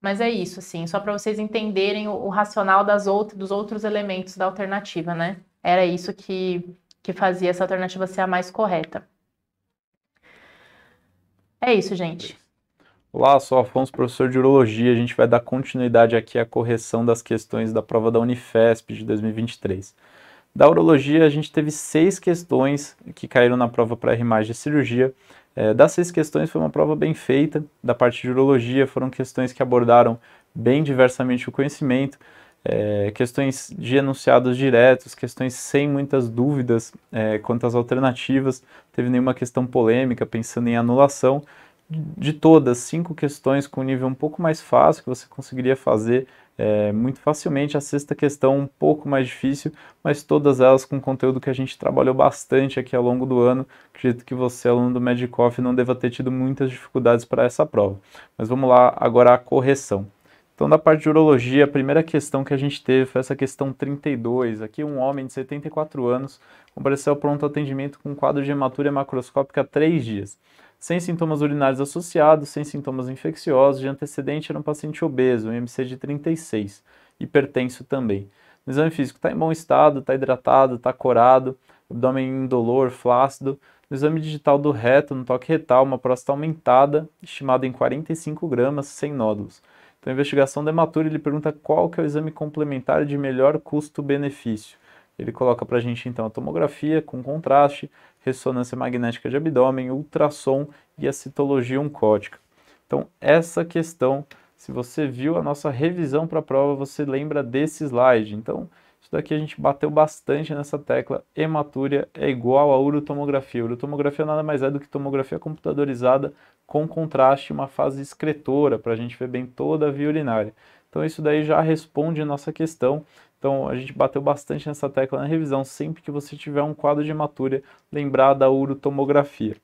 Mas é isso, assim, só para vocês entenderem o, o racional das out dos outros elementos da alternativa, né? Era isso que, que fazia essa alternativa ser a mais correta. É isso, gente. Olá, sou Afonso, professor de Urologia. A gente vai dar continuidade aqui à correção das questões da prova da Unifesp de 2023. Da Urologia, a gente teve seis questões que caíram na prova para RMAG de cirurgia. É, das seis questões, foi uma prova bem feita. Da parte de Urologia, foram questões que abordaram bem diversamente o conhecimento. É, questões de enunciados diretos, questões sem muitas dúvidas é, quanto às alternativas, teve nenhuma questão polêmica pensando em anulação, de todas, cinco questões com nível um pouco mais fácil, que você conseguiria fazer é, muito facilmente. A sexta questão um pouco mais difícil, mas todas elas com conteúdo que a gente trabalhou bastante aqui ao longo do ano. Acredito que você, aluno do Medicoff, não deva ter tido muitas dificuldades para essa prova. Mas vamos lá agora a correção. Então, da parte de urologia, a primeira questão que a gente teve foi essa questão 32. Aqui, um homem de 74 anos compareceu ao pronto atendimento com quadro de hematuria macroscópica há três dias sem sintomas urinários associados, sem sintomas infecciosos, de antecedente era um paciente obeso, um IMC de 36, hipertenso também. No exame físico está em bom estado, está hidratado, está corado, abdômen indolor, flácido. No exame digital do reto, no toque retal, uma próstata aumentada, estimada em 45 gramas, sem nódulos. Então, a investigação dematura, ele pergunta qual que é o exame complementar de melhor custo-benefício. Ele coloca para a gente, então, a tomografia com contraste, ressonância magnética de abdômen, ultrassom e a citologia oncótica. Então, essa questão, se você viu a nossa revisão para a prova, você lembra desse slide. Então, isso daqui a gente bateu bastante nessa tecla. Hematúria é igual a urotomografia. Urotomografia nada mais é do que tomografia computadorizada com contraste, uma fase excretora, para a gente ver bem toda a via urinária. Então, isso daí já responde a nossa questão. Então a gente bateu bastante nessa tecla na revisão, sempre que você tiver um quadro de hematúria, lembrar da urotomografia.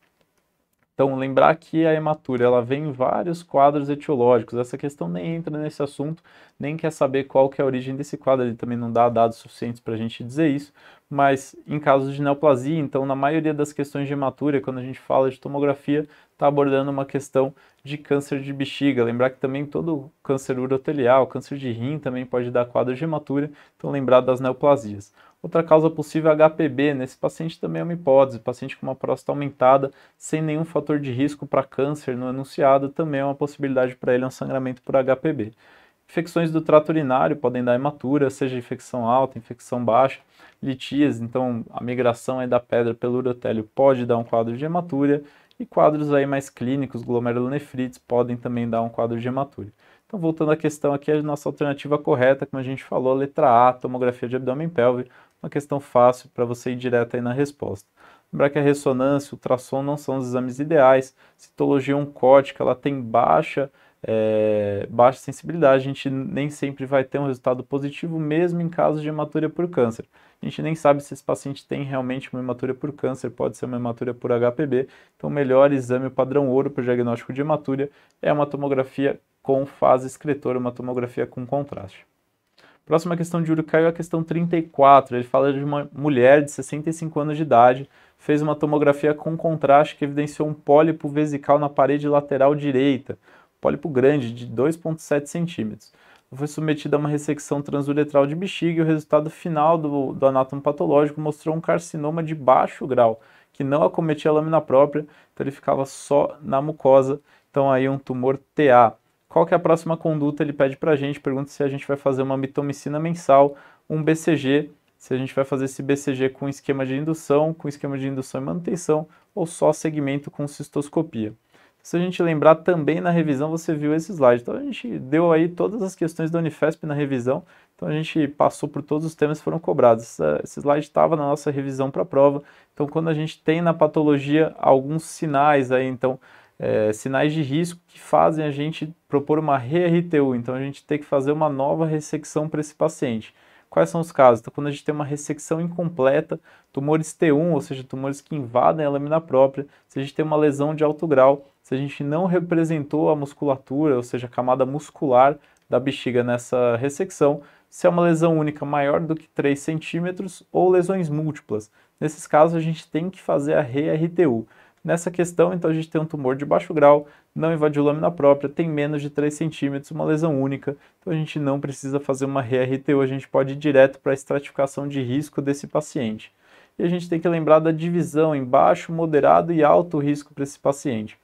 Então, lembrar que a hematúria ela vem em vários quadros etiológicos. Essa questão nem entra nesse assunto, nem quer saber qual que é a origem desse quadro. Ele também não dá dados suficientes para a gente dizer isso. Mas em casos de neoplasia, então, na maioria das questões de hematúria, quando a gente fala de tomografia, está abordando uma questão de câncer de bexiga. Lembrar que também todo câncer urotelial, câncer de rim também pode dar quadro de hematúria, então lembrar das neoplasias. Outra causa possível é HPB, nesse paciente também é uma hipótese, paciente com uma próstata aumentada, sem nenhum fator de risco para câncer no enunciado, também é uma possibilidade para ele é um sangramento por HPB. Infecções do trato urinário podem dar hematura, seja infecção alta, infecção baixa, litias, então a migração da pedra pelo urotélio pode dar um quadro de hematúria, e quadros aí mais clínicos, glomerulonefrites, podem também dar um quadro de hematúria. Então, voltando à questão aqui, a nossa alternativa correta, como a gente falou, letra A, tomografia de abdômen pélvico, uma questão fácil para você ir direto aí na resposta. Lembrar que a ressonância, o ultrassom não são os exames ideais, citologia oncótica, ela tem baixa é, baixa sensibilidade, a gente nem sempre vai ter um resultado positivo, mesmo em casos de hematúria por câncer. A gente nem sabe se esse paciente tem realmente uma hematúria por câncer, pode ser uma hematúria por HPB. Então, o melhor exame padrão ouro para o diagnóstico de hematúria é uma tomografia com fase excretora, uma tomografia com contraste. Próxima questão de Urucaio é a questão 34. Ele fala de uma mulher de 65 anos de idade, fez uma tomografia com contraste que evidenciou um pólipo vesical na parede lateral direita pólipo grande de 2,7 centímetros. Foi submetido a uma ressecção transuretral de bexiga e o resultado final do, do anátomo patológico mostrou um carcinoma de baixo grau, que não acometia a lâmina própria, então ele ficava só na mucosa, então aí um tumor TA. Qual que é a próxima conduta? Ele pede para a gente, pergunta se a gente vai fazer uma mitomicina mensal, um BCG, se a gente vai fazer esse BCG com esquema de indução, com esquema de indução e manutenção, ou só segmento com cistoscopia. Se a gente lembrar também na revisão, você viu esse slide. Então a gente deu aí todas as questões da Unifesp na revisão. Então a gente passou por todos os temas que foram cobrados. esse slide estava na nossa revisão para a prova. Então quando a gente tem na patologia alguns sinais aí, então é, sinais de risco que fazem a gente propor uma re-RTU Então a gente tem que fazer uma nova ressecção para esse paciente. Quais são os casos? Então, quando a gente tem uma ressecção incompleta, tumores T1, ou seja, tumores que invadem a lâmina própria, se a gente tem uma lesão de alto grau, se a gente não representou a musculatura, ou seja, a camada muscular da bexiga nessa ressecção, se é uma lesão única maior do que 3 centímetros ou lesões múltiplas. Nesses casos, a gente tem que fazer a re-RTU. Nessa questão, então, a gente tem um tumor de baixo grau, não invadiu lâmina própria, tem menos de 3 centímetros, uma lesão única, então a gente não precisa fazer uma RRTU, a gente pode ir direto para a estratificação de risco desse paciente. E a gente tem que lembrar da divisão em baixo, moderado e alto risco para esse paciente.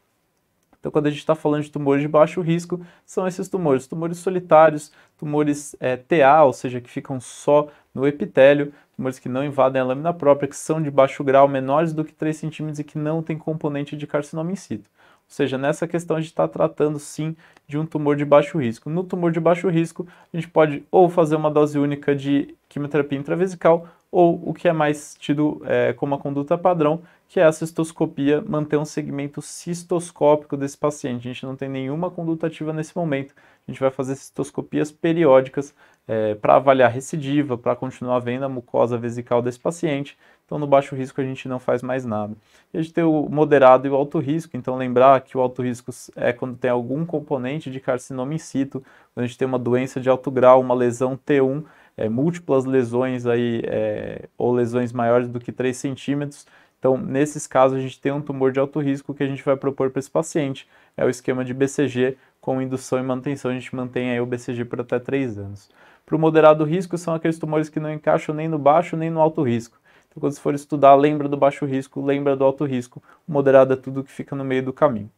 Então, quando a gente está falando de tumores de baixo risco, são esses tumores, tumores solitários, tumores é, TA, ou seja, que ficam só no epitélio, tumores que não invadem a lâmina própria, que são de baixo grau, menores do que 3 centímetros e que não têm componente de carcinoma in situ. Ou seja, nessa questão a gente está tratando sim de um tumor de baixo risco. No tumor de baixo risco, a gente pode ou fazer uma dose única de quimioterapia intravesical ou o que é mais tido é, como a conduta padrão, que é a cistoscopia manter um segmento cistoscópico desse paciente. A gente não tem nenhuma conduta ativa nesse momento. A gente vai fazer cistoscopias periódicas é, para avaliar recidiva, para continuar vendo a mucosa vesical desse paciente. Então, no baixo risco, a gente não faz mais nada. E a gente tem o moderado e o alto risco. Então, lembrar que o alto risco é quando tem algum componente de carcinoma in situ, quando a gente tem uma doença de alto grau, uma lesão T1, é, múltiplas lesões aí, é, ou lesões maiores do que 3 centímetros. Então, nesses casos, a gente tem um tumor de alto risco que a gente vai propor para esse paciente. É o esquema de BCG com indução e manutenção. A gente mantém aí o BCG por até 3 anos. Para o moderado risco, são aqueles tumores que não encaixam nem no baixo nem no alto risco. Então, quando você for estudar, lembra do baixo risco, lembra do alto risco. O moderado é tudo que fica no meio do caminho.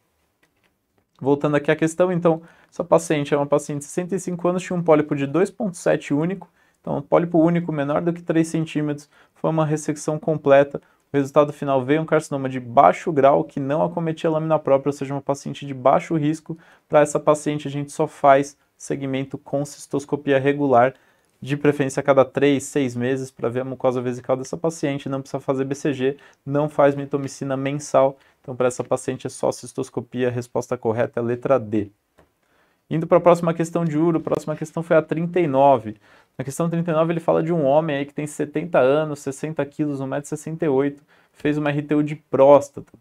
Voltando aqui à questão, então, essa paciente é uma paciente de 65 anos, tinha um pólipo de 2,7 único, então, pólipo único menor do que 3 centímetros foi uma ressecção completa. O resultado final veio um carcinoma de baixo grau que não acometia a lâmina própria, ou seja, uma paciente de baixo risco. Para essa paciente, a gente só faz segmento com cistoscopia regular, de preferência a cada 3, 6 meses, para ver a mucosa vesical dessa paciente. Não precisa fazer BCG, não faz mitomicina mensal. Então, para essa paciente é só cistoscopia, a resposta correta é a letra D. Indo para a próxima questão de ouro, a próxima questão foi a 39. Na questão 39, ele fala de um homem aí que tem 70 anos, 60 quilos, 1,68m, fez uma RTU de próstata.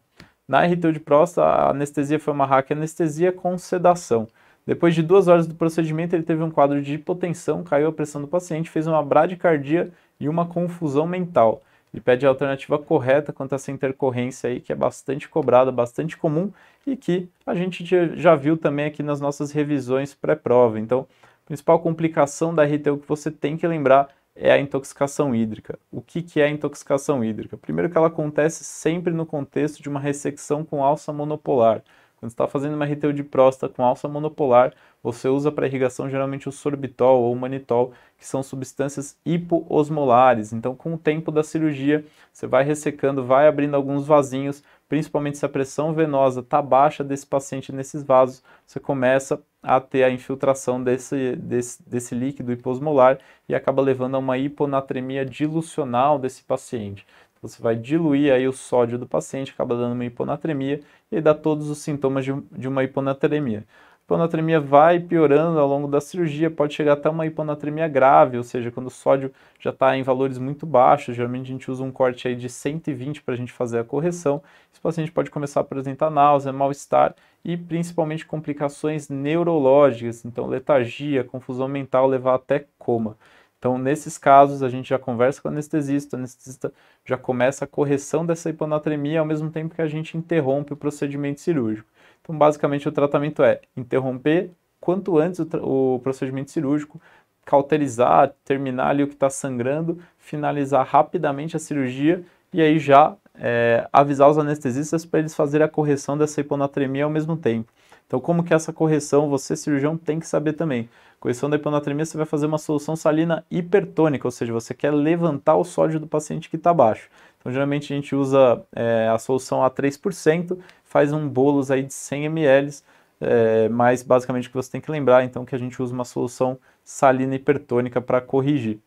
Na RTU de próstata, a anestesia foi uma hack anestesia com sedação. Depois de duas horas do procedimento, ele teve um quadro de hipotensão, caiu a pressão do paciente, fez uma bradicardia e uma confusão mental. Ele pede a alternativa correta quanto a essa intercorrência aí, que é bastante cobrada, bastante comum e que a gente já viu também aqui nas nossas revisões pré-prova. Então, a principal complicação da RTU que você tem que lembrar é a intoxicação hídrica. O que, que é a intoxicação hídrica? Primeiro que ela acontece sempre no contexto de uma ressecção com alça monopolar. Quando está fazendo uma RTU de próstata com alça monopolar, você usa para irrigação geralmente o sorbitol ou o manitol, que são substâncias hipoosmolares. Então, com o tempo da cirurgia, você vai ressecando, vai abrindo alguns vasinhos, principalmente se a pressão venosa está baixa desse paciente nesses vasos, você começa a ter a infiltração desse, desse, desse líquido hiposmolar e acaba levando a uma hiponatremia dilucional desse paciente você vai diluir aí o sódio do paciente, acaba dando uma hiponatremia e dá todos os sintomas de, de uma hiponatremia. A hiponatremia vai piorando ao longo da cirurgia, pode chegar até uma hiponatremia grave, ou seja, quando o sódio já está em valores muito baixos, geralmente a gente usa um corte aí de 120 para a gente fazer a correção. Esse paciente pode começar a apresentar náusea, mal-estar e principalmente complicações neurológicas, então letargia, confusão mental, levar até coma. Então, nesses casos, a gente já conversa com o anestesista, o anestesista já começa a correção dessa hiponatremia ao mesmo tempo que a gente interrompe o procedimento cirúrgico. Então, basicamente, o tratamento é interromper quanto antes o, o procedimento cirúrgico, cauterizar, terminar ali o que está sangrando, finalizar rapidamente a cirurgia e aí já é, avisar os anestesistas para eles fazerem a correção dessa hiponatremia ao mesmo tempo. Então, como que é essa correção, você cirurgião tem que saber também. Correção da hiponatremia, você vai fazer uma solução salina hipertônica, ou seja, você quer levantar o sódio do paciente que está baixo. Então, geralmente a gente usa é, a solução a 3%, faz um bolos aí de 100 ml, é, mas basicamente o que você tem que lembrar, então, que a gente usa uma solução salina hipertônica para corrigir.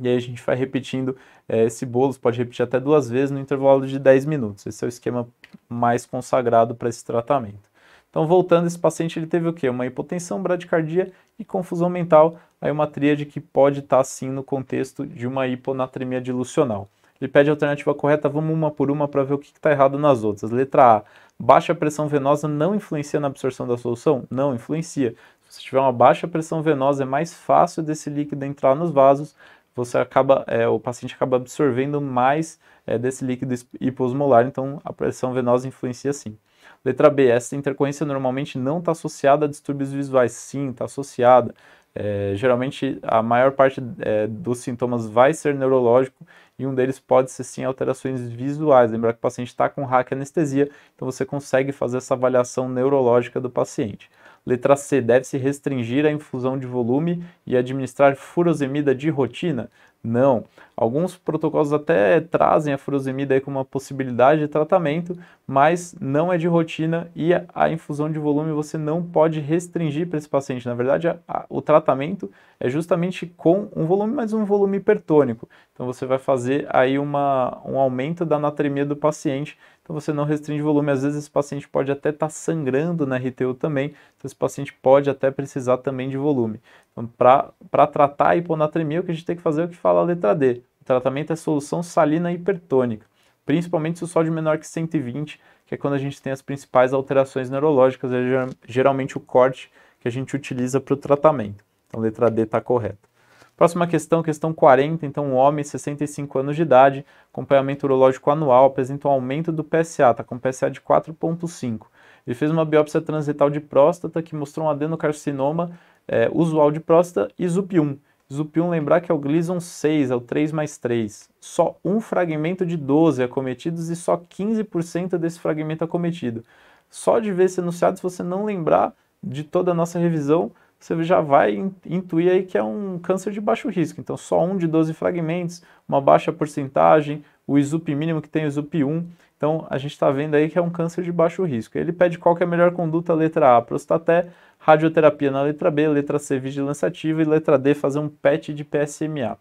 E aí a gente vai repetindo é, esse bolos, pode repetir até duas vezes no intervalo de 10 minutos. Esse é o esquema mais consagrado para esse tratamento. Então, voltando, esse paciente ele teve o quê? Uma hipotensão, bradicardia e confusão mental aí uma tríade que pode estar tá, sim no contexto de uma hiponatremia dilucional. Ele pede a alternativa correta, vamos uma por uma para ver o que está errado nas outras. Letra A, baixa pressão venosa não influencia na absorção da solução? Não influencia. Se tiver uma baixa pressão venosa, é mais fácil desse líquido entrar nos vasos, você acaba, é, o paciente acaba absorvendo mais é, desse líquido hiposmolar, então a pressão venosa influencia sim. Letra B, essa intercorrência normalmente não está associada a distúrbios visuais. Sim, está associada. É, geralmente, a maior parte é, dos sintomas vai ser neurológico e um deles pode ser sim alterações visuais. Lembrar que o paciente está com hack anestesia, então você consegue fazer essa avaliação neurológica do paciente. Letra C, deve-se restringir a infusão de volume e administrar furosemida de rotina? Não. Alguns protocolos até trazem a furosemida como uma possibilidade de tratamento, mas não é de rotina e a infusão de volume você não pode restringir para esse paciente. Na verdade, a, a, o tratamento é justamente com um volume, mas um volume hipertônico. Então você vai fazer aí uma, um aumento da natremia do paciente então você não restringe o volume. Às vezes esse paciente pode até estar tá sangrando na RTU também, então esse paciente pode até precisar também de volume. Então, para tratar a hiponatremia, o que a gente tem que fazer é o que fala a letra D. O tratamento é solução salina hipertônica, principalmente se o sódio menor que 120, que é quando a gente tem as principais alterações neurológicas, é geralmente o corte que a gente utiliza para o tratamento. Então, a letra D está correta. Próxima questão, questão 40. Então, um homem, 65 anos de idade, acompanhamento urológico anual, apresenta um aumento do PSA, está com PSA de 4,5. Ele fez uma biópsia transretal de próstata que mostrou um adenocarcinoma é, usual de próstata e ZUP1. ZUP1, lembrar que é o Gleason 6, é o 3 mais 3. Só um fragmento de 12 acometidos e só 15% desse fragmento acometido. Só de ver esse enunciado, se você não lembrar de toda a nossa revisão, você já vai intuir aí que é um câncer de baixo risco. Então, só um de 12 fragmentos, uma baixa porcentagem, o ISUP mínimo que tem o ISUP 1. Então, a gente está vendo aí que é um câncer de baixo risco. Ele pede qual é a melhor conduta, letra A, prostaté, radioterapia na letra B, letra C, vigilância ativa e letra D, fazer um PET de PSMA.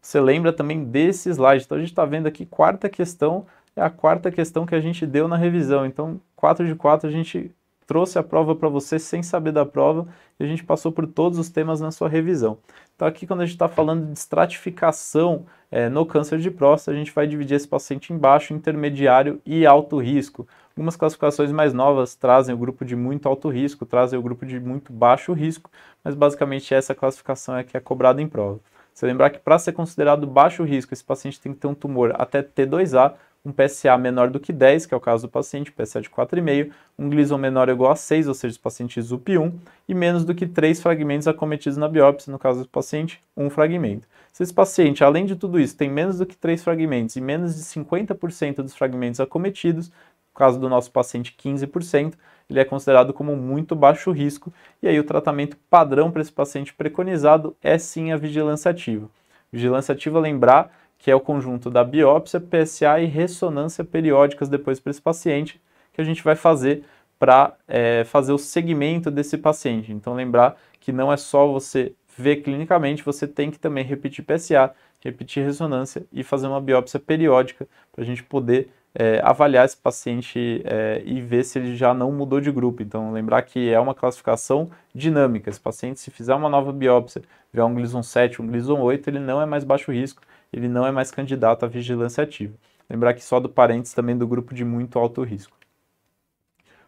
Você lembra também desse slide. Então, a gente está vendo aqui quarta questão, é a quarta questão que a gente deu na revisão. Então, 4 de 4 a gente trouxe a prova para você sem saber da prova e a gente passou por todos os temas na sua revisão. Então, aqui, quando a gente está falando de estratificação é, no câncer de próstata, a gente vai dividir esse paciente em baixo, intermediário e alto risco. Algumas classificações mais novas trazem o grupo de muito alto risco, trazem o grupo de muito baixo risco, mas basicamente essa classificação é que é cobrada em prova. Você lembrar que para ser considerado baixo risco, esse paciente tem que ter um tumor até T2A, um PSA menor do que 10, que é o caso do paciente, PSA de 4,5, um Gleason menor ou igual a 6, ou seja, os pacientes up 1 e menos do que 3 fragmentos acometidos na biópsia, no caso do paciente, um fragmento. Se esse paciente, além de tudo isso, tem menos do que 3 fragmentos e menos de 50% dos fragmentos acometidos, no caso do nosso paciente, 15%, ele é considerado como muito baixo risco, e aí o tratamento padrão para esse paciente preconizado é sim a vigilância ativa. Vigilância ativa, lembrar, que é o conjunto da biópsia, PSA e ressonância periódicas depois para esse paciente, que a gente vai fazer para é, fazer o segmento desse paciente. Então, lembrar que não é só você ver clinicamente, você tem que também repetir PSA, repetir ressonância e fazer uma biópsia periódica para a gente poder é, avaliar esse paciente é, e ver se ele já não mudou de grupo. Então, lembrar que é uma classificação dinâmica. Esse paciente, se fizer uma nova biópsia, vier um Gleason 7, um Gleason 8, ele não é mais baixo risco, ele não é mais candidato à vigilância ativa. Lembrar que só do parentes também do grupo de muito alto risco.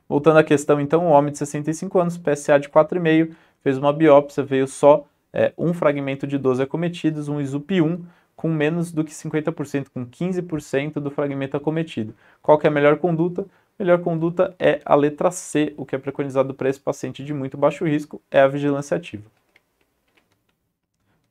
Voltando à questão, então, um homem de 65 anos, PSA de 4,5, fez uma biópsia, veio só é, um fragmento de 12 acometidos, um ISUP1, com menos do que 50%, com 15% do fragmento acometido. Qual que é a melhor conduta? Melhor conduta é a letra C, o que é preconizado para esse paciente de muito baixo risco, é a vigilância ativa.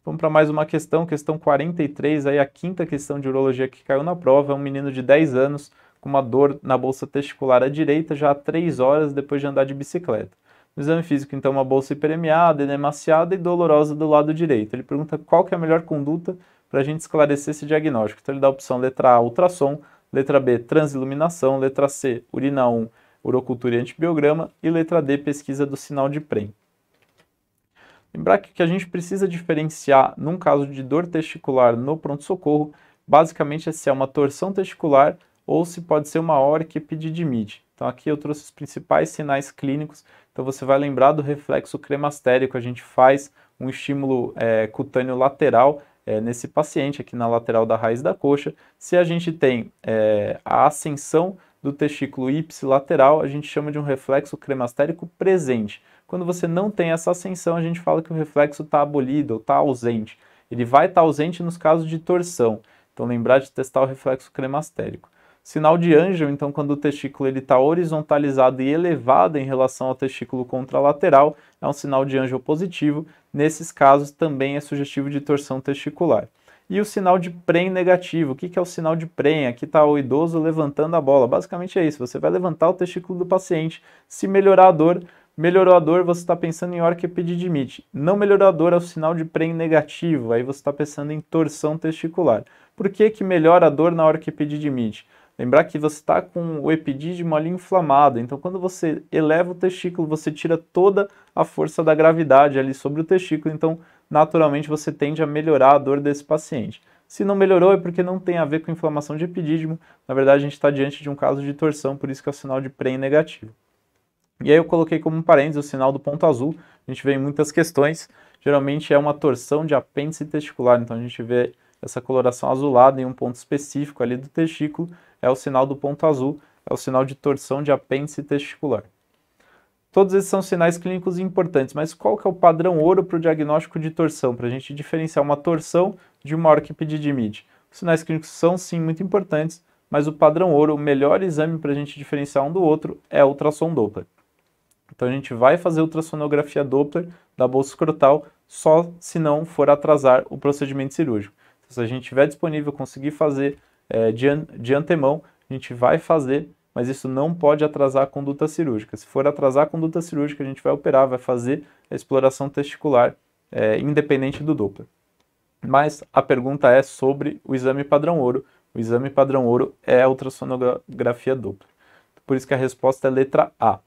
Vamos para mais uma questão, questão 43, aí a quinta questão de urologia que caiu na prova, é um menino de 10 anos com uma dor na bolsa testicular à direita já há 3 horas depois de andar de bicicleta. No exame físico, então, uma bolsa hiperemiada, edemaciada e dolorosa do lado direito. Ele pergunta qual que é a melhor conduta para a gente esclarecer esse diagnóstico. Então ele dá a opção letra A, ultrassom, letra B, transiluminação, letra C, urina 1, urocultura e antibiograma e letra D, pesquisa do sinal de prêmio. Lembrar que o que a gente precisa diferenciar num caso de dor testicular no pronto-socorro, basicamente é se é uma torção testicular ou se pode ser uma orquiepididimide. Então aqui eu trouxe os principais sinais clínicos, então você vai lembrar do reflexo cremastérico a gente faz, um estímulo é, cutâneo lateral é, nesse paciente, aqui na lateral da raiz da coxa. Se a gente tem é, a ascensão do testículo ipsilateral, a gente chama de um reflexo cremastérico presente. Quando você não tem essa ascensão, a gente fala que o reflexo está abolido ou está ausente. Ele vai estar tá ausente nos casos de torção. Então lembrar de testar o reflexo cremastérico. Sinal de ângel, então, quando o testículo está horizontalizado e elevado em relação ao testículo contralateral, é um sinal de ângel positivo. Nesses casos, também é sugestivo de torção testicular. E o sinal de PREM negativo. O que, que é o sinal de PREM? Aqui está o idoso levantando a bola. Basicamente é isso. Você vai levantar o testículo do paciente. Se melhorar a dor, Melhorou a dor, você está pensando em orquiepididimite. Não melhorou a dor é o sinal de PREM negativo, aí você está pensando em torção testicular. Por que, que melhora a dor na orquiepididimite? Lembrar que você está com o epidídimo ali inflamado, então quando você eleva o testículo, você tira toda a força da gravidade ali sobre o testículo, então naturalmente você tende a melhorar a dor desse paciente. Se não melhorou é porque não tem a ver com inflamação de epidídimo, na verdade a gente está diante de um caso de torção, por isso que é o sinal de PREM negativo. E aí eu coloquei como um parênteses o sinal do ponto azul. A gente vê em muitas questões, geralmente é uma torção de apêndice testicular, então a gente vê essa coloração azulada em um ponto específico ali do testículo, é o sinal do ponto azul, é o sinal de torção de apêndice testicular. Todos esses são sinais clínicos importantes, mas qual que é o padrão ouro para o diagnóstico de torção, para a gente diferenciar uma torção de uma orquipedidimide? Os sinais clínicos são sim muito importantes, mas o padrão ouro, o melhor exame para a gente diferenciar um do outro, é o ultrassom Doppler. Então a gente vai fazer ultrassonografia Doppler da bolsa escrotal só se não for atrasar o procedimento cirúrgico. Então, se a gente tiver disponível, conseguir fazer é, de, an de antemão, a gente vai fazer, mas isso não pode atrasar a conduta cirúrgica. Se for atrasar a conduta cirúrgica, a gente vai operar, vai fazer a exploração testicular é, independente do Doppler. Mas a pergunta é sobre o exame padrão ouro. O exame padrão ouro é a ultrassonografia Doppler. Por isso que a resposta é letra A.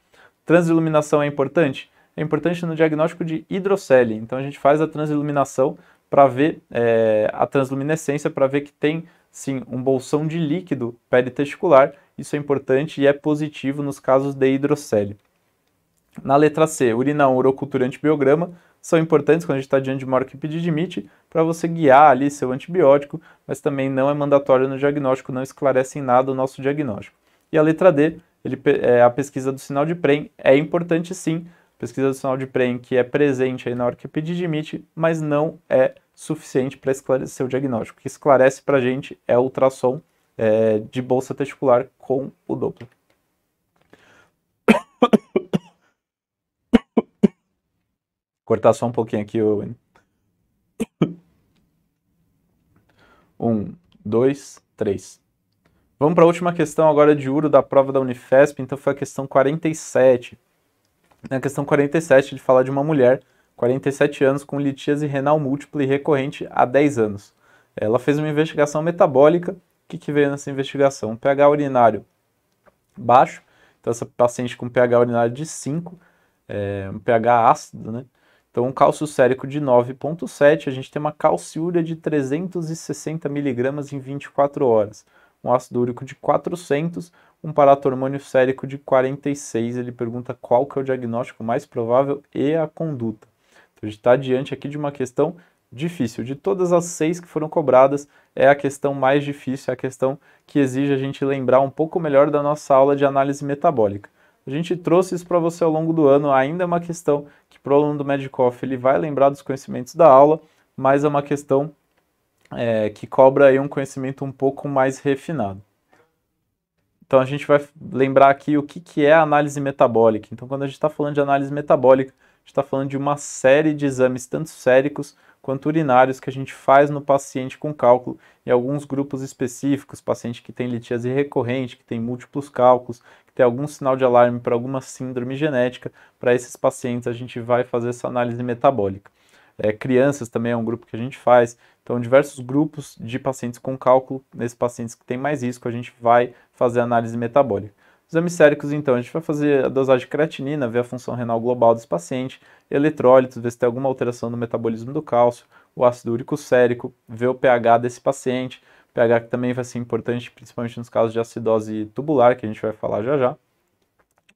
Transiluminação é importante? É importante no diagnóstico de hidrocele. Então a gente faz a transiluminação para ver é, a transluminescência, para ver que tem sim um bolsão de líquido peritesticular. Isso é importante e é positivo nos casos de hidrocele. Na letra C, urina urocultura antibiograma são importantes quando a gente está diante de uma orquipedidimite para você guiar ali seu antibiótico, mas também não é mandatório no diagnóstico, não esclarece em nada o nosso diagnóstico. E a letra D, ele, é, a pesquisa do sinal de Prem é importante sim, pesquisa do sinal de Prem que é presente aí na orquiepididimite, mas não é suficiente para esclarecer o diagnóstico. O que esclarece para a gente é o ultrassom é, de bolsa testicular com o Doppler. Cortar só um pouquinho aqui, Owen. Um, dois, três. Vamos para a última questão agora de ouro da prova da Unifesp, então foi a questão 47. Na é questão 47, de falar de uma mulher, 47 anos, com litíase renal múltipla e recorrente há 10 anos. Ela fez uma investigação metabólica. O que, que veio nessa investigação? Um pH urinário baixo, então essa paciente com pH urinário de 5, é, um pH ácido, né? Então, um cálcio sérico de 9,7, a gente tem uma calciúria de 360 miligramas em 24 horas um ácido úrico de 400, um paratormônio sérico de 46. Ele pergunta qual que é o diagnóstico mais provável e a conduta. Então, a gente está diante aqui de uma questão difícil. De todas as seis que foram cobradas, é a questão mais difícil, é a questão que exige a gente lembrar um pouco melhor da nossa aula de análise metabólica. A gente trouxe isso para você ao longo do ano, ainda é uma questão que para o aluno do Medicoff ele vai lembrar dos conhecimentos da aula, mas é uma questão é, que cobra aí um conhecimento um pouco mais refinado. Então a gente vai lembrar aqui o que, que é a análise metabólica. Então quando a gente está falando de análise metabólica, a gente está falando de uma série de exames, tanto séricos quanto urinários, que a gente faz no paciente com cálculo em alguns grupos específicos, paciente que tem litíase recorrente, que tem múltiplos cálculos, que tem algum sinal de alarme para alguma síndrome genética, para esses pacientes a gente vai fazer essa análise metabólica. É, crianças também é um grupo que a gente faz, então, diversos grupos de pacientes com cálculo, nesses pacientes que têm mais risco, a gente vai fazer análise metabólica. Os séricos, então, a gente vai fazer a dosagem de creatinina, ver a função renal global desse paciente, eletrólitos, ver se tem alguma alteração no metabolismo do cálcio, o ácido úrico sérico, ver o pH desse paciente, pH que também vai ser importante, principalmente nos casos de acidose tubular, que a gente vai falar já já.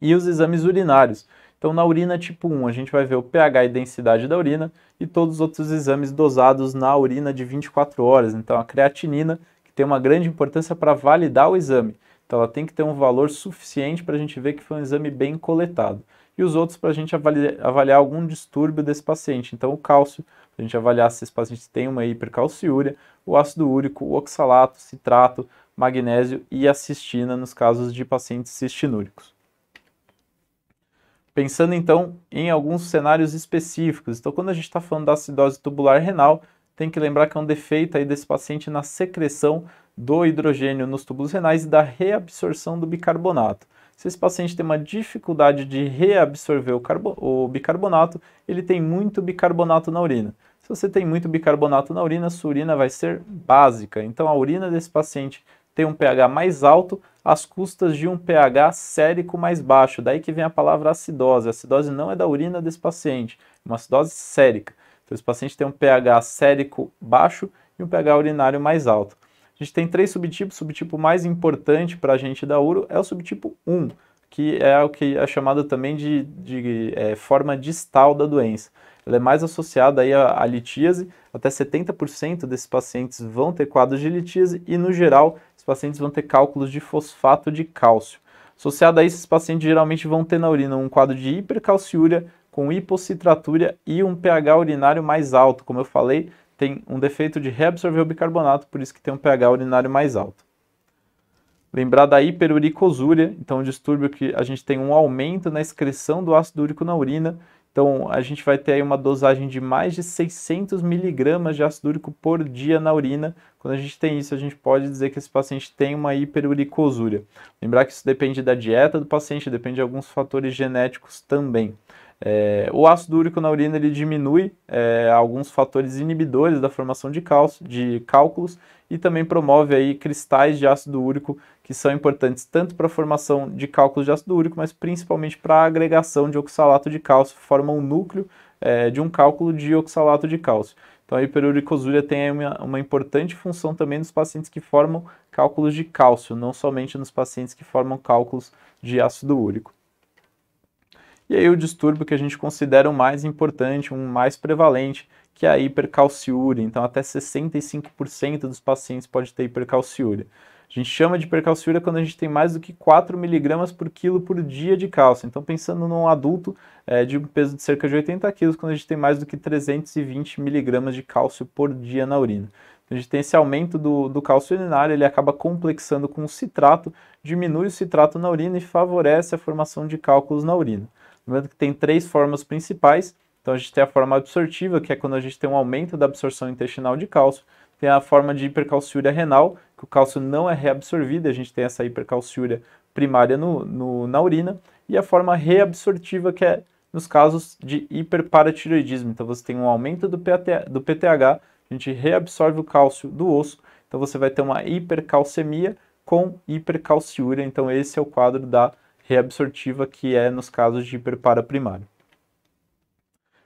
E os exames urinários. Então, na urina tipo 1, a gente vai ver o pH e densidade da urina e todos os outros exames dosados na urina de 24 horas. Então, a creatinina, que tem uma grande importância para validar o exame. Então, ela tem que ter um valor suficiente para a gente ver que foi um exame bem coletado. E os outros para a gente avaliar, avaliar algum distúrbio desse paciente. Então, o cálcio, para a gente avaliar se esse paciente tem uma hipercalciúria, o ácido úrico, o oxalato, citrato, magnésio e a cistina nos casos de pacientes cistinúricos. Pensando então em alguns cenários específicos. Então, quando a gente está falando da acidose tubular renal, tem que lembrar que é um defeito aí desse paciente na secreção do hidrogênio nos túbulos renais e da reabsorção do bicarbonato. Se esse paciente tem uma dificuldade de reabsorver o, o, bicarbonato, ele tem muito bicarbonato na urina. Se você tem muito bicarbonato na urina, sua urina vai ser básica. Então a urina desse paciente tem um pH mais alto, às custas de um pH sérico mais baixo. Daí que vem a palavra acidose. A acidose não é da urina desse paciente, é uma acidose sérica. Então, esse paciente tem um pH sérico baixo e um pH urinário mais alto. A gente tem três subtipos. O subtipo mais importante para a gente da uro é o subtipo 1, que é o que é chamado também de, de é, forma distal da doença. Ela é mais associada aí à, à litíase, até 70% desses pacientes vão ter quadros de litíase e, no geral, os pacientes vão ter cálculos de fosfato de cálcio. Associado a isso, esses pacientes geralmente vão ter na urina um quadro de hipercalciúria com hipocitratúria e um pH urinário mais alto. Como eu falei, tem um defeito de reabsorver o bicarbonato, por isso que tem um pH urinário mais alto. Lembrar da hiperuricosúria, então um distúrbio que a gente tem um aumento na excreção do ácido úrico na urina, então a gente vai ter aí uma dosagem de mais de 600 miligramas de ácido úrico por dia na urina, quando a gente tem isso, a gente pode dizer que esse paciente tem uma hiperuricosúria. Lembrar que isso depende da dieta do paciente, depende de alguns fatores genéticos também. É, o ácido úrico na urina ele diminui é, alguns fatores inibidores da formação de, cálcio, de cálculos e também promove aí cristais de ácido úrico que são importantes tanto para a formação de cálculos de ácido úrico, mas principalmente para a agregação de oxalato de cálcio, formam um núcleo é, de um cálculo de oxalato de cálcio. Então a hiperuricosúria tem uma, uma importante função também nos pacientes que formam cálculos de cálcio, não somente nos pacientes que formam cálculos de ácido úrico. E aí o distúrbio que a gente considera o mais importante, um mais prevalente, que é a hipercalciúria. Então até 65% dos pacientes pode ter hipercalciúria. A gente chama de percalciúria quando a gente tem mais do que 4 miligramas por quilo por dia de cálcio. Então, pensando num adulto é, de um peso de cerca de 80 quilos, quando a gente tem mais do que 320 miligramas de cálcio por dia na urina. Então, a gente tem esse aumento do, do cálcio urinário, ele acaba complexando com o citrato, diminui o citrato na urina e favorece a formação de cálculos na urina. Lembrando que tem três formas principais. Então, a gente tem a forma absortiva, que é quando a gente tem um aumento da absorção intestinal de cálcio. Tem a forma de hipercalciúria renal, que o cálcio não é reabsorvido, a gente tem essa hipercalciúria primária no, no, na urina, e a forma reabsortiva, que é nos casos de hiperparatiroidismo. Então você tem um aumento do, do PTH, a gente reabsorve o cálcio do osso, então você vai ter uma hipercalcemia com hipercalciúria. Então esse é o quadro da reabsortiva, que é nos casos de hiperpara primário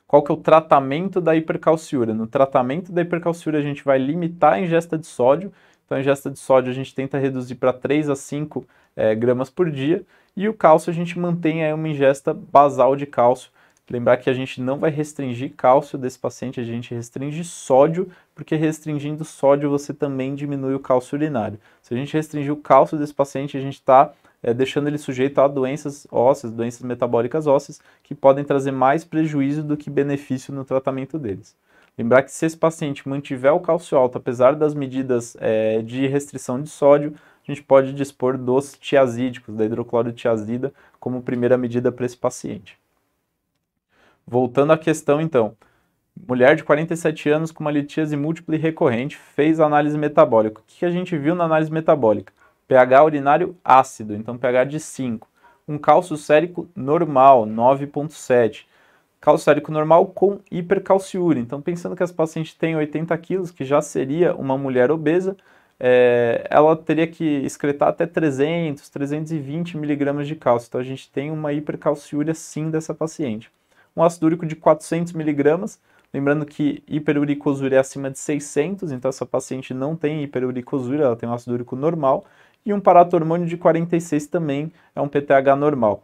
qual que é o tratamento da hipercalciúria. No tratamento da hipercalciúria, a gente vai limitar a ingesta de sódio. Então, a ingesta de sódio a gente tenta reduzir para 3 a 5 é, eh, gramas por dia. E o cálcio a gente mantém aí uma ingesta basal de cálcio. Lembrar que a gente não vai restringir cálcio desse paciente, a gente restringe sódio, porque restringindo sódio você também diminui o cálcio urinário. Se a gente restringir o cálcio desse paciente, a gente está é, deixando ele sujeito a doenças ósseas, doenças metabólicas ósseas, que podem trazer mais prejuízo do que benefício no tratamento deles. Lembrar que se esse paciente mantiver o cálcio alto, apesar das medidas é, de restrição de sódio, a gente pode dispor dos tiazídicos, da hidroclorotiazida, como primeira medida para esse paciente. Voltando à questão, então. Mulher de 47 anos com uma litíase múltipla e recorrente fez análise metabólica. O que a gente viu na análise metabólica? pH urinário ácido, então pH de 5. Um cálcio sérico normal, 9.7. Cálcio sérico normal com hipercalciúria. Então, pensando que essa paciente tem 80 quilos, que já seria uma mulher obesa, é, ela teria que excretar até 300, 320 miligramas de cálcio. Então, a gente tem uma hipercalciúria sim dessa paciente. Um ácido úrico de 400 miligramas, Lembrando que hiperuricosura é acima de 600, então essa paciente não tem hiperuricosura, ela tem um ácido úrico normal. E um paratormônio de 46 também é um PTH normal.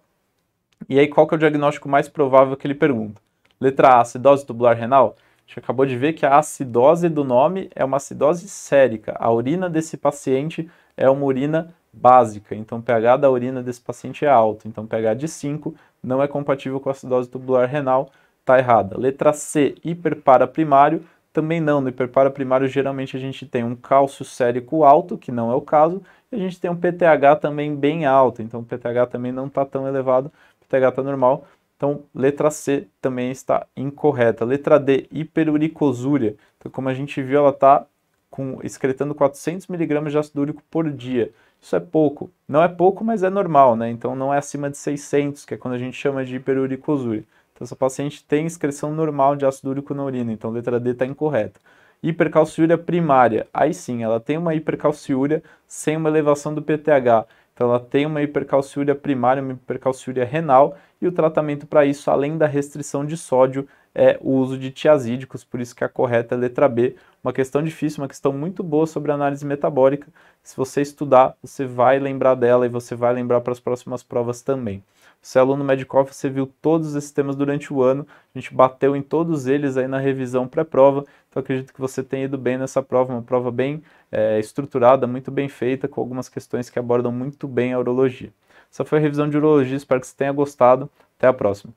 E aí, qual que é o diagnóstico mais provável que ele pergunta? Letra A, acidose tubular renal? A gente acabou de ver que a acidose do nome é uma acidose sérica. A urina desse paciente é uma urina básica, então o pH da urina desse paciente é alto. Então, pH de 5 não é compatível com a acidose tubular renal, está errada. Letra C, hiperparaprimário, também não, no hiperparo primário geralmente a gente tem um cálcio sérico alto, que não é o caso, e a gente tem um PTH também bem alto, então o PTH também não está tão elevado, o PTH está normal. Então, letra C também está incorreta. Letra D, hiperuricosúria. Então, como a gente viu, ela está com, excretando 400mg de ácido úrico por dia. Isso é pouco. Não é pouco, mas é normal, né? Então, não é acima de 600, que é quando a gente chama de hiperuricosúria. Então, essa paciente tem excreção normal de ácido úrico na urina, então a letra D está incorreta. Hipercalciúria primária, aí sim, ela tem uma hipercalciúria sem uma elevação do PTH. Então, ela tem uma hipercalciúria primária, uma hipercalciúria renal, e o tratamento para isso, além da restrição de sódio, é o uso de tiazídicos, por isso que a correta é a letra B. Uma questão difícil, uma questão muito boa sobre análise metabólica. Se você estudar, você vai lembrar dela e você vai lembrar para as próximas provas também. Se é aluno Medcoff, você viu todos esses temas durante o ano, a gente bateu em todos eles aí na revisão pré-prova, então acredito que você tenha ido bem nessa prova, uma prova bem é, estruturada, muito bem feita, com algumas questões que abordam muito bem a urologia. Essa foi a revisão de urologia, espero que você tenha gostado, até a próxima.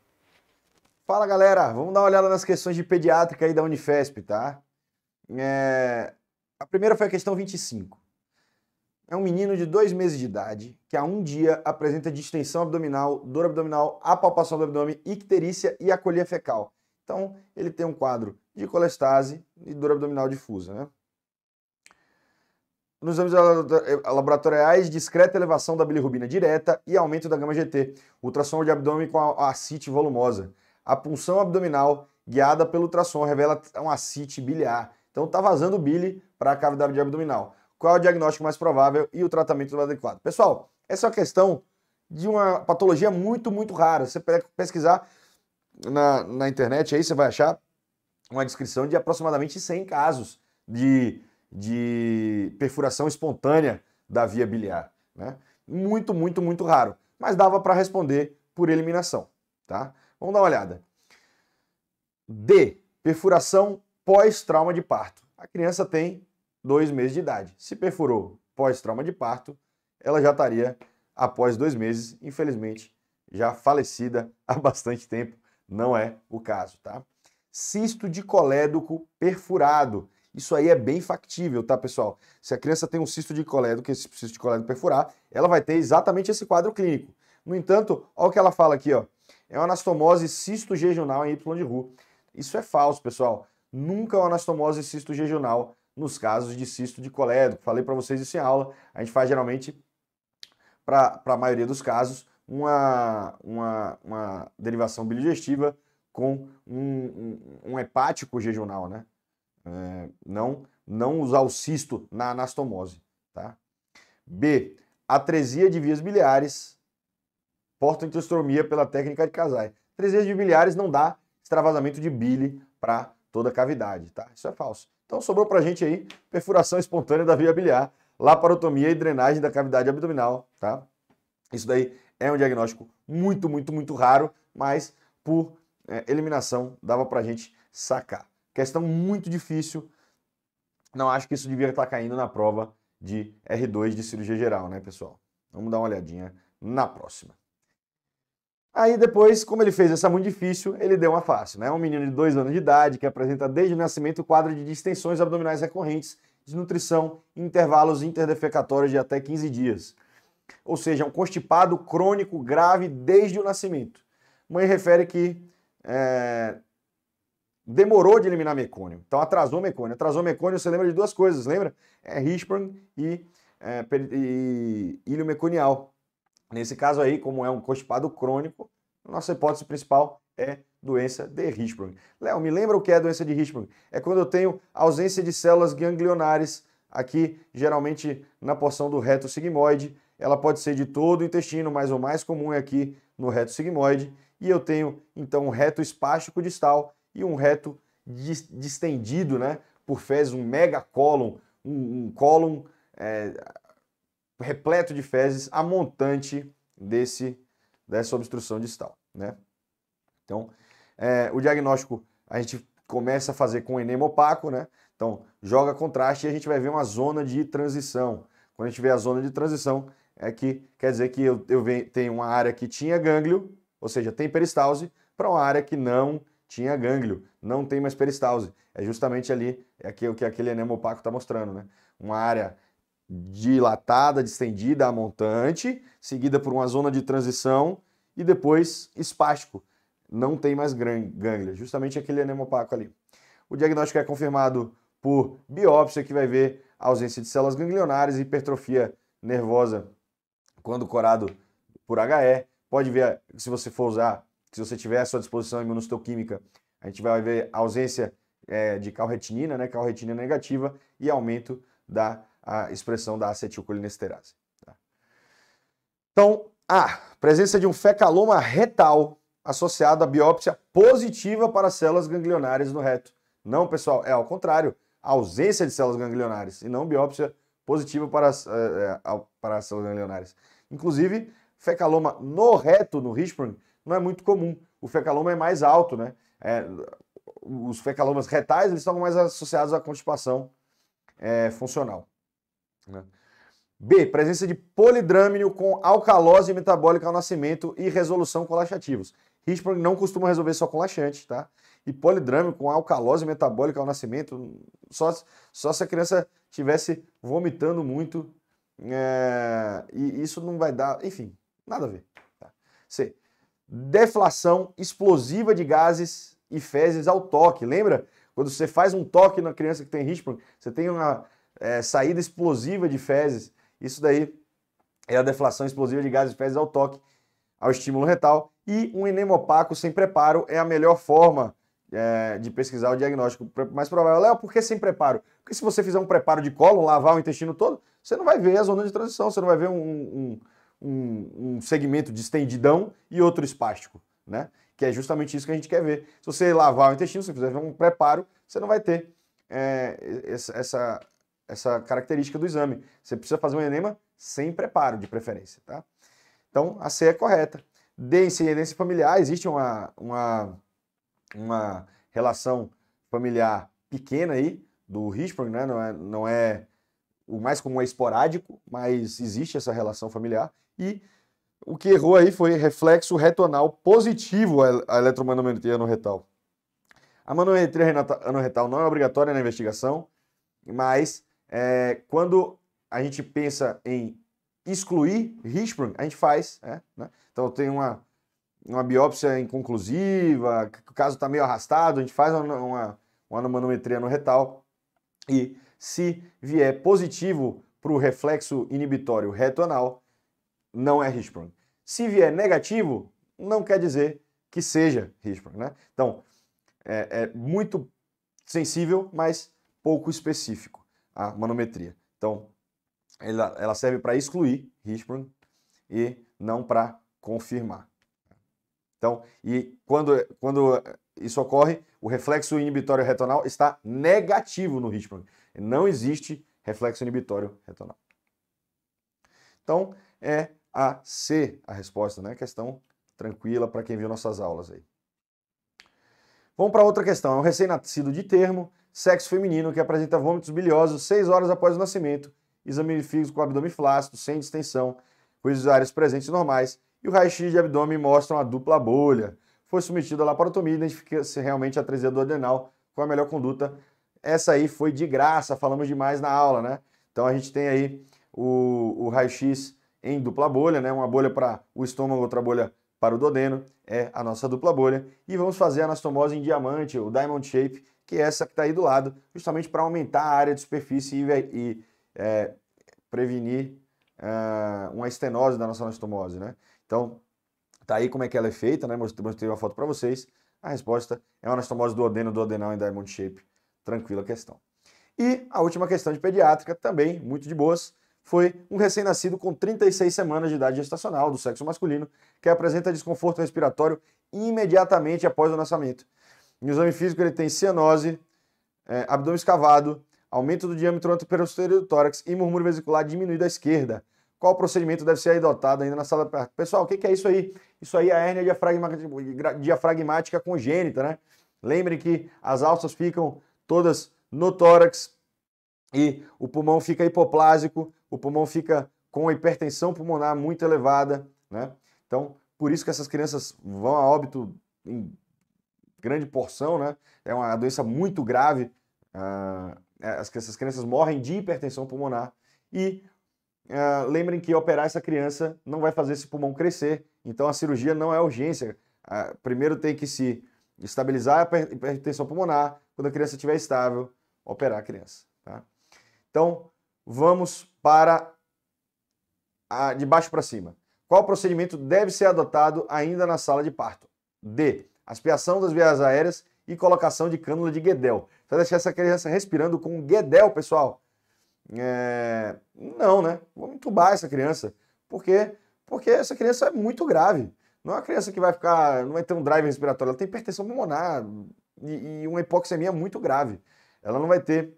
Fala galera, vamos dar uma olhada nas questões de pediátrica aí da Unifesp, tá? É... A primeira foi a questão 25 é um menino de dois meses de idade que há um dia apresenta distensão abdominal, dor abdominal, apalpação do abdômen, icterícia e acolhia fecal. Então, ele tem um quadro de colestase e dor abdominal difusa. Né? Nos exames eh, laboratoriais, discreta elevação da bilirrubina direta e aumento da gama GT, ultrassom de abdômen com ascite volumosa. A punção abdominal guiada pelo ultrassom revela um ascite biliar. Então, está vazando bile para a cavidade abdominal qual é o diagnóstico mais provável e o tratamento adequado. Pessoal, essa é uma questão de uma patologia muito, muito rara. Você pesquisar na, na internet aí, você vai achar uma descrição de aproximadamente 100 casos de, de perfuração espontânea da via biliar. Né? Muito, muito, muito raro. Mas dava para responder por eliminação. Tá? Vamos dar uma olhada. D. Perfuração pós-trauma de parto. A criança tem dois meses de idade. Se perfurou pós-trauma de parto, ela já estaria, após dois meses, infelizmente, já falecida há bastante tempo. Não é o caso, tá? Cisto de colédoco perfurado. Isso aí é bem factível, tá, pessoal? Se a criança tem um cisto de colédoco, esse cisto de colédoco perfurar, ela vai ter exatamente esse quadro clínico. No entanto, olha o que ela fala aqui, ó. É uma anastomose cisto-jejunal em Y de Ru. Isso é falso, pessoal. Nunca é uma anastomose cisto-jejunal nos casos de cisto de colédo. Falei para vocês isso em aula. A gente faz geralmente, para a maioria dos casos, uma, uma, uma derivação bilidigestiva com um, um, um hepático jejunal, né? É, não, não usar o cisto na anastomose, tá? B. Atresia de vias biliares, portointestromia pela técnica de Casai. Atresia de biliares não dá extravasamento de bile para toda a cavidade, tá? Isso é falso. Então sobrou para a gente aí perfuração espontânea da via biliar, laparotomia e drenagem da cavidade abdominal, tá? Isso daí é um diagnóstico muito, muito, muito raro, mas por é, eliminação dava para a gente sacar. Questão muito difícil, não acho que isso devia estar tá caindo na prova de R2 de cirurgia geral, né, pessoal? Vamos dar uma olhadinha na próxima. Aí depois, como ele fez essa muito difícil, ele deu uma fácil, né? Um menino de dois anos de idade que apresenta desde o nascimento o quadro de distensões abdominais recorrentes, desnutrição, intervalos interdefecatórios de até 15 dias. Ou seja, é um constipado crônico grave desde o nascimento. Mãe refere que é, demorou de eliminar mecônio, então atrasou mecônio. Atrasou mecônio, você lembra de duas coisas, lembra? É Hirschsprung e, é, e ilho meconial. Nesse caso aí, como é um constipado crônico, nossa hipótese principal é doença de Hirschsprung. Léo, me lembra o que é doença de Hirschsprung? É quando eu tenho ausência de células ganglionares aqui, geralmente na porção do reto sigmoide. Ela pode ser de todo o intestino, mas o mais comum é aqui no reto sigmoide. E eu tenho então um reto espástico distal e um reto distendido, né? Por fezes, um megacólon, um, um cólon é, repleto de fezes a montante desse, dessa obstrução distal, né? Então, é, o diagnóstico a gente começa a fazer com enema opaco, né? Então, joga contraste e a gente vai ver uma zona de transição. Quando a gente vê a zona de transição, é que quer dizer que eu, eu tenho uma área que tinha gânglio, ou seja, tem peristalse, para uma área que não tinha gânglio, não tem mais peristalse. É justamente ali é que, o que aquele enema opaco está mostrando, né? Uma área dilatada, distendida a montante, seguida por uma zona de transição e depois espástico. Não tem mais gânglia, justamente aquele anemopaco ali. O diagnóstico é confirmado por biópsia, que vai ver ausência de células ganglionares e hipertrofia nervosa quando corado por HE. Pode ver, se você for usar, se você tiver à sua disposição imunistoquímica, a gente vai ver ausência é, de calretinina, né, calretinina negativa e aumento da a expressão da acetilcolinesterase. Tá? Então, A. Presença de um fecaloma retal associado à biópsia positiva para células ganglionares no reto. Não, pessoal, é ao contrário. A ausência de células ganglionares e não biópsia positiva para, é, é para células ganglionares. Inclusive, fecaloma no reto, no Hirschsprung, não é muito comum. O fecaloma é mais alto, né? É, os fecalomas retais eles estão mais associados à constipação é, funcional. Né? B. Presença de polidrâmino com alcalose metabólica ao nascimento e resolução com laxativos. Hirschsprung não costuma resolver só com laxante, tá? E polidrâmino com alcalose metabólica ao nascimento, só, só se a criança estivesse vomitando muito. É, e isso não vai dar, enfim, nada a ver. Tá? C. Deflação explosiva de gases e fezes ao toque. Lembra? Quando você faz um toque na criança que tem Hirschsprung, você tem uma é, saída explosiva de fezes. Isso daí é a deflação explosiva de gases de fezes ao toque, ao estímulo retal. E um enema opaco sem preparo é a melhor forma é, de pesquisar o diagnóstico mais provável. Léo, por que sem preparo? Porque se você fizer um preparo de cólon, lavar o intestino todo, você não vai ver a zona de transição, você não vai ver um, um, um, um segmento distendidão e outro espástico, né? Que é justamente isso que a gente quer ver. Se você lavar o intestino, se você fizer um preparo, você não vai ter é, essa, essa característica do exame. Você precisa fazer um enema sem preparo, de preferência, tá? Então, a C é correta. D, incidência familiar, existe uma, uma, uma relação familiar pequena aí do Hirschsprung, né? Não é, não é o mais comum é esporádico, mas existe essa relação familiar. E o que errou aí foi reflexo retonal positivo à eletromanometria retal. A manometria anorretal não é obrigatória na investigação, mas é, quando a gente pensa em excluir Hirschsprung, a gente faz. É, né? Então tem uma, uma biópsia inconclusiva, o caso está meio arrastado, a gente faz uma, uma, uma manometria no retal e se vier positivo para o reflexo inibitório retonal, não é Hirschsprung. Se vier negativo, não quer dizer que seja Hirschsprung, né? Então, é, é muito sensível, mas pouco específico a manometria. Então, ela, ela serve para excluir Hirschsprung e não para confirmar. Então, e quando, quando isso ocorre, o reflexo inibitório retonal está negativo no Hirschsprung. Não existe reflexo inibitório retonal. Então, é a C a resposta, né? Questão tranquila para quem viu nossas aulas aí. Vamos para outra questão. É um recém-nascido de termo sexo feminino que apresenta vômitos biliosos seis horas após o nascimento, exame físico com abdômen flácido, sem distensão, com os áreas presentes normais, e o raio-x de abdômen mostra uma dupla bolha. Foi submetido à laparotomia e identifica-se realmente a atresia do adenal com a melhor conduta. Essa aí foi de graça, falamos demais na aula, né? Então a gente tem aí o, o raio-x em dupla bolha, né? Uma bolha para o estômago, outra bolha para o duodeno, é a nossa dupla bolha. E vamos fazer a anastomose em diamante, o diamond shape, que é essa que está aí do lado, justamente para aumentar a área de superfície e, e é, prevenir ah, uma estenose da nossa anastomose, né? Então, tá aí como é que ela é feita, né? Mostrei uma foto para vocês. A resposta é uma anastomose do odeno, do adenal em diamond shape. Tranquila questão. E a última questão de pediátrica, também muito de boas, foi um recém-nascido com 36 semanas de idade gestacional do sexo masculino que apresenta desconforto respiratório imediatamente após o nascimento. No exame físico, ele tem cianose, é, abdômen escavado, aumento do diâmetro anteroposterior do tórax e murmúrio vesicular diminuído à esquerda. Qual procedimento deve ser adotado ainda na sala perto? Pessoal, o que é isso aí? Isso aí é a hérnia diafragmática congênita, né? Lembrem que as alças ficam todas no tórax e o pulmão fica hipoplásico, o pulmão fica com hipertensão pulmonar muito elevada, né? Então, por isso que essas crianças vão a óbito em grande porção, né? É uma doença muito grave. Uh, essas crianças morrem de hipertensão pulmonar. E uh, lembrem que operar essa criança não vai fazer esse pulmão crescer. Então a cirurgia não é urgência. Uh, primeiro tem que se estabilizar a hipertensão pulmonar. Quando a criança estiver estável, operar a criança. Tá? Então vamos para a, de baixo para cima. Qual procedimento deve ser adotado ainda na sala de parto? D aspiação das vias aéreas e colocação de cânula de Guedel. Você vai deixar essa criança respirando com Guedel, pessoal? É... Não, né? Vamos entubar essa criança. Por quê? Porque essa criança é muito grave. Não é uma criança que vai ficar, não vai ter um drive respiratório, ela tem hipertensão pulmonar e, e uma hipoxemia muito grave. Ela não vai ter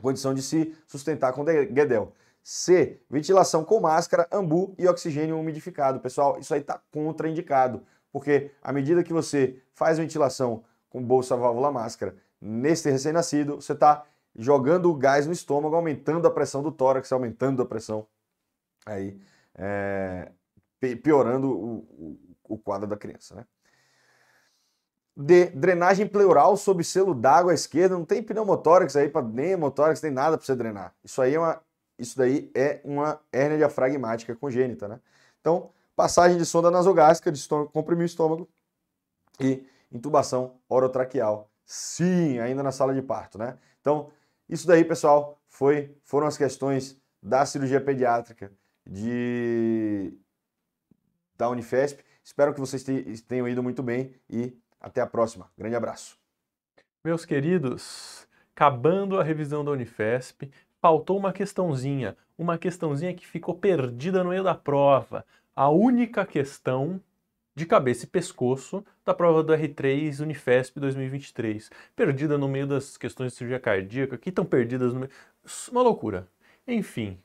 condição de se sustentar com Guedel. C. Ventilação com máscara, ambu e oxigênio umidificado. Pessoal, isso aí está contraindicado porque à medida que você faz ventilação com bolsa, válvula, máscara nesse recém-nascido, você está jogando o gás no estômago, aumentando a pressão do tórax, aumentando a pressão aí, é, piorando o, o, o, quadro da criança, né? D, drenagem pleural sob selo d'água à esquerda, não tem pneumotórax aí, pra, nem hemotórax, nem nada para você drenar. Isso aí é uma, isso daí é uma hérnia diafragmática congênita, né? Então, passagem de sonda nasogástrica, de estômago, comprimir o estômago e intubação orotraqueal. Sim, ainda na sala de parto, né? Então, isso daí, pessoal, foi, foram as questões da cirurgia pediátrica de da Unifesp. Espero que vocês tenham ido muito bem e até a próxima. Grande abraço. Meus queridos, acabando a revisão da Unifesp, faltou uma questãozinha, uma questãozinha que ficou perdida no meio da prova a única questão de cabeça e pescoço da prova do R3 Unifesp 2023. Perdida no meio das questões de cirurgia cardíaca, que estão perdidas no meio. Uma loucura. Enfim,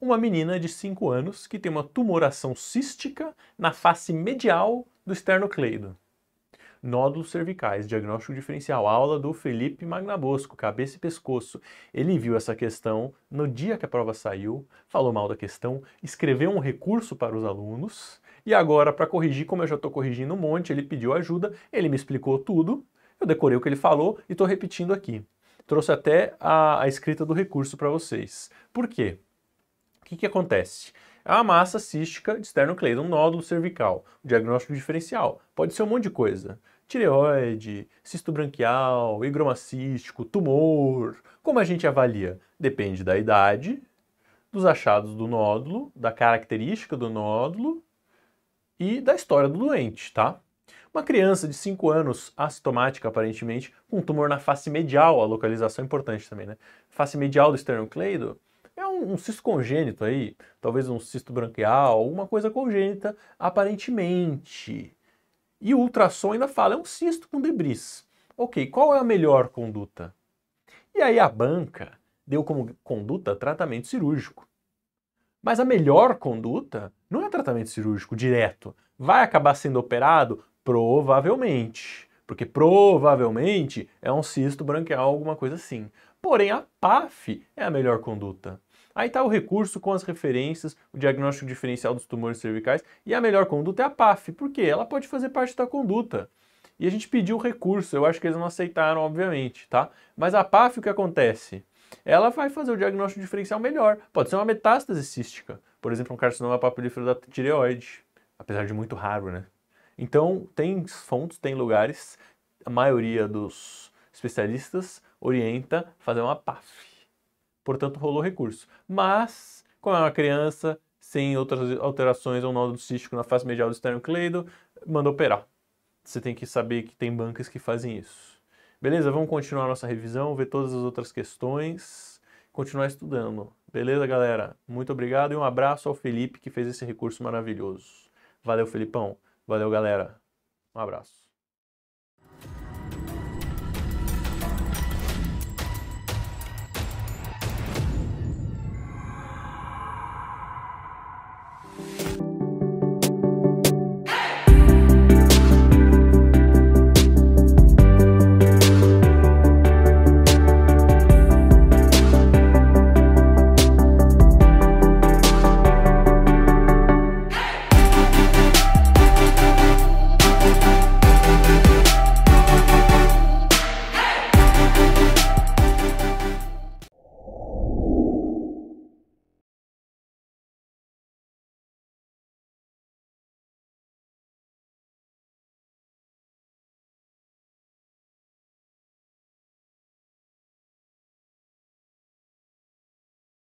uma menina de 5 anos que tem uma tumoração cística na face medial do cleido nódulos cervicais, diagnóstico diferencial, aula do Felipe Magnabosco, cabeça e pescoço. Ele viu essa questão no dia que a prova saiu, falou mal da questão, escreveu um recurso para os alunos, e agora, para corrigir, como eu já estou corrigindo um monte, ele pediu ajuda, ele me explicou tudo, eu decorei o que ele falou e estou repetindo aqui. Trouxe até a, a escrita do recurso para vocês. Por quê? O que, que acontece? É uma massa cística de esternocleido, um nódulo cervical, um diagnóstico diferencial. Pode ser um monte de coisa tireoide, cisto branquial, higromacístico, tumor. Como a gente avalia? Depende da idade, dos achados do nódulo, da característica do nódulo e da história do doente, tá? Uma criança de 5 anos, assintomática aparentemente, com um tumor na face medial, a localização é importante também, né? Face medial do esternocleido é um, um cisto congênito aí, talvez um cisto branquial, alguma coisa congênita, aparentemente. E o ultrassom ainda fala, é um cisto com debris. Ok, qual é a melhor conduta? E aí a banca deu como conduta tratamento cirúrgico. Mas a melhor conduta não é tratamento cirúrgico direto. Vai acabar sendo operado? Provavelmente. Porque provavelmente é um cisto branqueal, alguma coisa assim. Porém, a PAF é a melhor conduta. Aí está o recurso com as referências, o diagnóstico diferencial dos tumores cervicais e a melhor conduta é a PAF, porque ela pode fazer parte da conduta. E a gente pediu o recurso, eu acho que eles não aceitaram, obviamente, tá? Mas a PAF, o que acontece? Ela vai fazer o diagnóstico diferencial melhor. Pode ser uma metástase cística, por exemplo, um carcinoma papilífero da tireoide, apesar de muito raro, né? Então, tem fontes, tem lugares, a maioria dos especialistas orienta fazer uma PAF portanto rolou recurso. Mas, como é uma criança, sem outras alterações ou nódulo cístico na face medial do cleido, manda operar. Você tem que saber que tem bancas que fazem isso. Beleza? Vamos continuar nossa revisão, ver todas as outras questões, continuar estudando. Beleza, galera? Muito obrigado e um abraço ao Felipe que fez esse recurso maravilhoso. Valeu, Felipão. Valeu, galera. Um abraço.